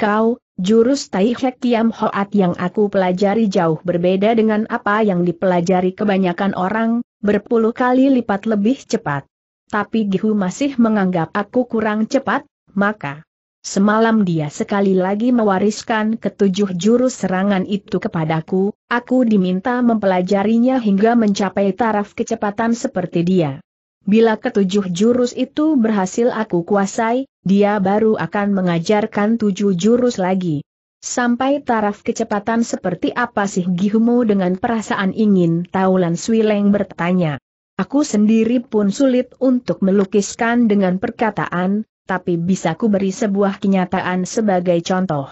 Kau, jurus Tai Hek Kiam Hoat yang aku pelajari jauh berbeda dengan apa yang dipelajari kebanyakan orang, berpuluh kali lipat lebih cepat. Tapi Gihu masih menganggap aku kurang cepat, maka semalam dia sekali lagi mewariskan ketujuh jurus serangan itu kepadaku, aku diminta mempelajarinya hingga mencapai taraf kecepatan seperti dia. Bila ketujuh jurus itu berhasil aku kuasai, dia baru akan mengajarkan tujuh jurus lagi. Sampai taraf kecepatan seperti apa sih Gihumo dengan perasaan ingin tahu Lan Swileng bertanya. Aku sendiri pun sulit untuk melukiskan dengan perkataan, tapi bisa ku beri sebuah kenyataan sebagai contoh.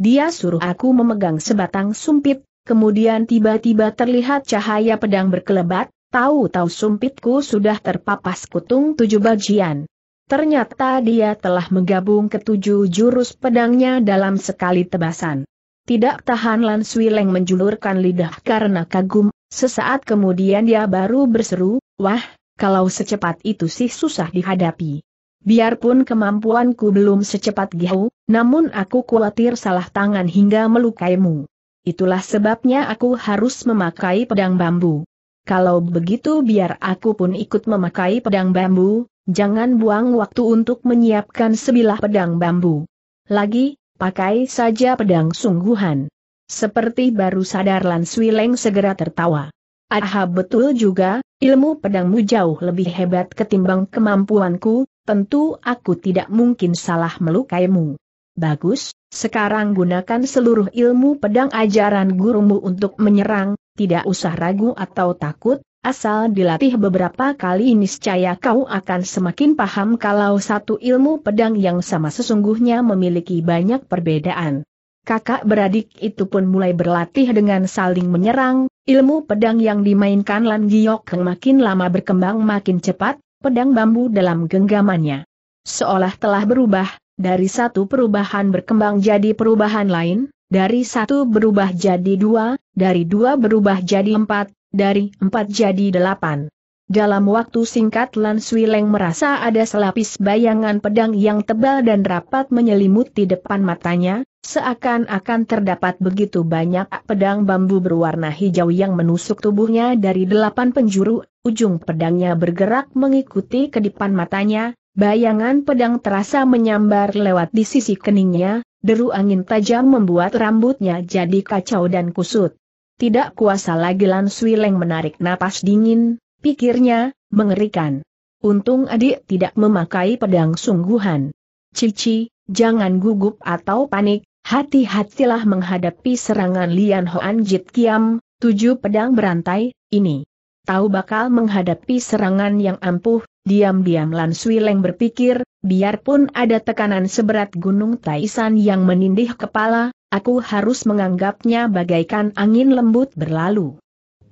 Dia suruh aku memegang sebatang sumpit, kemudian tiba-tiba terlihat cahaya pedang berkelebat, Tahu-tahu sumpitku sudah terpapas kutung tujuh bagian. Ternyata dia telah menggabung ketujuh jurus pedangnya dalam sekali tebasan. Tidak tahan Lan Leng menjulurkan lidah karena kagum, sesaat kemudian dia baru berseru, Wah, kalau secepat itu sih susah dihadapi. Biarpun kemampuanku belum secepat Gihau, namun aku khawatir salah tangan hingga melukaimu. Itulah sebabnya aku harus memakai pedang bambu. Kalau begitu biar aku pun ikut memakai pedang bambu, jangan buang waktu untuk menyiapkan sebilah pedang bambu. Lagi, pakai saja pedang sungguhan. Seperti baru sadar Lan Swileng segera tertawa. Aha betul juga, ilmu pedangmu jauh lebih hebat ketimbang kemampuanku, tentu aku tidak mungkin salah melukaimu. Bagus, sekarang gunakan seluruh ilmu pedang ajaran gurumu untuk menyerang, tidak usah ragu atau takut, asal dilatih beberapa kali niscaya kau akan semakin paham kalau satu ilmu pedang yang sama sesungguhnya memiliki banyak perbedaan. Kakak beradik itu pun mulai berlatih dengan saling menyerang, ilmu pedang yang dimainkan Lan Giok makin lama berkembang makin cepat, pedang bambu dalam genggamannya. Seolah telah berubah, dari satu perubahan berkembang jadi perubahan lain, dari satu berubah jadi dua, dari dua berubah jadi empat, dari empat jadi delapan. Dalam waktu singkat Lan Swileng merasa ada selapis bayangan pedang yang tebal dan rapat menyelimuti depan matanya, seakan-akan terdapat begitu banyak pedang bambu berwarna hijau yang menusuk tubuhnya dari delapan penjuru, ujung pedangnya bergerak mengikuti kedipan matanya, Bayangan pedang terasa menyambar lewat di sisi keningnya, deru angin tajam membuat rambutnya jadi kacau dan kusut. Tidak kuasa lagi Lan Swileng menarik napas dingin, pikirnya, mengerikan. Untung adik tidak memakai pedang sungguhan. Cici, jangan gugup atau panik, hati-hatilah menghadapi serangan Lian Hoan Jit Kiam, tujuh pedang berantai, ini. Tahu bakal menghadapi serangan yang ampuh, Diam-diam Lan berpikir, biarpun ada tekanan seberat gunung Taisan yang menindih kepala, aku harus menganggapnya bagaikan angin lembut berlalu.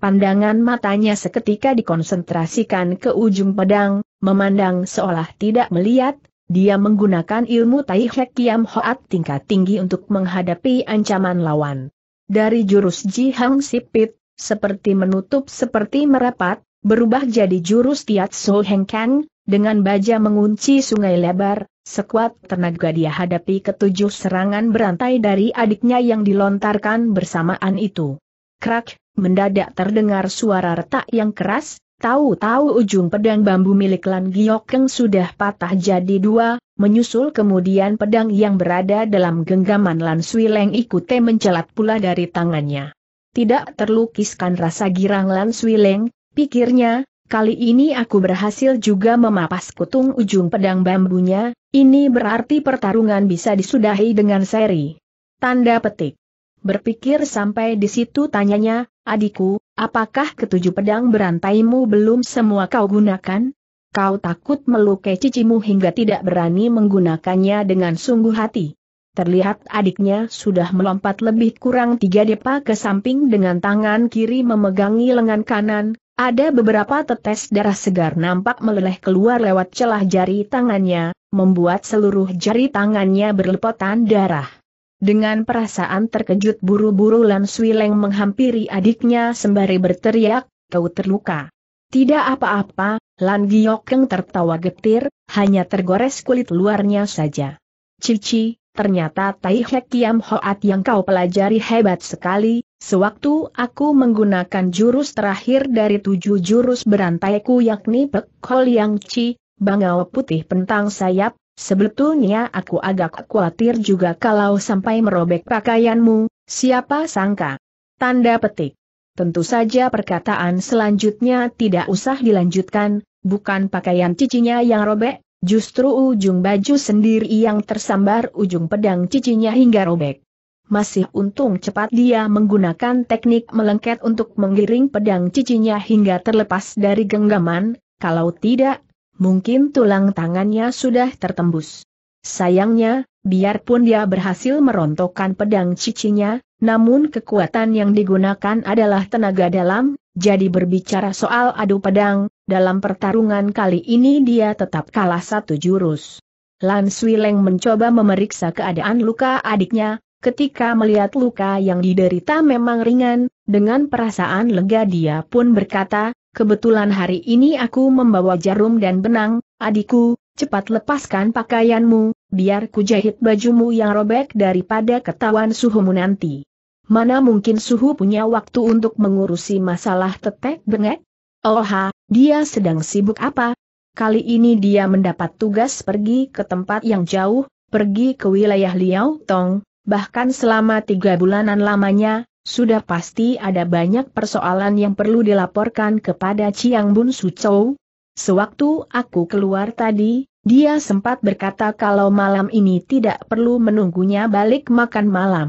Pandangan matanya seketika dikonsentrasikan ke ujung pedang, memandang seolah tidak melihat, dia menggunakan ilmu Tai Kiam Hoat tingkat tinggi untuk menghadapi ancaman lawan. Dari jurus Ji Hang Sipit, seperti menutup seperti merapat, berubah jadi jurus tiat Tiatso hengkang, dengan baja mengunci sungai lebar, sekuat tenaga dia hadapi ketujuh serangan berantai dari adiknya yang dilontarkan bersamaan itu. Krak, mendadak terdengar suara retak yang keras, tahu-tahu ujung pedang bambu milik Lan Giokeng sudah patah jadi dua, menyusul kemudian pedang yang berada dalam genggaman Lan Leng ikuti mencelat pula dari tangannya. Tidak terlukiskan rasa girang Lan Leng, Pikirnya, kali ini aku berhasil juga memapas kutung ujung pedang bambunya, ini berarti pertarungan bisa disudahi dengan seri. Tanda petik. Berpikir sampai di situ tanyanya, adikku, apakah ketujuh pedang berantaimu belum semua kau gunakan? Kau takut melukai cicimu hingga tidak berani menggunakannya dengan sungguh hati. Terlihat adiknya sudah melompat lebih kurang tiga depa ke samping dengan tangan kiri memegangi lengan kanan, ada beberapa tetes darah segar nampak meleleh keluar lewat celah jari tangannya, membuat seluruh jari tangannya berlepotan darah. Dengan perasaan terkejut buru-buru Lan Swileng menghampiri adiknya sembari berteriak, kau terluka. Tidak apa-apa, Lan Giokeng tertawa getir, hanya tergores kulit luarnya saja. Cici, ternyata Tai Hek Kiam Hoat yang kau pelajari hebat sekali, sewaktu aku menggunakan jurus terakhir dari tujuh jurus berantaiku yakni Pek Hol Yang Chi, Bangau Putih Pentang Sayap, sebetulnya aku agak khawatir juga kalau sampai merobek pakaianmu, siapa sangka. Tanda petik. Tentu saja perkataan selanjutnya tidak usah dilanjutkan, bukan pakaian cicinya yang robek, Justru ujung baju sendiri yang tersambar ujung pedang cicinya hingga robek. Masih untung cepat dia menggunakan teknik melengket untuk menggiring pedang cicinya hingga terlepas dari genggaman, kalau tidak, mungkin tulang tangannya sudah tertembus. Sayangnya, biarpun dia berhasil merontokkan pedang cicinya, namun kekuatan yang digunakan adalah tenaga dalam, jadi berbicara soal adu pedang, dalam pertarungan kali ini dia tetap kalah satu jurus. Lan Swileng mencoba memeriksa keadaan luka adiknya, ketika melihat luka yang diderita memang ringan, dengan perasaan lega dia pun berkata, kebetulan hari ini aku membawa jarum dan benang, adikku, cepat lepaskan pakaianmu, biar ku jahit bajumu yang robek daripada ketahuan suhumu nanti. Mana mungkin suhu punya waktu untuk mengurusi masalah tetek bengek? Oha, dia sedang sibuk apa? Kali ini dia mendapat tugas pergi ke tempat yang jauh, pergi ke wilayah Liao Tong, bahkan selama tiga bulanan lamanya, sudah pasti ada banyak persoalan yang perlu dilaporkan kepada Chiang Bun Sucou. Sewaktu aku keluar tadi, dia sempat berkata kalau malam ini tidak perlu menunggunya balik makan malam.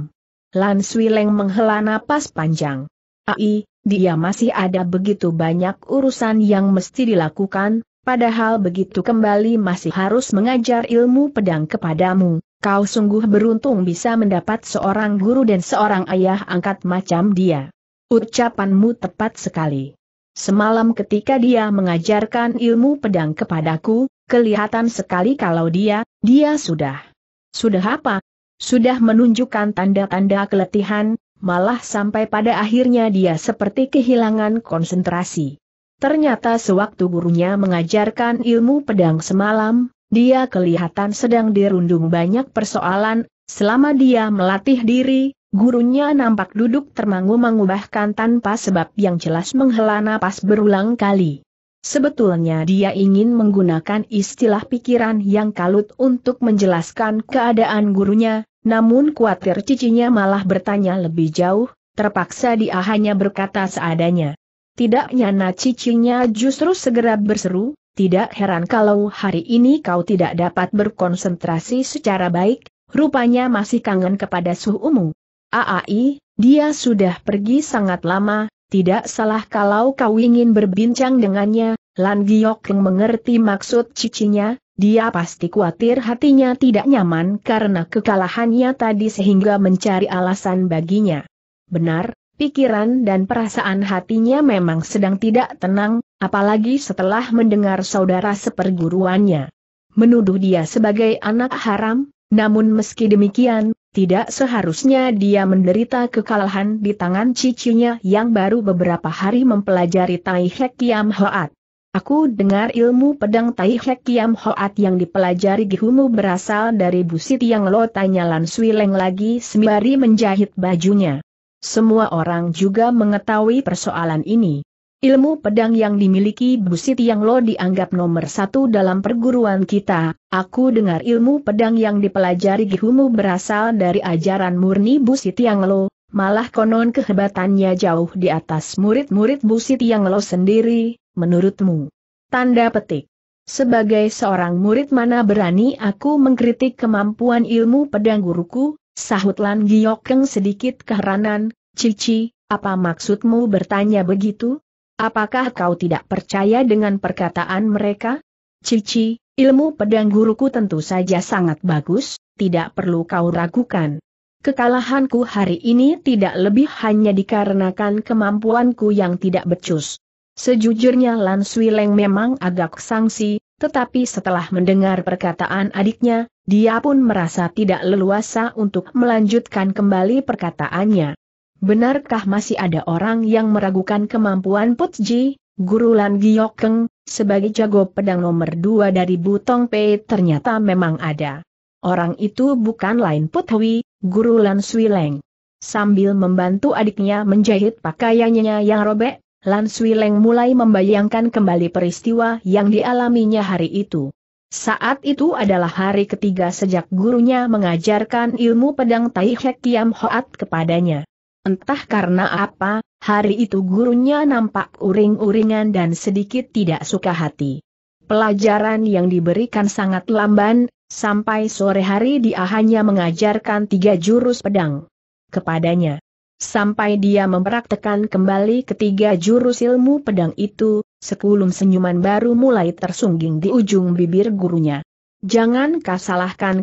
Lan Swileng menghela napas panjang. Ai, dia masih ada begitu banyak urusan yang mesti dilakukan, padahal begitu kembali masih harus mengajar ilmu pedang kepadamu. Kau sungguh beruntung bisa mendapat seorang guru dan seorang ayah angkat macam dia. Ucapanmu tepat sekali. Semalam ketika dia mengajarkan ilmu pedang kepadaku, kelihatan sekali kalau dia, dia sudah. Sudah apa, sudah menunjukkan tanda-tanda keletihan, malah sampai pada akhirnya dia seperti kehilangan konsentrasi. Ternyata sewaktu gurunya mengajarkan ilmu pedang semalam, dia kelihatan sedang dirundung banyak persoalan, selama dia melatih diri, gurunya nampak duduk termangu mangu bahkan tanpa sebab yang jelas menghela napas berulang kali. Sebetulnya dia ingin menggunakan istilah pikiran yang kalut untuk menjelaskan keadaan gurunya, namun kuatir cicinya malah bertanya lebih jauh, terpaksa dia hanya berkata seadanya. Tidak nyana cicinya justru segera berseru, tidak heran kalau hari ini kau tidak dapat berkonsentrasi secara baik, rupanya masih kangen kepada suhumu. Aai, dia sudah pergi sangat lama, tidak salah kalau kau ingin berbincang dengannya, Lan Giok yang mengerti maksud cicinya, dia pasti khawatir hatinya tidak nyaman karena kekalahannya tadi sehingga mencari alasan baginya. Benar, pikiran dan perasaan hatinya memang sedang tidak tenang, apalagi setelah mendengar saudara seperguruannya. Menuduh dia sebagai anak haram, namun meski demikian, tidak seharusnya dia menderita kekalahan di tangan cicinya yang baru beberapa hari mempelajari Tai Hek Kiam Hoat. Aku dengar ilmu pedang Tai Hek Kiam Hoat yang dipelajari Gihumu berasal dari Busit yang lo tanya Lan Leng lagi sembari menjahit bajunya. Semua orang juga mengetahui persoalan ini. Ilmu pedang yang dimiliki Busit yang Lo dianggap nomor satu dalam perguruan kita. Aku dengar ilmu pedang yang dipelajari Gihumu berasal dari ajaran murni Busit yang Lo, malah konon kehebatannya jauh di atas murid-murid Busit yang Lo sendiri, menurutmu. Tanda petik. Sebagai seorang murid mana berani aku mengkritik kemampuan ilmu pedang guruku, sahut Lan Giokeng sedikit keheranan, Cici, apa maksudmu bertanya begitu? Apakah kau tidak percaya dengan perkataan mereka? Cici, ilmu pedang guruku tentu saja sangat bagus, tidak perlu kau ragukan. Kekalahanku hari ini tidak lebih hanya dikarenakan kemampuanku yang tidak becus. Sejujurnya Lan Leng memang agak sangsi, tetapi setelah mendengar perkataan adiknya, dia pun merasa tidak leluasa untuk melanjutkan kembali perkataannya. Benarkah masih ada orang yang meragukan kemampuan Putji, guru Lan Giokeng, sebagai jago pedang nomor dua dari Butong Pei ternyata memang ada. Orang itu bukan lain Putwi, guru Lan Swileng. Sambil membantu adiknya menjahit pakaiannya yang robek, Lan Swileng mulai membayangkan kembali peristiwa yang dialaminya hari itu. Saat itu adalah hari ketiga sejak gurunya mengajarkan ilmu pedang Tai Hek Kiam Hoat kepadanya. Entah karena apa, hari itu gurunya nampak uring-uringan dan sedikit tidak suka hati. Pelajaran yang diberikan sangat lamban, sampai sore hari dia hanya mengajarkan tiga jurus pedang kepadanya. Sampai dia mempraktekan kembali ketiga jurus ilmu pedang itu, sekulum senyuman baru mulai tersungging di ujung bibir gurunya. Jangan kau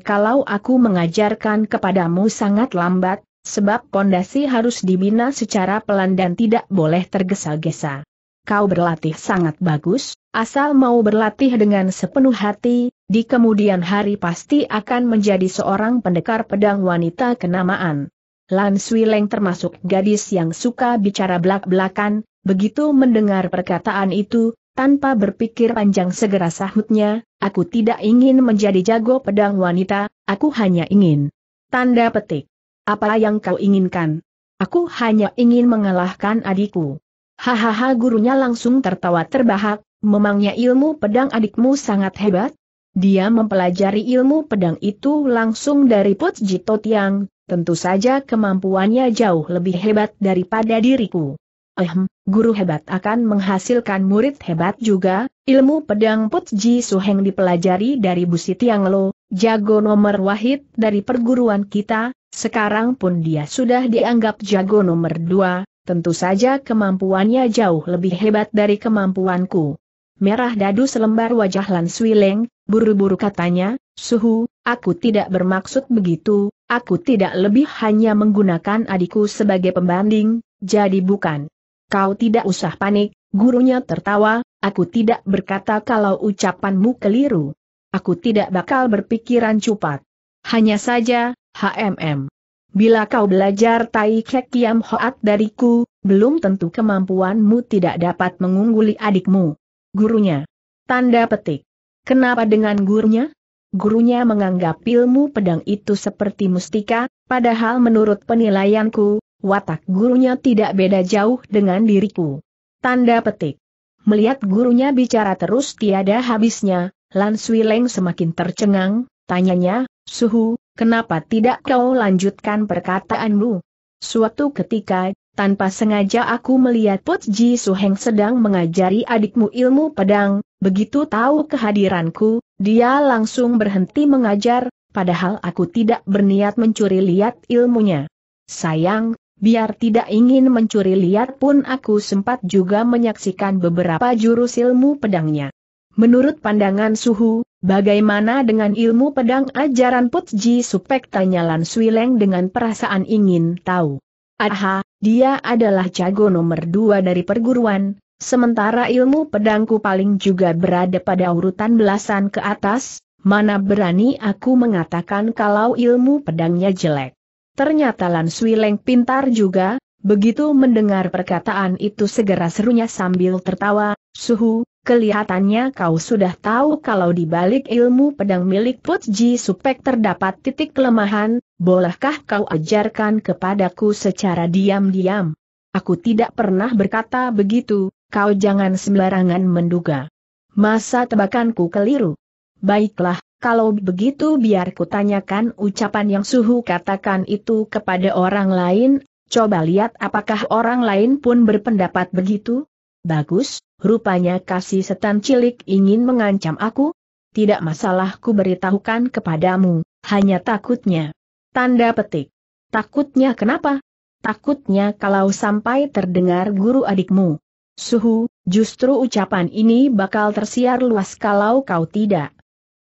kalau aku mengajarkan kepadamu sangat lambat, Sebab pondasi harus dibina secara pelan dan tidak boleh tergesa-gesa. Kau berlatih sangat bagus, asal mau berlatih dengan sepenuh hati, di kemudian hari pasti akan menjadi seorang pendekar pedang wanita kenamaan. Lan Sui Leng termasuk gadis yang suka bicara belak-belakan, begitu mendengar perkataan itu, tanpa berpikir panjang segera sahutnya, aku tidak ingin menjadi jago pedang wanita, aku hanya ingin. Tanda petik. Apa yang kau inginkan? Aku hanya ingin mengalahkan adikku. Hahaha gurunya langsung tertawa terbahak, memangnya ilmu pedang adikmu sangat hebat? Dia mempelajari ilmu pedang itu langsung dari Put Jito Tiang, tentu saja kemampuannya jauh lebih hebat daripada diriku. Ehm, guru hebat akan menghasilkan murid hebat juga, ilmu pedang Put Ji Suheng dipelajari dari Busi Tiang Lo, jago nomor wahid dari perguruan kita, sekarang pun dia sudah dianggap jago nomor dua, tentu saja kemampuannya jauh lebih hebat dari kemampuanku. Merah dadu selembar wajah Lan Swileng, buru-buru katanya, Suhu, aku tidak bermaksud begitu, aku tidak lebih hanya menggunakan adikku sebagai pembanding, jadi bukan. Kau tidak usah panik, gurunya tertawa, aku tidak berkata kalau ucapanmu keliru aku tidak bakal berpikiran cupat. Hanya saja, HMM. Bila kau belajar Tai Kek Kiam Hoat dariku, belum tentu kemampuanmu tidak dapat mengungguli adikmu. Gurunya. Tanda petik. Kenapa dengan gurunya? Gurunya menganggap ilmu pedang itu seperti mustika, padahal menurut penilaianku, watak gurunya tidak beda jauh dengan diriku. Tanda petik. Melihat gurunya bicara terus tiada habisnya, Lan Sui Leng semakin tercengang, tanyanya, Suhu, kenapa tidak kau lanjutkan perkataanmu? Suatu ketika, tanpa sengaja aku melihat Put Ji Suheng sedang mengajari adikmu ilmu pedang, begitu tahu kehadiranku, dia langsung berhenti mengajar, padahal aku tidak berniat mencuri lihat ilmunya. Sayang, biar tidak ingin mencuri lihat pun aku sempat juga menyaksikan beberapa jurus ilmu pedangnya. Menurut pandangan suhu, bagaimana dengan ilmu pedang ajaran Putji Supek tanya Lan Swileng dengan perasaan ingin tahu. Aha, dia adalah jago nomor dua dari perguruan, sementara ilmu pedangku paling juga berada pada urutan belasan ke atas, mana berani aku mengatakan kalau ilmu pedangnya jelek. Ternyata Lan Swileng pintar juga, begitu mendengar perkataan itu segera serunya sambil tertawa, Suhu, Kelihatannya kau sudah tahu kalau di balik ilmu pedang milik Put Ji Supek terdapat titik kelemahan, bolehkah kau ajarkan kepadaku secara diam-diam? Aku tidak pernah berkata begitu, kau jangan sembarangan menduga. Masa tebakanku keliru? Baiklah, kalau begitu biar kutanyakan ucapan yang suhu katakan itu kepada orang lain, coba lihat apakah orang lain pun berpendapat begitu? Bagus, Rupanya kasih setan cilik ingin mengancam aku? Tidak masalah ku beritahukan kepadamu, hanya takutnya. Tanda petik. Takutnya kenapa? Takutnya kalau sampai terdengar guru adikmu. Suhu, justru ucapan ini bakal tersiar luas kalau kau tidak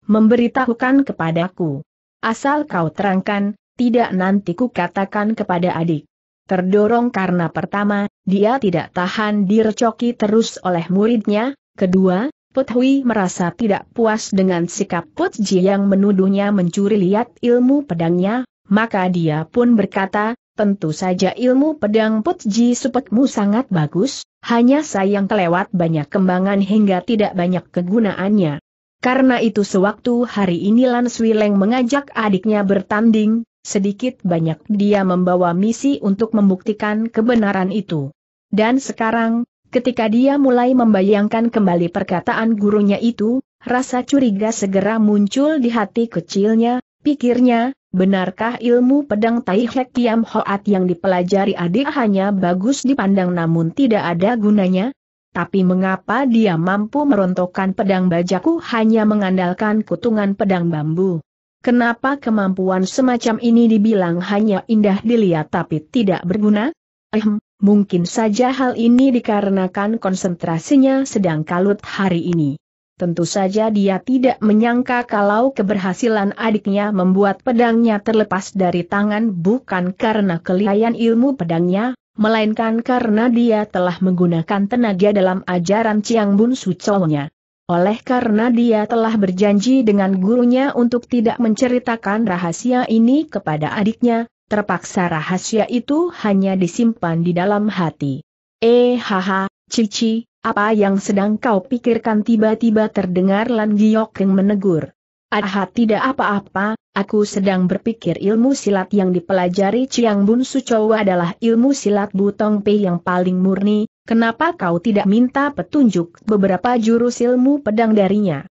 memberitahukan kepadaku. Asal kau terangkan, tidak nanti ku katakan kepada adik. Terdorong karena pertama, dia tidak tahan direcoki terus oleh muridnya, kedua, Put Hui merasa tidak puas dengan sikap Put Ji yang menuduhnya mencuri lihat ilmu pedangnya, maka dia pun berkata, tentu saja ilmu pedang Put Ji Supetmu sangat bagus, hanya sayang kelewat banyak kembangan hingga tidak banyak kegunaannya. Karena itu sewaktu hari ini Lan Swileng mengajak adiknya bertanding, sedikit banyak dia membawa misi untuk membuktikan kebenaran itu. Dan sekarang, ketika dia mulai membayangkan kembali perkataan gurunya itu, rasa curiga segera muncul di hati kecilnya, pikirnya, benarkah ilmu pedang Tai Kiam Hoat yang dipelajari adik hanya bagus dipandang namun tidak ada gunanya? Tapi mengapa dia mampu merontokkan pedang bajaku hanya mengandalkan kutungan pedang bambu? Kenapa kemampuan semacam ini dibilang hanya indah dilihat tapi tidak berguna? Ehm, mungkin saja hal ini dikarenakan konsentrasinya sedang kalut hari ini. Tentu saja dia tidak menyangka kalau keberhasilan adiknya membuat pedangnya terlepas dari tangan bukan karena kelihayan ilmu pedangnya, melainkan karena dia telah menggunakan tenaga dalam ajaran Chiang Bun Suconya. Oleh karena dia telah berjanji dengan gurunya untuk tidak menceritakan rahasia ini kepada adiknya, terpaksa rahasia itu hanya disimpan di dalam hati. Eh haha, Cici, apa yang sedang kau pikirkan tiba-tiba terdengar Lan Giok yang menegur. Ah tidak apa-apa, aku sedang berpikir ilmu silat yang dipelajari Chiang Bun Sucowo adalah ilmu silat Butong Pei yang paling murni, Kenapa kau tidak minta petunjuk beberapa jurus ilmu pedang darinya?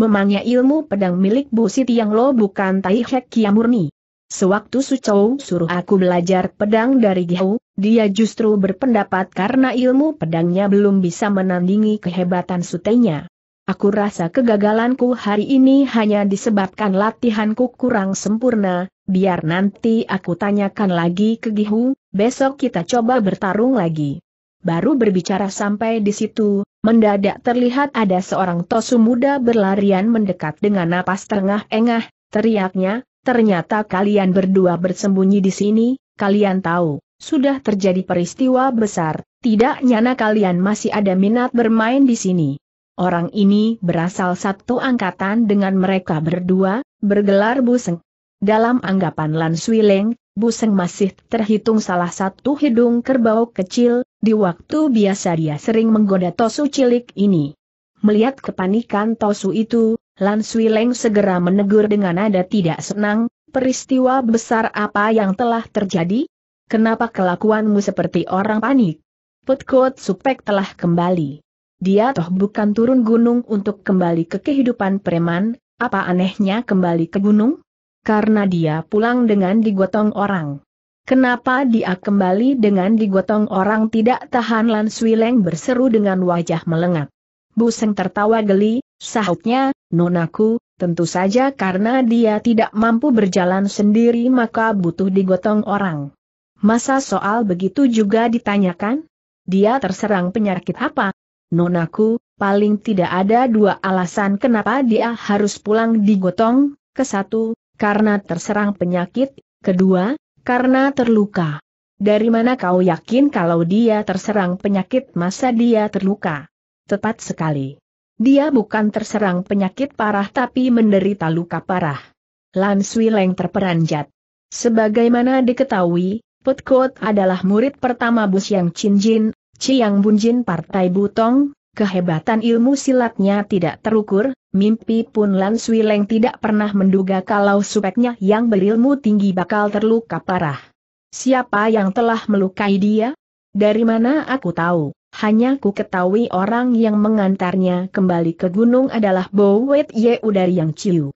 Memangnya ilmu pedang milik Bu Siti yang lo bukan Tai Hek Kiamurni. Sewaktu Chou suruh aku belajar pedang dari Gihou, dia justru berpendapat karena ilmu pedangnya belum bisa menandingi kehebatan sutenya. Aku rasa kegagalanku hari ini hanya disebabkan latihanku kurang sempurna, biar nanti aku tanyakan lagi ke Gihu, besok kita coba bertarung lagi baru berbicara sampai di situ, mendadak terlihat ada seorang tosu muda berlarian mendekat dengan napas tengah-engah, teriaknya, ternyata kalian berdua bersembunyi di sini, kalian tahu, sudah terjadi peristiwa besar, tidak nyana kalian masih ada minat bermain di sini. Orang ini berasal satu angkatan dengan mereka berdua, bergelar Buseng. Dalam anggapan Lan Swileng, Buseng masih terhitung salah satu hidung kerbau kecil, di waktu biasa dia sering menggoda Tosu cilik ini. Melihat kepanikan Tosu itu, Lan Leng segera menegur dengan nada tidak senang, peristiwa besar apa yang telah terjadi? Kenapa kelakuanmu seperti orang panik? Putkot Supek telah kembali. Dia toh bukan turun gunung untuk kembali ke kehidupan preman, apa anehnya kembali ke gunung? Karena dia pulang dengan digotong orang. Kenapa dia kembali dengan digotong orang tidak tahan Lan Swileng berseru dengan wajah melengak. Buseng tertawa geli, sahutnya, nonaku, tentu saja karena dia tidak mampu berjalan sendiri maka butuh digotong orang. Masa soal begitu juga ditanyakan? Dia terserang penyakit apa? Nonaku, paling tidak ada dua alasan kenapa dia harus pulang digotong, ke satu, karena terserang penyakit, kedua, karena terluka. Dari mana kau yakin kalau dia terserang penyakit masa dia terluka? Tepat sekali. Dia bukan terserang penyakit parah tapi menderita luka parah. Lan Sui Leng terperanjat. Sebagaimana diketahui, Putkot adalah murid pertama Bus Yang Chin Jin, Chiang Bunjin Partai Butong, Kehebatan ilmu silatnya tidak terukur, mimpi pun Lan Leng tidak pernah menduga kalau supeknya yang berilmu tinggi bakal terluka parah. Siapa yang telah melukai dia? Dari mana aku tahu? Hanya ku ketahui orang yang mengantarnya kembali ke gunung adalah Bowet Yeu dari Yang Chiu.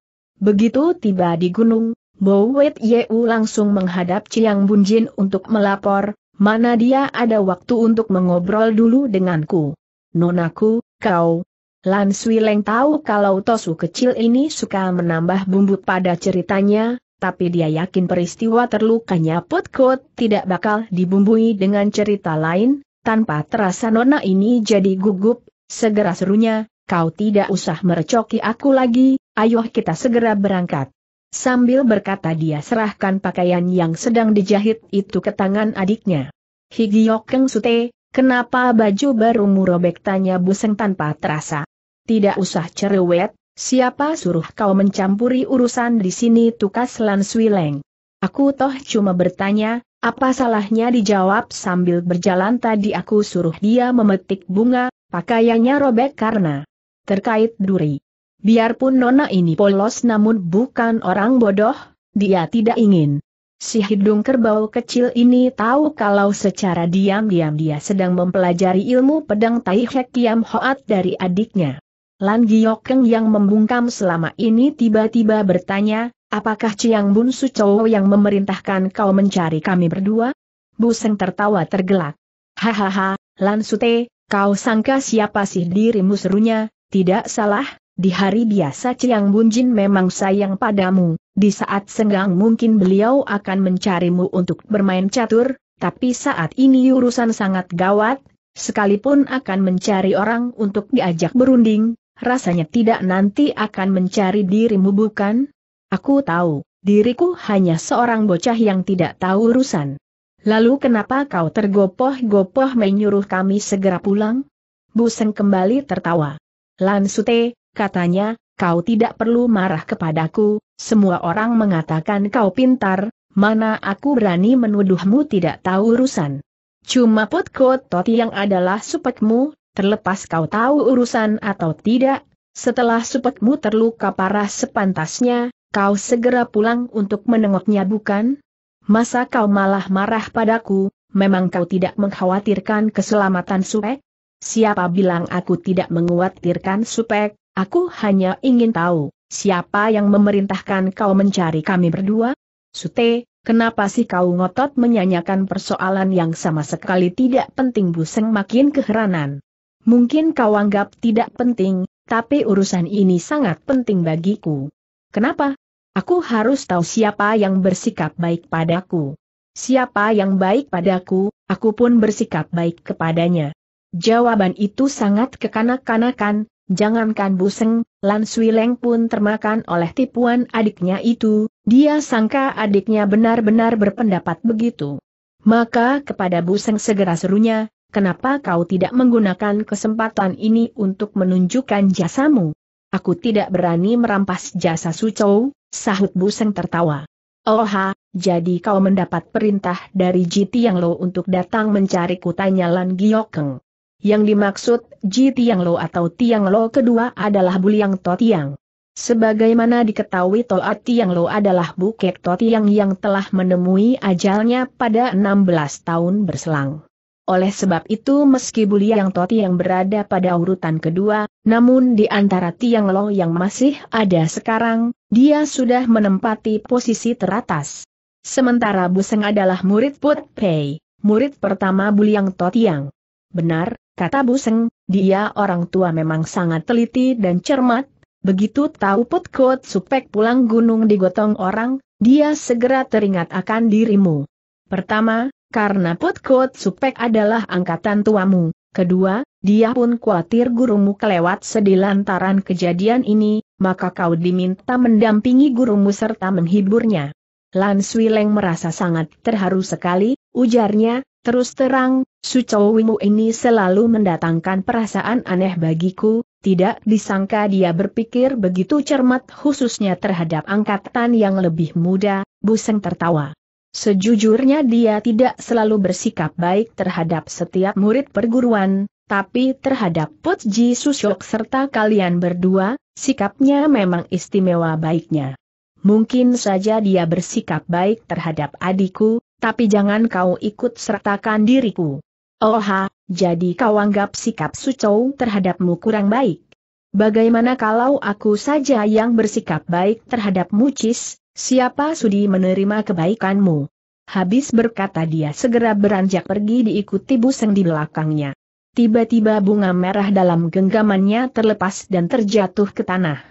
Begitu tiba di gunung, Bowet Yeu langsung menghadap Chiang Bunjin untuk melapor, mana dia ada waktu untuk mengobrol dulu denganku nonaku, kau. Lan Swileng tahu kalau Tosu kecil ini suka menambah bumbu pada ceritanya, tapi dia yakin peristiwa terlukanya Potkot tidak bakal dibumbui dengan cerita lain, tanpa terasa nona ini jadi gugup, segera serunya, kau tidak usah merecoki aku lagi, ayo kita segera berangkat. Sambil berkata dia serahkan pakaian yang sedang dijahit itu ke tangan adiknya. Higiok Sute, Kenapa baju barumu robek tanya Buseng tanpa terasa. Tidak usah cerewet, siapa suruh kau mencampuri urusan di sini tukas Lan Swileng. Aku toh cuma bertanya, apa salahnya dijawab sambil berjalan tadi aku suruh dia memetik bunga, pakaiannya robek karena terkait duri. Biarpun Nona ini polos namun bukan orang bodoh, dia tidak ingin Si hidung kerbau kecil ini tahu kalau secara diam-diam dia sedang mempelajari ilmu pedang Tai Hek Kiam Hoat dari adiknya. Lan Giokeng yang membungkam selama ini tiba-tiba bertanya, apakah Chiang Bun Sucowo yang memerintahkan kau mencari kami berdua? Bu Seng tertawa tergelak. Hahaha, Lan Sute, kau sangka siapa sih dirimu serunya, tidak salah, di hari biasa Ciang Bunjin memang sayang padamu, di saat senggang mungkin beliau akan mencarimu untuk bermain catur, tapi saat ini urusan sangat gawat, sekalipun akan mencari orang untuk diajak berunding, rasanya tidak nanti akan mencari dirimu bukan? Aku tahu, diriku hanya seorang bocah yang tidak tahu urusan. Lalu kenapa kau tergopoh-gopoh menyuruh kami segera pulang? Buseng kembali tertawa. Lan Sute, katanya, kau tidak perlu marah kepadaku, semua orang mengatakan kau pintar, mana aku berani menuduhmu tidak tahu urusan. Cuma potko toti yang adalah supekmu, terlepas kau tahu urusan atau tidak, setelah supekmu terluka parah sepantasnya, kau segera pulang untuk menengoknya bukan? Masa kau malah marah padaku, memang kau tidak mengkhawatirkan keselamatan supek? Siapa bilang aku tidak mengkhawatirkan supek, Aku hanya ingin tahu, siapa yang memerintahkan kau mencari kami berdua? Sute, kenapa sih kau ngotot menyanyikan persoalan yang sama sekali tidak penting Buseng makin keheranan. Mungkin kau anggap tidak penting, tapi urusan ini sangat penting bagiku. Kenapa? Aku harus tahu siapa yang bersikap baik padaku. Siapa yang baik padaku, aku pun bersikap baik kepadanya. Jawaban itu sangat kekanak-kanakan, Jangankan Buseng, Lan Swileng pun termakan oleh tipuan adiknya itu, dia sangka adiknya benar-benar berpendapat begitu. Maka kepada Buseng segera serunya, kenapa kau tidak menggunakan kesempatan ini untuk menunjukkan jasamu? Aku tidak berani merampas jasa Sucou, sahut Buseng tertawa. Oha, jadi kau mendapat perintah dari Jiti Yang Lo untuk datang mencari kutanya Lan Giokeng. Yang dimaksud Ji Tiang Lo atau Tiang Lo kedua adalah Buliang To Tiang. Sebagaimana diketahui Toat Tiang Lo adalah Bukek To Tiang yang telah menemui ajalnya pada 16 tahun berselang. Oleh sebab itu meski Buliang To Tiang berada pada urutan kedua, namun di antara Tiang Lo yang masih ada sekarang, dia sudah menempati posisi teratas. Sementara Buseng adalah murid Put Pei, murid pertama Buliang Totiang. Benar, Kata Buseng, dia orang tua memang sangat teliti dan cermat, begitu tahu Putkot Supek pulang gunung digotong orang, dia segera teringat akan dirimu. Pertama, karena Putkot Supek adalah angkatan tuamu. Kedua, dia pun khawatir gurumu kelewat sedih lantaran kejadian ini, maka kau diminta mendampingi gurumu serta menghiburnya. Lan Swileng merasa sangat terharu sekali, ujarnya, terus terang, Wimu ini selalu mendatangkan perasaan aneh bagiku, tidak disangka dia berpikir begitu cermat khususnya terhadap angkatan yang lebih muda, Buseng tertawa. Sejujurnya dia tidak selalu bersikap baik terhadap setiap murid perguruan, tapi terhadap Put Ji Susyok serta kalian berdua, sikapnya memang istimewa baiknya. Mungkin saja dia bersikap baik terhadap adikku, tapi jangan kau ikut sertakan diriku. Oha, jadi kau anggap sikap Sucou terhadapmu kurang baik. Bagaimana kalau aku saja yang bersikap baik terhadap Mucis, siapa sudi menerima kebaikanmu? Habis berkata dia segera beranjak pergi diikuti Buseng di belakangnya. Tiba-tiba bunga merah dalam genggamannya terlepas dan terjatuh ke tanah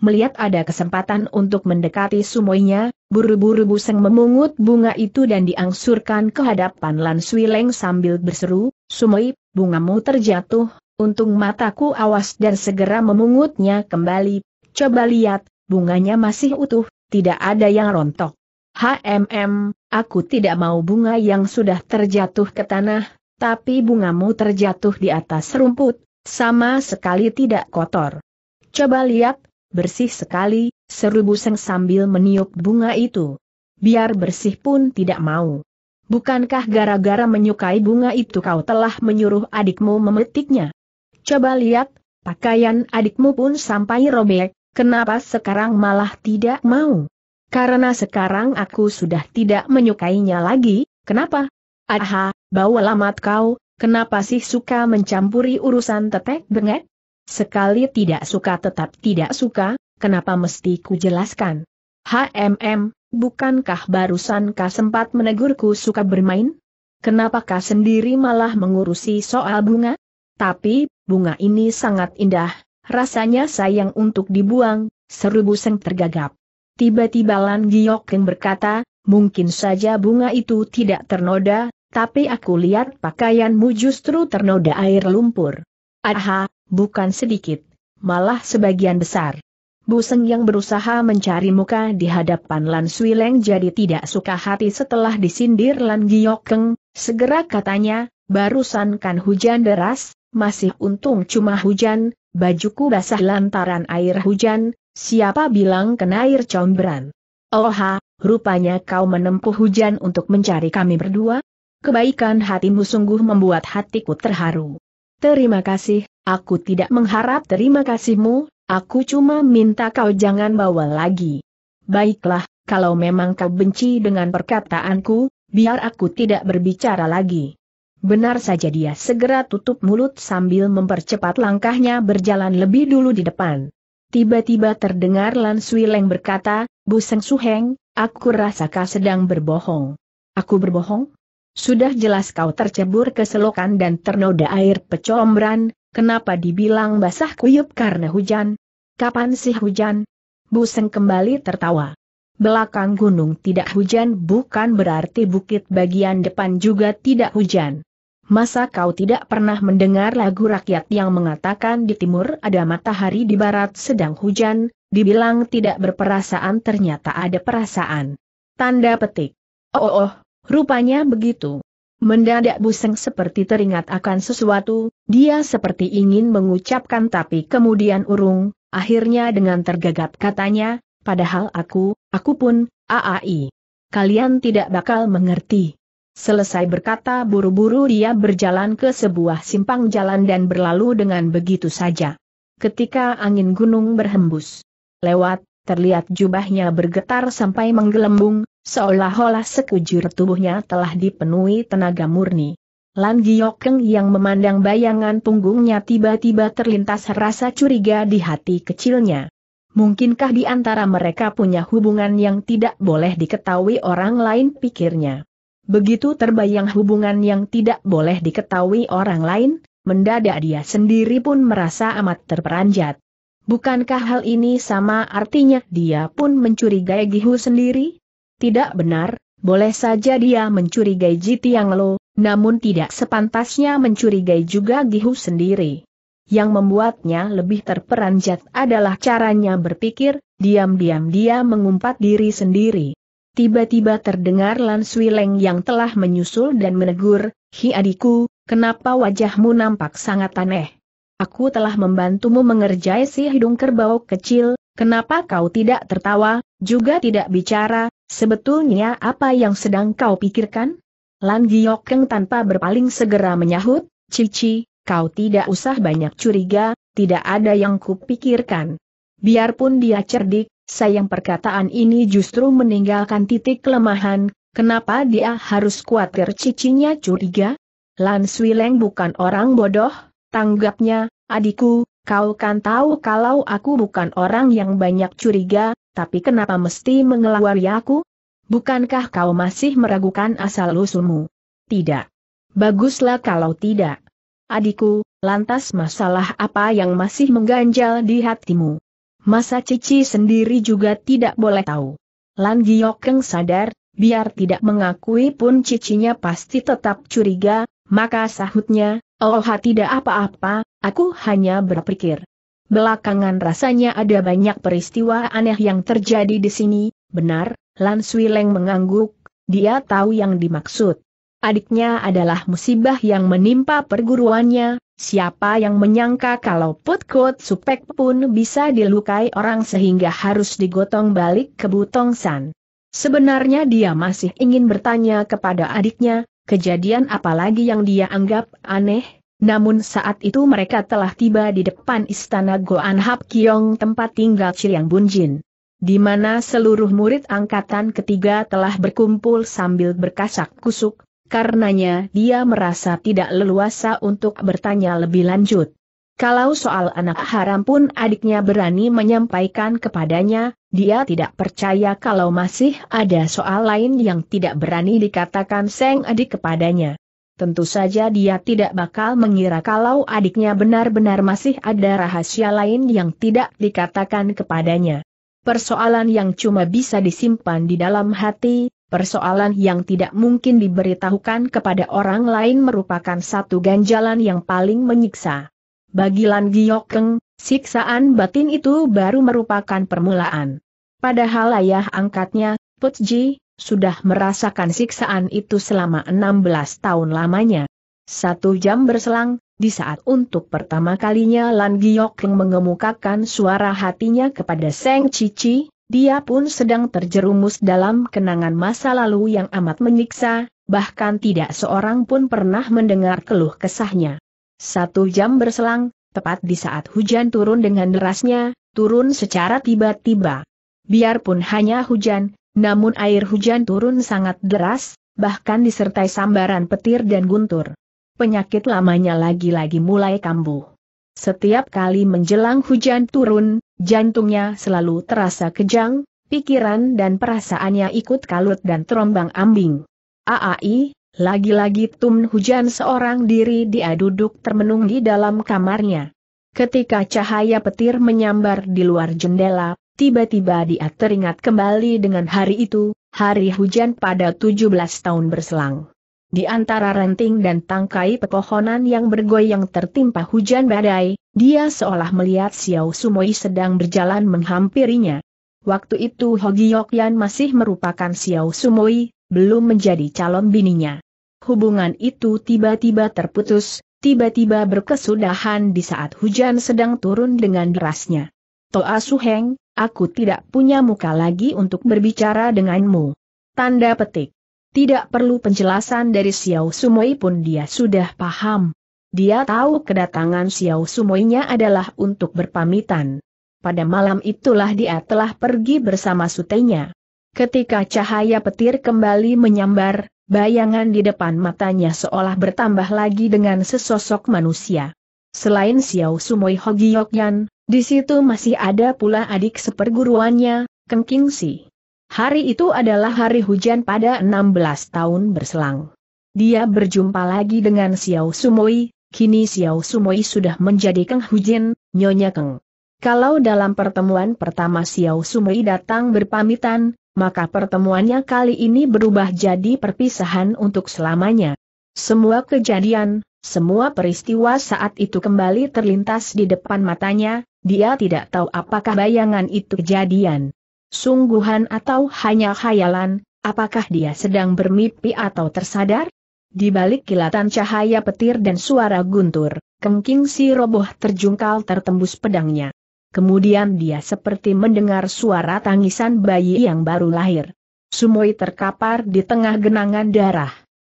melihat ada kesempatan untuk mendekati sumoinya, buru-buru Buseng memungut bunga itu dan diangsurkan ke hadapan Lan Swileng sambil berseru, Sumoi, bungamu terjatuh, untung mataku awas dan segera memungutnya kembali. Coba lihat, bunganya masih utuh, tidak ada yang rontok. HMM, aku tidak mau bunga yang sudah terjatuh ke tanah, tapi bungamu terjatuh di atas rumput, sama sekali tidak kotor. Coba lihat, bersih sekali, seru Buseng sambil meniup bunga itu. Biar bersih pun tidak mau. Bukankah gara-gara menyukai bunga itu kau telah menyuruh adikmu memetiknya? Coba lihat, pakaian adikmu pun sampai robek, kenapa sekarang malah tidak mau? Karena sekarang aku sudah tidak menyukainya lagi, kenapa? Aha, bau lamat kau, kenapa sih suka mencampuri urusan tetek bengek? Sekali tidak suka tetap tidak suka, kenapa mesti ku jelaskan? HMM, bukankah barusan kah sempat menegurku suka bermain? Kenapakah sendiri malah mengurusi soal bunga? Tapi, bunga ini sangat indah, rasanya sayang untuk dibuang, seru Buseng tergagap. Tiba-tiba Lan Giok yang berkata, mungkin saja bunga itu tidak ternoda, tapi aku lihat pakaianmu justru ternoda air lumpur. Aha, bukan sedikit, malah sebagian besar. Buseng yang berusaha mencari muka di hadapan Lan Swileng jadi tidak suka hati setelah disindir Lan Giokeng, segera katanya, barusan kan hujan deras, masih untung cuma hujan, bajuku basah lantaran air hujan, siapa bilang kena air comberan. Oha, oh rupanya kau menempuh hujan untuk mencari kami berdua? Kebaikan hatimu sungguh membuat hatiku terharu. Terima kasih, aku tidak mengharap terima kasihmu, aku cuma minta kau jangan bawa lagi. Baiklah, kalau memang kau benci dengan perkataanku, biar aku tidak berbicara lagi. Benar saja dia segera tutup mulut sambil mempercepat langkahnya berjalan lebih dulu di depan. Tiba-tiba terdengar Lan Leng berkata, Buseng Seng Suheng, aku rasa kau sedang berbohong. Aku berbohong? Sudah jelas kau tercebur ke selokan dan ternoda air pecombran, kenapa dibilang basah kuyup karena hujan? Kapan sih hujan? Buseng kembali tertawa. Belakang gunung tidak hujan bukan berarti bukit bagian depan juga tidak hujan. Masa kau tidak pernah mendengar lagu rakyat yang mengatakan di timur ada matahari di barat sedang hujan, dibilang tidak berperasaan ternyata ada perasaan. Tanda petik. Oh oh, oh Rupanya begitu. Mendadak Buseng seperti teringat akan sesuatu, dia seperti ingin mengucapkan tapi kemudian urung, akhirnya dengan tergagap katanya, padahal aku, aku pun, aai. Kalian tidak bakal mengerti. Selesai berkata buru-buru dia berjalan ke sebuah simpang jalan dan berlalu dengan begitu saja. Ketika angin gunung berhembus lewat, terlihat jubahnya bergetar sampai menggelembung, Seolah-olah sekujur tubuhnya telah dipenuhi tenaga murni. Lan Giokeng yang memandang bayangan punggungnya tiba-tiba terlintas rasa curiga di hati kecilnya. Mungkinkah di antara mereka punya hubungan yang tidak boleh diketahui orang lain pikirnya. Begitu terbayang hubungan yang tidak boleh diketahui orang lain, mendadak dia sendiri pun merasa amat terperanjat. Bukankah hal ini sama artinya dia pun mencurigai Gihu sendiri? Tidak benar, boleh saja dia mencurigai Ji Tiang Lo, namun tidak sepantasnya mencurigai juga Gihu sendiri. Yang membuatnya lebih terperanjat adalah caranya berpikir, diam-diam dia mengumpat diri sendiri. Tiba-tiba terdengar Lan Swileng yang telah menyusul dan menegur, Hi adikku, kenapa wajahmu nampak sangat aneh? Aku telah membantumu mengerjai si hidung kerbau kecil, kenapa kau tidak tertawa, juga tidak bicara, Sebetulnya apa yang sedang kau pikirkan? Lan Giokeng tanpa berpaling segera menyahut, Cici, kau tidak usah banyak curiga, tidak ada yang kupikirkan. Biarpun dia cerdik, sayang perkataan ini justru meninggalkan titik kelemahan, kenapa dia harus khawatir cicinya curiga? Lan Swileng bukan orang bodoh, tanggapnya, adikku, kau kan tahu kalau aku bukan orang yang banyak curiga, tapi kenapa mesti mengelawari aku? Bukankah kau masih meragukan asal-usulmu? Tidak. Baguslah kalau tidak. Adikku, lantas masalah apa yang masih mengganjal di hatimu? Masa Cici sendiri juga tidak boleh tahu. Lan Giokeng sadar, biar tidak mengakui pun cicinya pasti tetap curiga, maka sahutnya, oh tidak apa-apa, aku hanya berpikir. Belakangan rasanya ada banyak peristiwa aneh yang terjadi di sini, benar, Lan Leng mengangguk, dia tahu yang dimaksud. Adiknya adalah musibah yang menimpa perguruannya, siapa yang menyangka kalau kot Supek pun bisa dilukai orang sehingga harus digotong balik ke Butongsan. Sebenarnya dia masih ingin bertanya kepada adiknya, kejadian apalagi yang dia anggap aneh, namun saat itu mereka telah tiba di depan istana Goan Hap Kiong tempat tinggal Chiang Bunjin. Di mana seluruh murid angkatan ketiga telah berkumpul sambil berkasak kusuk, karenanya dia merasa tidak leluasa untuk bertanya lebih lanjut. Kalau soal anak haram pun adiknya berani menyampaikan kepadanya, dia tidak percaya kalau masih ada soal lain yang tidak berani dikatakan Seng adik kepadanya. Tentu saja dia tidak bakal mengira kalau adiknya benar-benar masih ada rahasia lain yang tidak dikatakan kepadanya. Persoalan yang cuma bisa disimpan di dalam hati, persoalan yang tidak mungkin diberitahukan kepada orang lain merupakan satu ganjalan yang paling menyiksa. Bagi Lan Giokeng, siksaan batin itu baru merupakan permulaan. Padahal ayah angkatnya, Putji, sudah merasakan siksaan itu selama 16 tahun lamanya. Satu jam berselang, di saat untuk pertama kalinya Lan Giok mengemukakan suara hatinya kepada Seng Cici, dia pun sedang terjerumus dalam kenangan masa lalu yang amat menyiksa, bahkan tidak seorang pun pernah mendengar keluh kesahnya. Satu jam berselang, tepat di saat hujan turun dengan derasnya, turun secara tiba-tiba. Biarpun hanya hujan, namun air hujan turun sangat deras, bahkan disertai sambaran petir dan guntur. Penyakit lamanya lagi-lagi mulai kambuh. Setiap kali menjelang hujan turun, jantungnya selalu terasa kejang, pikiran dan perasaannya ikut kalut dan terombang ambing. Aai, lagi-lagi tum hujan seorang diri dia duduk termenung di dalam kamarnya. Ketika cahaya petir menyambar di luar jendela, Tiba-tiba dia teringat kembali dengan hari itu, hari hujan pada 17 tahun berselang. Di antara renting dan tangkai pepohonan yang bergoyang tertimpa hujan badai, dia seolah melihat Xiao Sumoi sedang berjalan menghampirinya. Waktu itu Hogi Yokyan masih merupakan Xiao Sumoi, belum menjadi calon bininya. Hubungan itu tiba-tiba terputus, tiba-tiba berkesudahan di saat hujan sedang turun dengan derasnya. Toa Suheng, Aku tidak punya muka lagi untuk berbicara denganmu. Tanda petik. Tidak perlu penjelasan dari Xiao Sumoi pun dia sudah paham. Dia tahu kedatangan Xiao Sumoinya adalah untuk berpamitan. Pada malam itulah dia telah pergi bersama sutenya. Ketika cahaya petir kembali menyambar, bayangan di depan matanya seolah bertambah lagi dengan sesosok manusia. Selain Xiao Sumoi Hogyokyan, di situ masih ada pula adik seperguruannya, Keng Kingsi. Hari itu adalah hari hujan pada 16 tahun berselang. Dia berjumpa lagi dengan Xiao Sumoi, kini Xiao Sumoi sudah menjadi Keng Hujin, Nyonya Keng. Kalau dalam pertemuan pertama Xiao Sumoi datang berpamitan, maka pertemuannya kali ini berubah jadi perpisahan untuk selamanya. Semua kejadian, semua peristiwa saat itu kembali terlintas di depan matanya, dia tidak tahu apakah bayangan itu kejadian. Sungguhan atau hanya khayalan, apakah dia sedang bermimpi atau tersadar? Di balik kilatan cahaya petir dan suara guntur, Kengking si roboh terjungkal tertembus pedangnya. Kemudian dia seperti mendengar suara tangisan bayi yang baru lahir. Sumoi terkapar di tengah genangan darah.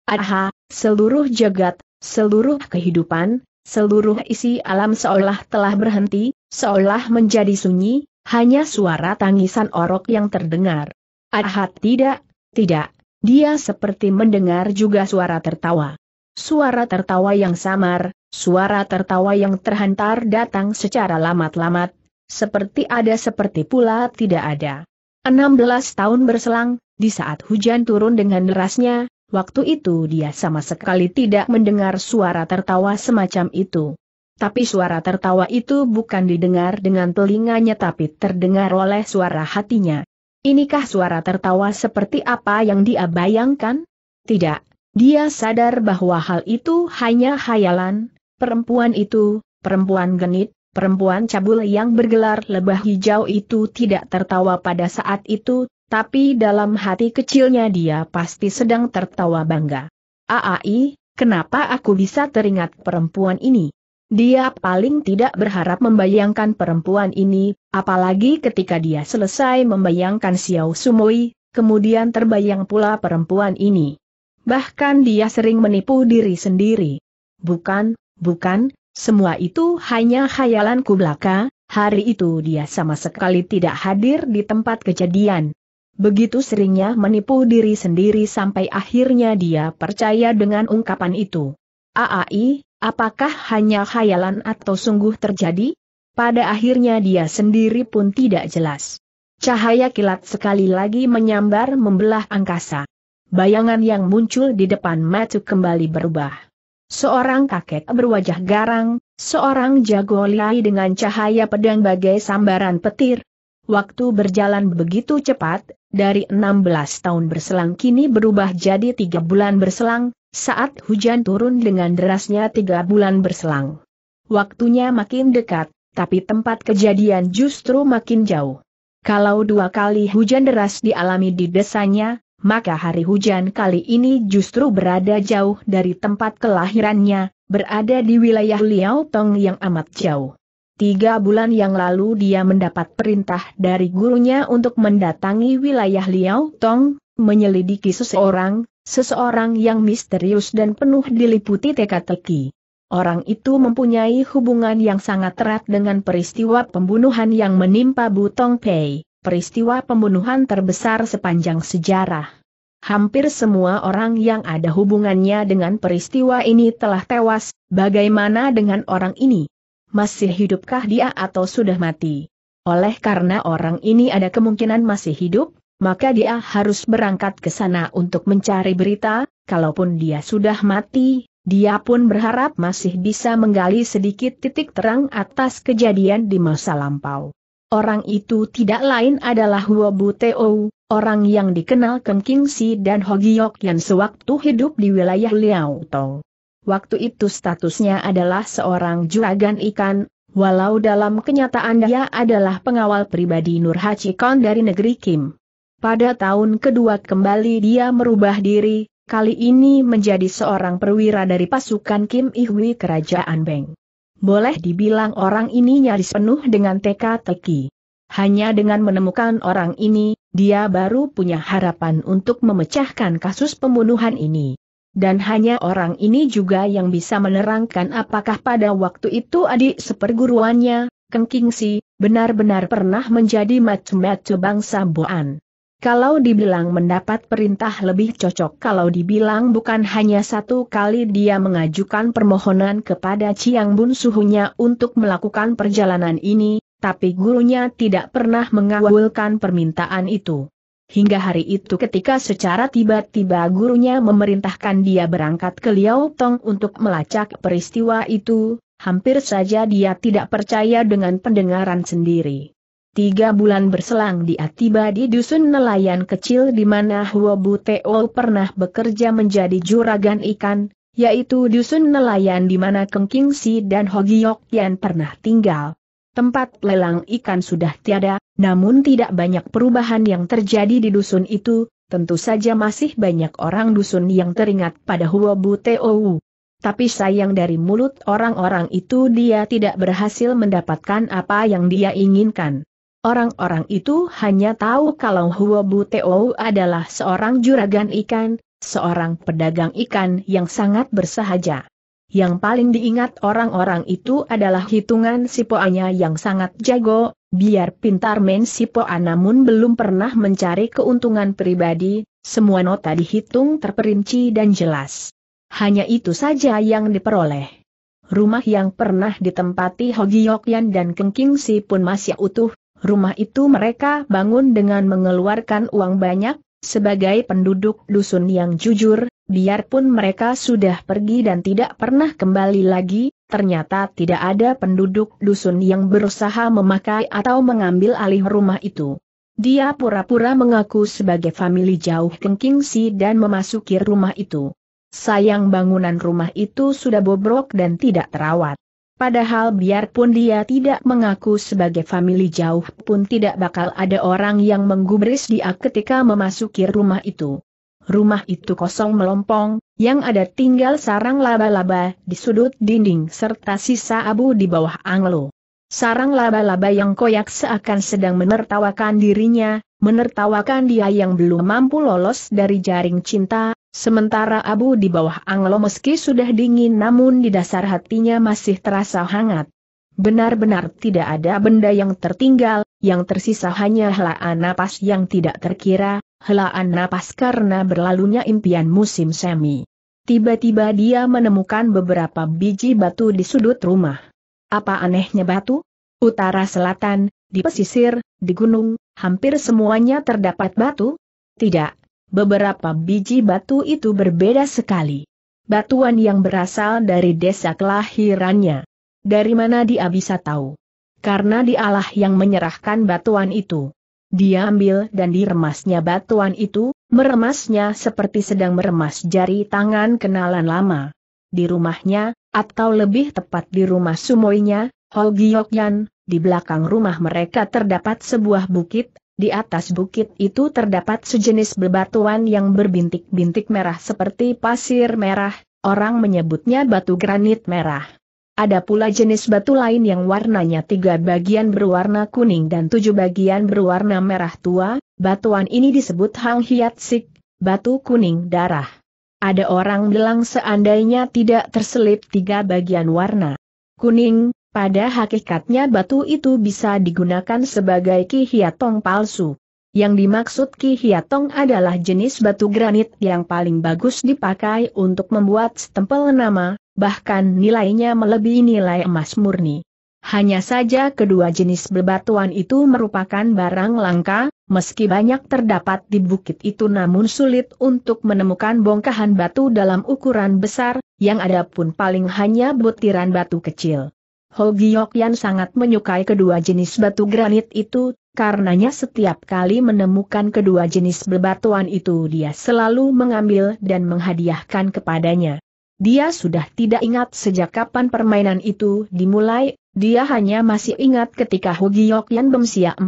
Aha, seluruh jagat, seluruh kehidupan, seluruh isi alam seolah telah berhenti, Seolah menjadi sunyi, hanya suara tangisan orok yang terdengar. Ahad tidak, tidak, dia seperti mendengar juga suara tertawa. Suara tertawa yang samar, suara tertawa yang terhantar datang secara lamat-lamat, seperti ada seperti pula tidak ada. 16 tahun berselang, di saat hujan turun dengan derasnya, waktu itu dia sama sekali tidak mendengar suara tertawa semacam itu. Tapi suara tertawa itu bukan didengar dengan telinganya tapi terdengar oleh suara hatinya. Inikah suara tertawa seperti apa yang dia bayangkan? Tidak, dia sadar bahwa hal itu hanya khayalan, perempuan itu, perempuan genit, perempuan cabul yang bergelar lebah hijau itu tidak tertawa pada saat itu, tapi dalam hati kecilnya dia pasti sedang tertawa bangga. Aai, kenapa aku bisa teringat perempuan ini? Dia paling tidak berharap membayangkan perempuan ini, apalagi ketika dia selesai membayangkan Xiao Sumoi, kemudian terbayang pula perempuan ini. Bahkan dia sering menipu diri sendiri. Bukan, bukan, semua itu hanya khayalanku belaka, hari itu dia sama sekali tidak hadir di tempat kejadian. Begitu seringnya menipu diri sendiri sampai akhirnya dia percaya dengan ungkapan itu. Aai, Apakah hanya khayalan atau sungguh terjadi? Pada akhirnya dia sendiri pun tidak jelas. Cahaya kilat sekali lagi menyambar membelah angkasa. Bayangan yang muncul di depan mata kembali berubah. Seorang kakek berwajah garang, seorang jago jagolai dengan cahaya pedang bagai sambaran petir. Waktu berjalan begitu cepat, dari 16 tahun berselang kini berubah jadi tiga bulan berselang, saat hujan turun dengan derasnya tiga bulan berselang. Waktunya makin dekat, tapi tempat kejadian justru makin jauh. Kalau dua kali hujan deras dialami di desanya, maka hari hujan kali ini justru berada jauh dari tempat kelahirannya, berada di wilayah Liao Tong yang amat jauh. Tiga bulan yang lalu dia mendapat perintah dari gurunya untuk mendatangi wilayah Liao Tong, menyelidiki seseorang, Seseorang yang misterius dan penuh diliputi teka-teki. Orang itu mempunyai hubungan yang sangat erat dengan peristiwa pembunuhan yang menimpa Butong Pei, peristiwa pembunuhan terbesar sepanjang sejarah. Hampir semua orang yang ada hubungannya dengan peristiwa ini telah tewas, bagaimana dengan orang ini? Masih hidupkah dia atau sudah mati? Oleh karena orang ini ada kemungkinan masih hidup, maka dia harus berangkat ke sana untuk mencari berita, kalaupun dia sudah mati, dia pun berharap masih bisa menggali sedikit titik terang atas kejadian di masa lampau. Orang itu tidak lain adalah Huo Buteo, orang yang dikenal Keng si dan Hogiok yang sewaktu hidup di wilayah Liao Tong. Waktu itu statusnya adalah seorang juragan ikan, walau dalam kenyataan dia adalah pengawal pribadi Nur Hachikon dari negeri Kim. Pada tahun kedua kembali dia merubah diri, kali ini menjadi seorang perwira dari pasukan Kim Ihwi Kerajaan Beng. Boleh dibilang orang ini nyaris penuh dengan teka-teki. Hanya dengan menemukan orang ini, dia baru punya harapan untuk memecahkan kasus pembunuhan ini. Dan hanya orang ini juga yang bisa menerangkan apakah pada waktu itu adik seperguruannya, Keng Kingsi, benar-benar pernah menjadi macam-macam bangsa Boan. Kalau dibilang mendapat perintah lebih cocok kalau dibilang bukan hanya satu kali dia mengajukan permohonan kepada Chiang Bun suhunya untuk melakukan perjalanan ini, tapi gurunya tidak pernah mengawalkan permintaan itu. Hingga hari itu ketika secara tiba-tiba gurunya memerintahkan dia berangkat ke Liao Tong untuk melacak peristiwa itu, hampir saja dia tidak percaya dengan pendengaran sendiri. Tiga bulan berselang dia tiba di dusun nelayan kecil di mana Huo Buteo pernah bekerja menjadi juragan ikan, yaitu dusun nelayan di mana Keng King Si dan Hogiok Yan pernah tinggal. Tempat lelang ikan sudah tiada, namun tidak banyak perubahan yang terjadi di dusun itu, tentu saja masih banyak orang dusun yang teringat pada Huo Buteo. Tapi sayang dari mulut orang-orang itu dia tidak berhasil mendapatkan apa yang dia inginkan. Orang-orang itu hanya tahu kalau Huo Bu Teo adalah seorang juragan ikan, seorang pedagang ikan yang sangat bersahaja. Yang paling diingat orang-orang itu adalah hitungan sipoanya yang sangat jago, biar pintar main sipoa namun belum pernah mencari keuntungan pribadi, semua nota dihitung terperinci dan jelas. Hanya itu saja yang diperoleh. Rumah yang pernah ditempati Hogi Yokyan dan Kengkingsi pun masih utuh, Rumah itu mereka bangun dengan mengeluarkan uang banyak, sebagai penduduk dusun yang jujur, biarpun mereka sudah pergi dan tidak pernah kembali lagi, ternyata tidak ada penduduk dusun yang berusaha memakai atau mengambil alih rumah itu. Dia pura-pura mengaku sebagai famili jauh kengking Kengkingsi dan memasuki rumah itu. Sayang bangunan rumah itu sudah bobrok dan tidak terawat. Padahal biarpun dia tidak mengaku sebagai famili jauh pun tidak bakal ada orang yang menggubris dia ketika memasuki rumah itu. Rumah itu kosong melompong, yang ada tinggal sarang laba-laba di sudut dinding serta sisa abu di bawah anglo. Sarang laba-laba yang koyak seakan sedang menertawakan dirinya, menertawakan dia yang belum mampu lolos dari jaring cinta, Sementara abu di bawah Anglo meski sudah dingin namun di dasar hatinya masih terasa hangat. Benar-benar tidak ada benda yang tertinggal, yang tersisa hanya helaan napas yang tidak terkira, helaan napas karena berlalunya impian musim semi. Tiba-tiba dia menemukan beberapa biji batu di sudut rumah. Apa anehnya batu? Utara selatan, di pesisir, di gunung, hampir semuanya terdapat batu? Tidak, Beberapa biji batu itu berbeda sekali. Batuan yang berasal dari desa kelahirannya. Dari mana dia bisa tahu? Karena dialah yang menyerahkan batuan itu. Dia ambil dan diremasnya batuan itu, meremasnya seperti sedang meremas jari tangan kenalan lama. Di rumahnya, atau lebih tepat di rumah sumoinya, Holgyokyan, di belakang rumah mereka terdapat sebuah bukit di atas bukit itu terdapat sejenis bebatuan yang berbintik-bintik merah seperti pasir merah, orang menyebutnya batu granit merah. Ada pula jenis batu lain yang warnanya tiga bagian berwarna kuning dan tujuh bagian berwarna merah tua, batuan ini disebut Hang Hiat Sik, batu kuning darah. Ada orang bilang seandainya tidak terselip tiga bagian warna kuning, pada hakikatnya batu itu bisa digunakan sebagai kihiatong palsu. Yang dimaksud kihiatong adalah jenis batu granit yang paling bagus dipakai untuk membuat stempel nama, bahkan nilainya melebihi nilai emas murni. Hanya saja kedua jenis bebatuan itu merupakan barang langka, meski banyak terdapat di bukit itu namun sulit untuk menemukan bongkahan batu dalam ukuran besar, yang ada pun paling hanya butiran batu kecil. Yan sangat menyukai kedua jenis batu granit itu, karenanya setiap kali menemukan kedua jenis bebatuan itu dia selalu mengambil dan menghadiahkan kepadanya. Dia sudah tidak ingat sejak kapan permainan itu dimulai, dia hanya masih ingat ketika Yan Bemsia 14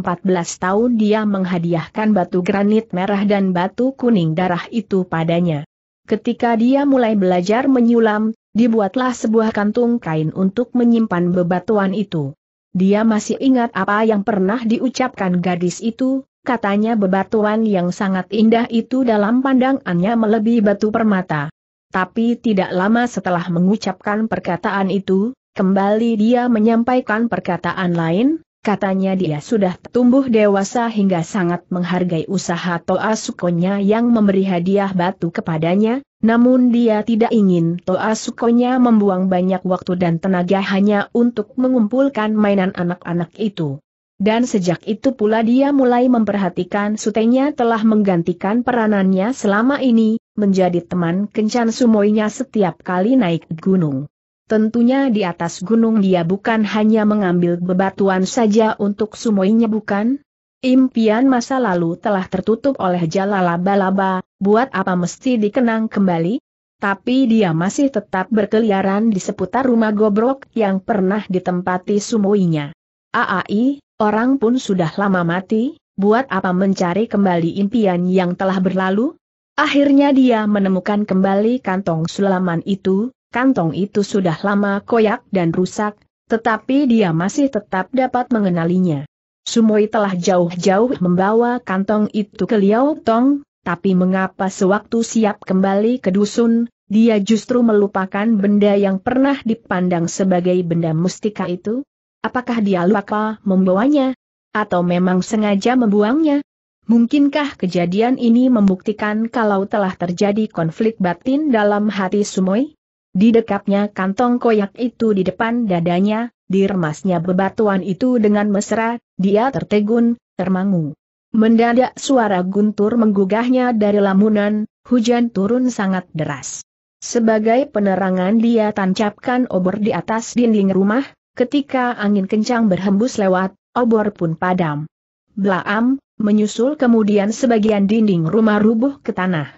tahun dia menghadiahkan batu granit merah dan batu kuning darah itu padanya. Ketika dia mulai belajar menyulam, dibuatlah sebuah kantung kain untuk menyimpan bebatuan itu. Dia masih ingat apa yang pernah diucapkan gadis itu, katanya bebatuan yang sangat indah itu dalam pandangannya melebihi batu permata. Tapi tidak lama setelah mengucapkan perkataan itu, kembali dia menyampaikan perkataan lain, katanya dia sudah tumbuh dewasa hingga sangat menghargai usaha Toa Sukonya yang memberi hadiah batu kepadanya, namun dia tidak ingin Toa Sukonya membuang banyak waktu dan tenaga hanya untuk mengumpulkan mainan anak-anak itu. Dan sejak itu pula dia mulai memperhatikan sutenya telah menggantikan peranannya selama ini, menjadi teman kencan sumoinya setiap kali naik gunung. Tentunya di atas gunung dia bukan hanya mengambil bebatuan saja untuk sumoinya bukan, Impian masa lalu telah tertutup oleh jala laba-laba, buat apa mesti dikenang kembali? Tapi dia masih tetap berkeliaran di seputar rumah gobrok yang pernah ditempati sumuinya. Aai, orang pun sudah lama mati, buat apa mencari kembali impian yang telah berlalu? Akhirnya dia menemukan kembali kantong sulaman itu, kantong itu sudah lama koyak dan rusak, tetapi dia masih tetap dapat mengenalinya. Sumoi telah jauh-jauh membawa kantong itu ke Liao Tong, tapi mengapa sewaktu siap kembali ke dusun, dia justru melupakan benda yang pernah dipandang sebagai benda mustika itu? Apakah dia lupa membawanya? Atau memang sengaja membuangnya? Mungkinkah kejadian ini membuktikan kalau telah terjadi konflik batin dalam hati Sumoi? Di Didekapnya kantong koyak itu di depan dadanya, diremasnya bebatuan itu dengan mesra, dia tertegun, termangu. Mendadak suara guntur menggugahnya dari lamunan, hujan turun sangat deras. Sebagai penerangan dia tancapkan obor di atas dinding rumah, ketika angin kencang berhembus lewat, obor pun padam. Blaam, menyusul kemudian sebagian dinding rumah rubuh ke tanah.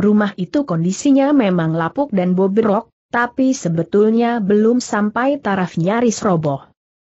Rumah itu kondisinya memang lapuk dan bobrok, tapi sebetulnya belum sampai taraf nyaris roboh.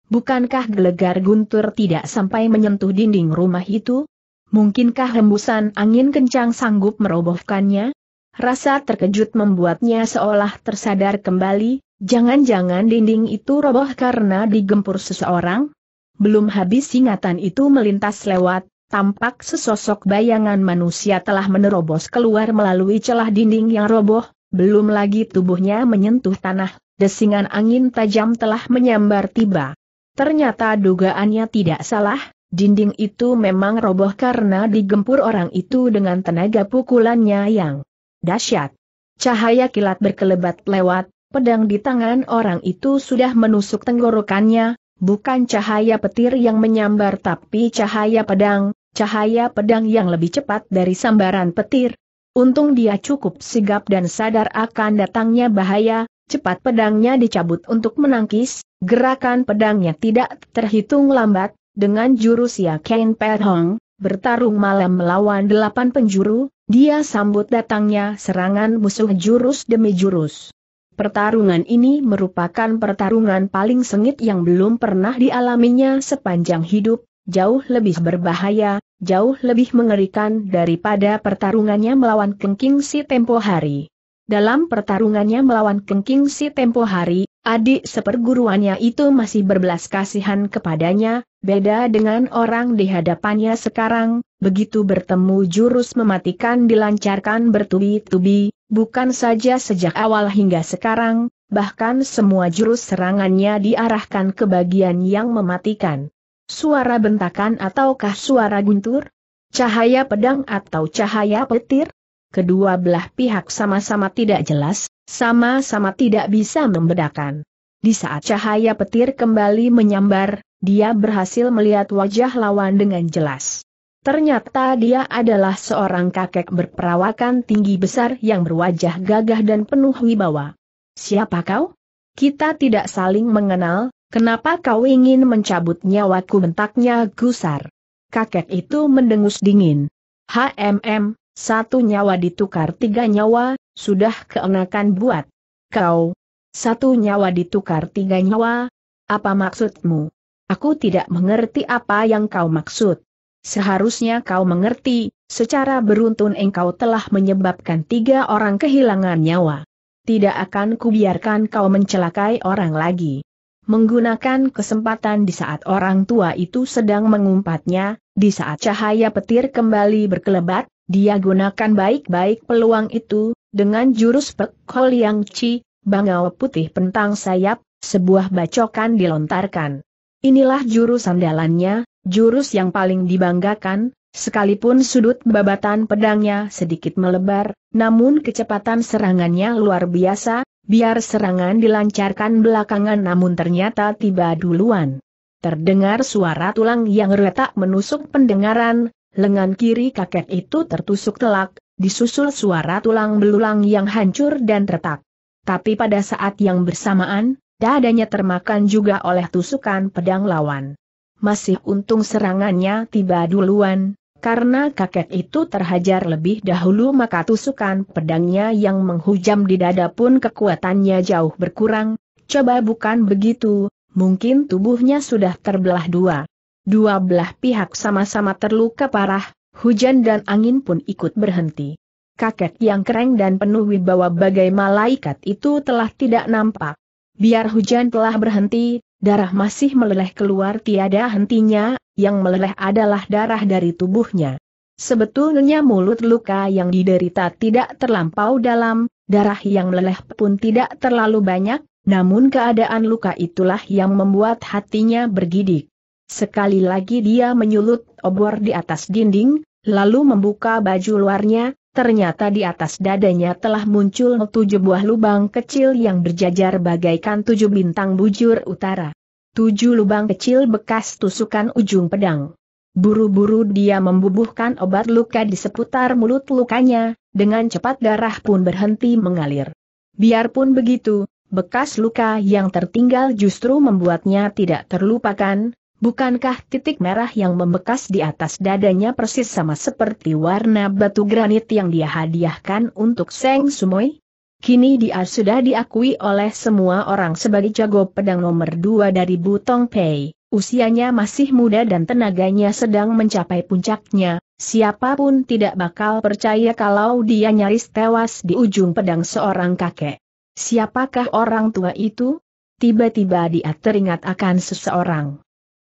Bukankah gelegar guntur tidak sampai menyentuh dinding rumah itu? Mungkinkah hembusan angin kencang sanggup merobohkannya? Rasa terkejut membuatnya seolah tersadar kembali, jangan-jangan dinding itu roboh karena digempur seseorang? Belum habis ingatan itu melintas lewat, tampak sesosok bayangan manusia telah menerobos keluar melalui celah dinding yang roboh, belum lagi tubuhnya menyentuh tanah, desingan angin tajam telah menyambar tiba. Ternyata dugaannya tidak salah, dinding itu memang roboh karena digempur orang itu dengan tenaga pukulannya yang dahsyat. Cahaya kilat berkelebat lewat, pedang di tangan orang itu sudah menusuk tenggorokannya, bukan cahaya petir yang menyambar tapi cahaya pedang, cahaya pedang yang lebih cepat dari sambaran petir, Untung dia cukup sigap dan sadar akan datangnya bahaya, cepat pedangnya dicabut untuk menangkis, gerakan pedangnya tidak terhitung lambat, dengan jurus ya Ken Perhong, bertarung malam melawan delapan penjuru, dia sambut datangnya serangan musuh jurus demi jurus. Pertarungan ini merupakan pertarungan paling sengit yang belum pernah dialaminya sepanjang hidup, jauh lebih berbahaya, jauh lebih mengerikan daripada pertarungannya melawan Kengking si tempo hari. Dalam pertarungannya melawan Kengking si tempo hari, adik seperguruannya itu masih berbelas kasihan kepadanya, beda dengan orang di hadapannya sekarang, begitu bertemu jurus mematikan dilancarkan bertubi-tubi, bukan saja sejak awal hingga sekarang, bahkan semua jurus serangannya diarahkan ke bagian yang mematikan. Suara bentakan ataukah suara guntur? Cahaya pedang atau cahaya petir? Kedua belah pihak sama-sama tidak jelas, sama-sama tidak bisa membedakan. Di saat cahaya petir kembali menyambar, dia berhasil melihat wajah lawan dengan jelas. Ternyata dia adalah seorang kakek berperawakan tinggi besar yang berwajah gagah dan penuh wibawa. Siapa kau? Kita tidak saling mengenal, Kenapa kau ingin mencabut nyawaku bentaknya gusar? Kakek itu mendengus dingin. HMM, satu nyawa ditukar tiga nyawa, sudah keenakan buat. Kau, satu nyawa ditukar tiga nyawa, apa maksudmu? Aku tidak mengerti apa yang kau maksud. Seharusnya kau mengerti, secara beruntun engkau telah menyebabkan tiga orang kehilangan nyawa. Tidak akan kubiarkan kau mencelakai orang lagi. Menggunakan kesempatan di saat orang tua itu sedang mengumpatnya, di saat cahaya petir kembali berkelebat, dia gunakan baik-baik peluang itu, dengan jurus pekol Yang ci, bangau putih pentang sayap, sebuah bacokan dilontarkan. Inilah jurus andalannya, jurus yang paling dibanggakan, Sekalipun sudut babatan pedangnya sedikit melebar, namun kecepatan serangannya luar biasa, biar serangan dilancarkan belakangan namun ternyata tiba duluan. Terdengar suara tulang yang retak menusuk pendengaran, lengan kiri kakek itu tertusuk telak, disusul suara tulang belulang yang hancur dan retak. Tapi pada saat yang bersamaan, dadanya termakan juga oleh tusukan pedang lawan. Masih untung serangannya tiba duluan, karena kakek itu terhajar lebih dahulu maka tusukan pedangnya yang menghujam di dada pun kekuatannya jauh berkurang, coba bukan begitu, mungkin tubuhnya sudah terbelah dua. Dua belah pihak sama-sama terluka parah, hujan dan angin pun ikut berhenti. Kakek yang kereng dan penuh wibawa bagai malaikat itu telah tidak nampak. Biar hujan telah berhenti, darah masih meleleh keluar tiada hentinya, yang meleleh adalah darah dari tubuhnya. Sebetulnya mulut luka yang diderita tidak terlampau dalam, darah yang meleleh pun tidak terlalu banyak, namun keadaan luka itulah yang membuat hatinya bergidik. Sekali lagi dia menyulut obor di atas dinding, lalu membuka baju luarnya, ternyata di atas dadanya telah muncul tujuh buah lubang kecil yang berjajar bagaikan tujuh bintang bujur utara. Tujuh lubang kecil bekas tusukan ujung pedang. Buru-buru dia membubuhkan obat luka di seputar mulut lukanya, dengan cepat darah pun berhenti mengalir. Biarpun begitu, bekas luka yang tertinggal justru membuatnya tidak terlupakan, bukankah titik merah yang membekas di atas dadanya persis sama seperti warna batu granit yang dia hadiahkan untuk Seng Sumoy? Kini dia sudah diakui oleh semua orang sebagai jago pedang nomor dua dari Butong Pei. Usianya masih muda dan tenaganya sedang mencapai puncaknya, siapapun tidak bakal percaya kalau dia nyaris tewas di ujung pedang seorang kakek. Siapakah orang tua itu? Tiba-tiba dia teringat akan seseorang.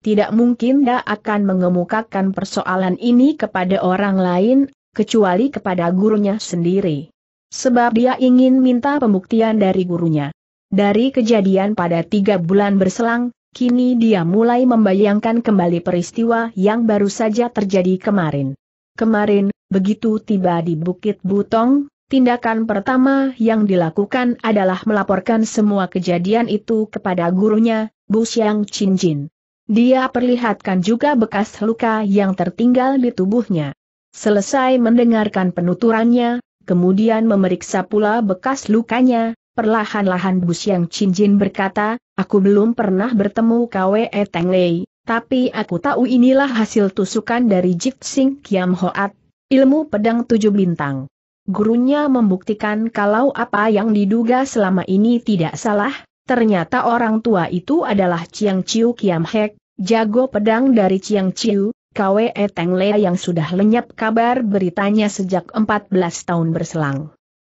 Tidak mungkin dia akan mengemukakan persoalan ini kepada orang lain, kecuali kepada gurunya sendiri. Sebab dia ingin minta pembuktian dari gurunya. Dari kejadian pada tiga bulan berselang, kini dia mulai membayangkan kembali peristiwa yang baru saja terjadi kemarin. Kemarin, begitu tiba di Bukit Butong, tindakan pertama yang dilakukan adalah melaporkan semua kejadian itu kepada gurunya, Bu Xiang Jin. Dia perlihatkan juga bekas luka yang tertinggal di tubuhnya. Selesai mendengarkan penuturannya, kemudian memeriksa pula bekas lukanya, perlahan-lahan Bus Yang Jin berkata, aku belum pernah bertemu Kwe Teng Lei, tapi aku tahu inilah hasil tusukan dari Jik Sing Kiam Hoat, ilmu pedang tujuh bintang. Gurunya membuktikan kalau apa yang diduga selama ini tidak salah, ternyata orang tua itu adalah Chiang Chiu Kiam Hek, jago pedang dari Chiang Chiu, KWE Teng Lea yang sudah lenyap kabar beritanya sejak 14 tahun berselang.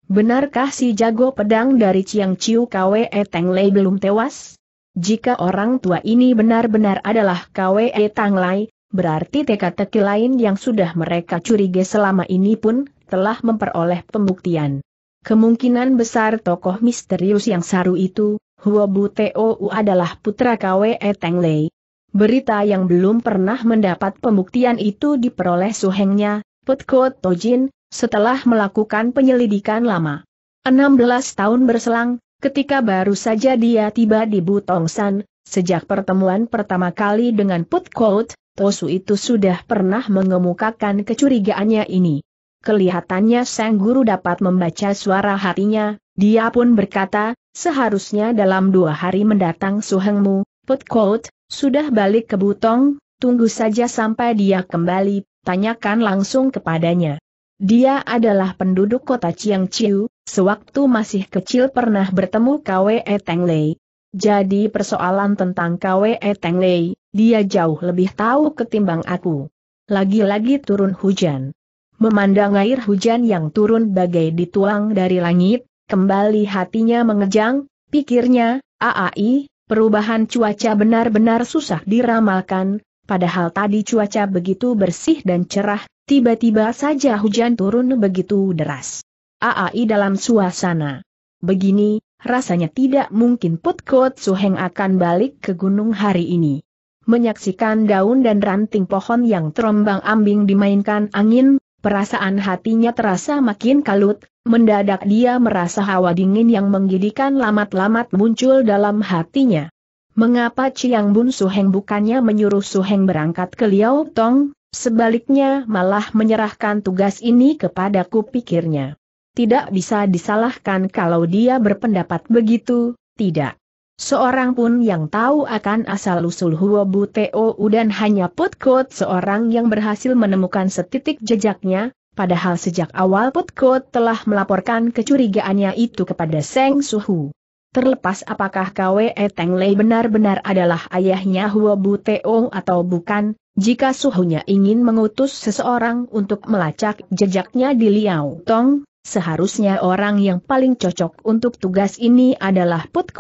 Benarkah si jago pedang dari Chiang Chiu KWE Teng Lei belum tewas? Jika orang tua ini benar-benar adalah KWE Tang Lai, berarti teka-teki lain yang sudah mereka curiga selama ini pun telah memperoleh pembuktian. Kemungkinan besar tokoh misterius yang saru itu, Huo Bu Teo adalah putra KWE Teng Lei, Berita yang belum pernah mendapat pembuktian itu diperoleh suhengnya, Putko Tojin, setelah melakukan penyelidikan lama. 16 tahun berselang, ketika baru saja dia tiba di Butongsan, sejak pertemuan pertama kali dengan Putko, Tosu itu sudah pernah mengemukakan kecurigaannya ini. Kelihatannya sang guru dapat membaca suara hatinya, dia pun berkata, seharusnya dalam dua hari mendatang suhengmu, Putkout, sudah balik ke Butong, tunggu saja sampai dia kembali, tanyakan langsung kepadanya. Dia adalah penduduk kota Chiu, sewaktu masih kecil pernah bertemu Kwe Lei. Jadi persoalan tentang Kwe Lei, dia jauh lebih tahu ketimbang aku. Lagi-lagi turun hujan. Memandang air hujan yang turun bagai dituang dari langit, kembali hatinya mengejang, pikirnya, Aai, Perubahan cuaca benar-benar susah diramalkan, padahal tadi cuaca begitu bersih dan cerah, tiba-tiba saja hujan turun begitu deras. Aai dalam suasana. Begini, rasanya tidak mungkin Put Suheng akan balik ke gunung hari ini. Menyaksikan daun dan ranting pohon yang terombang ambing dimainkan angin, perasaan hatinya terasa makin kalut, Mendadak dia merasa hawa dingin yang menggidikan lamat-lamat muncul dalam hatinya. Mengapa Chiang Bun heng bukannya menyuruh Suheng berangkat ke Liao Tong, sebaliknya malah menyerahkan tugas ini kepadaku pikirnya. Tidak bisa disalahkan kalau dia berpendapat begitu, tidak. Seorang pun yang tahu akan asal-usul Huo Bu Teo dan hanya put putkot seorang yang berhasil menemukan setitik jejaknya, Padahal sejak awal Putko telah melaporkan kecurigaannya itu kepada Seng Suhu. Terlepas apakah Kwe Teng Lei benar-benar adalah ayahnya Huo Bu Teong atau bukan, jika suhunya ingin mengutus seseorang untuk melacak jejaknya di Liao Tong, seharusnya orang yang paling cocok untuk tugas ini adalah Put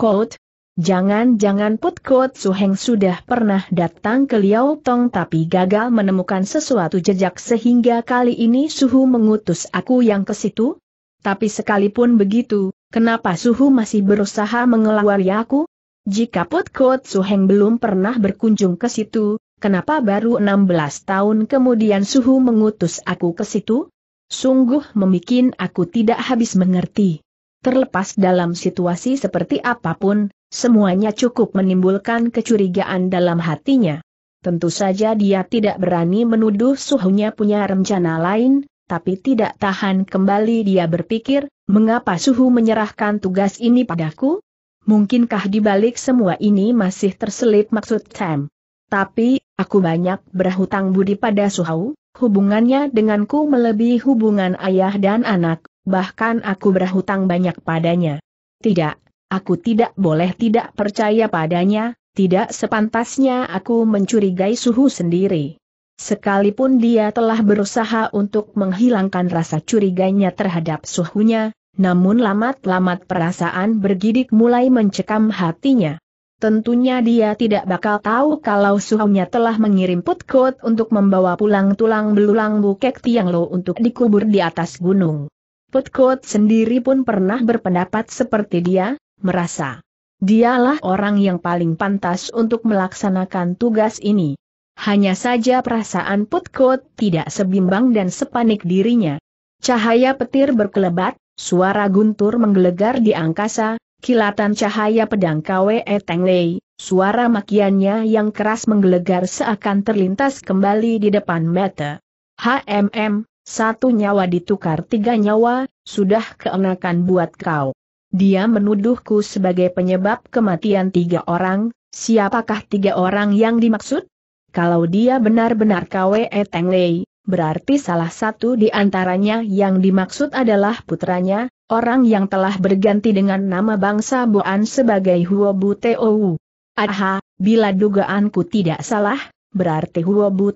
Jangan-jangan Put Suheng sudah pernah datang ke Liao Tong tapi gagal menemukan sesuatu jejak sehingga kali ini Suhu mengutus aku yang ke situ? Tapi sekalipun begitu, kenapa Suhu masih berusaha mengelawari aku? Jika Put Suheng belum pernah berkunjung ke situ, kenapa baru 16 tahun kemudian Suhu mengutus aku ke situ? Sungguh membuat aku tidak habis mengerti terlepas dalam situasi seperti apapun, semuanya cukup menimbulkan kecurigaan dalam hatinya. Tentu saja dia tidak berani menuduh suhunya punya rencana lain, tapi tidak tahan kembali dia berpikir, mengapa suhu menyerahkan tugas ini padaku? Mungkinkah dibalik semua ini masih terselip maksud Sam? Tapi, aku banyak berhutang budi pada suhu, hubungannya denganku melebihi hubungan ayah dan anak, bahkan aku berhutang banyak padanya. Tidak, aku tidak boleh tidak percaya padanya, tidak sepantasnya aku mencurigai suhu sendiri. Sekalipun dia telah berusaha untuk menghilangkan rasa curiganya terhadap suhunya, namun lamat-lamat perasaan bergidik mulai mencekam hatinya. Tentunya dia tidak bakal tahu kalau suhunya telah mengirim putkot untuk membawa pulang tulang belulang bukek Tiang Lo untuk dikubur di atas gunung. Putkot sendiri pun pernah berpendapat seperti dia, merasa. Dialah orang yang paling pantas untuk melaksanakan tugas ini. Hanya saja perasaan Putkot tidak sebimbang dan sepanik dirinya. Cahaya petir berkelebat, suara guntur menggelegar di angkasa, kilatan cahaya pedang KWE Tenglei, suara makiannya yang keras menggelegar seakan terlintas kembali di depan mata. HMM, satu nyawa ditukar tiga nyawa, sudah keenakan buat kau. Dia menuduhku sebagai penyebab kematian tiga orang, siapakah tiga orang yang dimaksud? Kalau dia benar-benar Kwe lei, berarti salah satu di antaranya yang dimaksud adalah putranya, orang yang telah berganti dengan nama bangsa Boan sebagai Huo Bu Teo. Aha, bila dugaanku tidak salah, berarti Huo Bu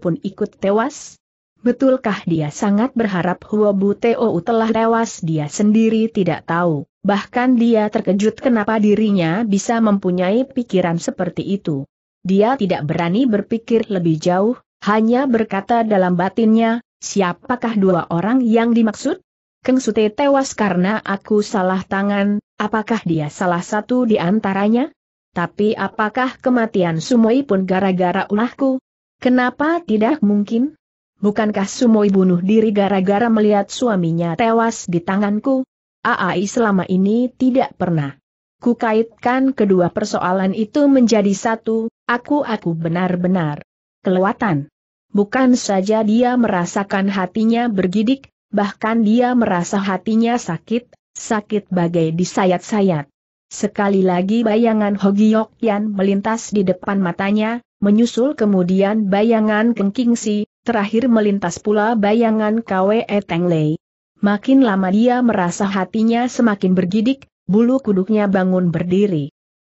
pun ikut tewas? Betulkah dia sangat berharap Huo Teo telah tewas dia sendiri tidak tahu, bahkan dia terkejut kenapa dirinya bisa mempunyai pikiran seperti itu. Dia tidak berani berpikir lebih jauh, hanya berkata dalam batinnya, siapakah dua orang yang dimaksud? Keng Sute tewas karena aku salah tangan, apakah dia salah satu di antaranya? Tapi apakah kematian Sumoi pun gara-gara ulahku? Kenapa tidak mungkin? Bukankah Sumoi bunuh diri gara-gara melihat suaminya tewas di tanganku? Aai selama ini tidak pernah. Kukaitkan kedua persoalan itu menjadi satu, aku-aku benar-benar kelewatan. Bukan saja dia merasakan hatinya bergidik, bahkan dia merasa hatinya sakit, sakit bagai disayat-sayat. Sekali lagi bayangan Hogiok melintas di depan matanya, menyusul kemudian bayangan Kengkingsi, Terakhir melintas pula bayangan Kwe Teng Lei. Makin lama dia merasa hatinya semakin bergidik, bulu kuduknya bangun berdiri.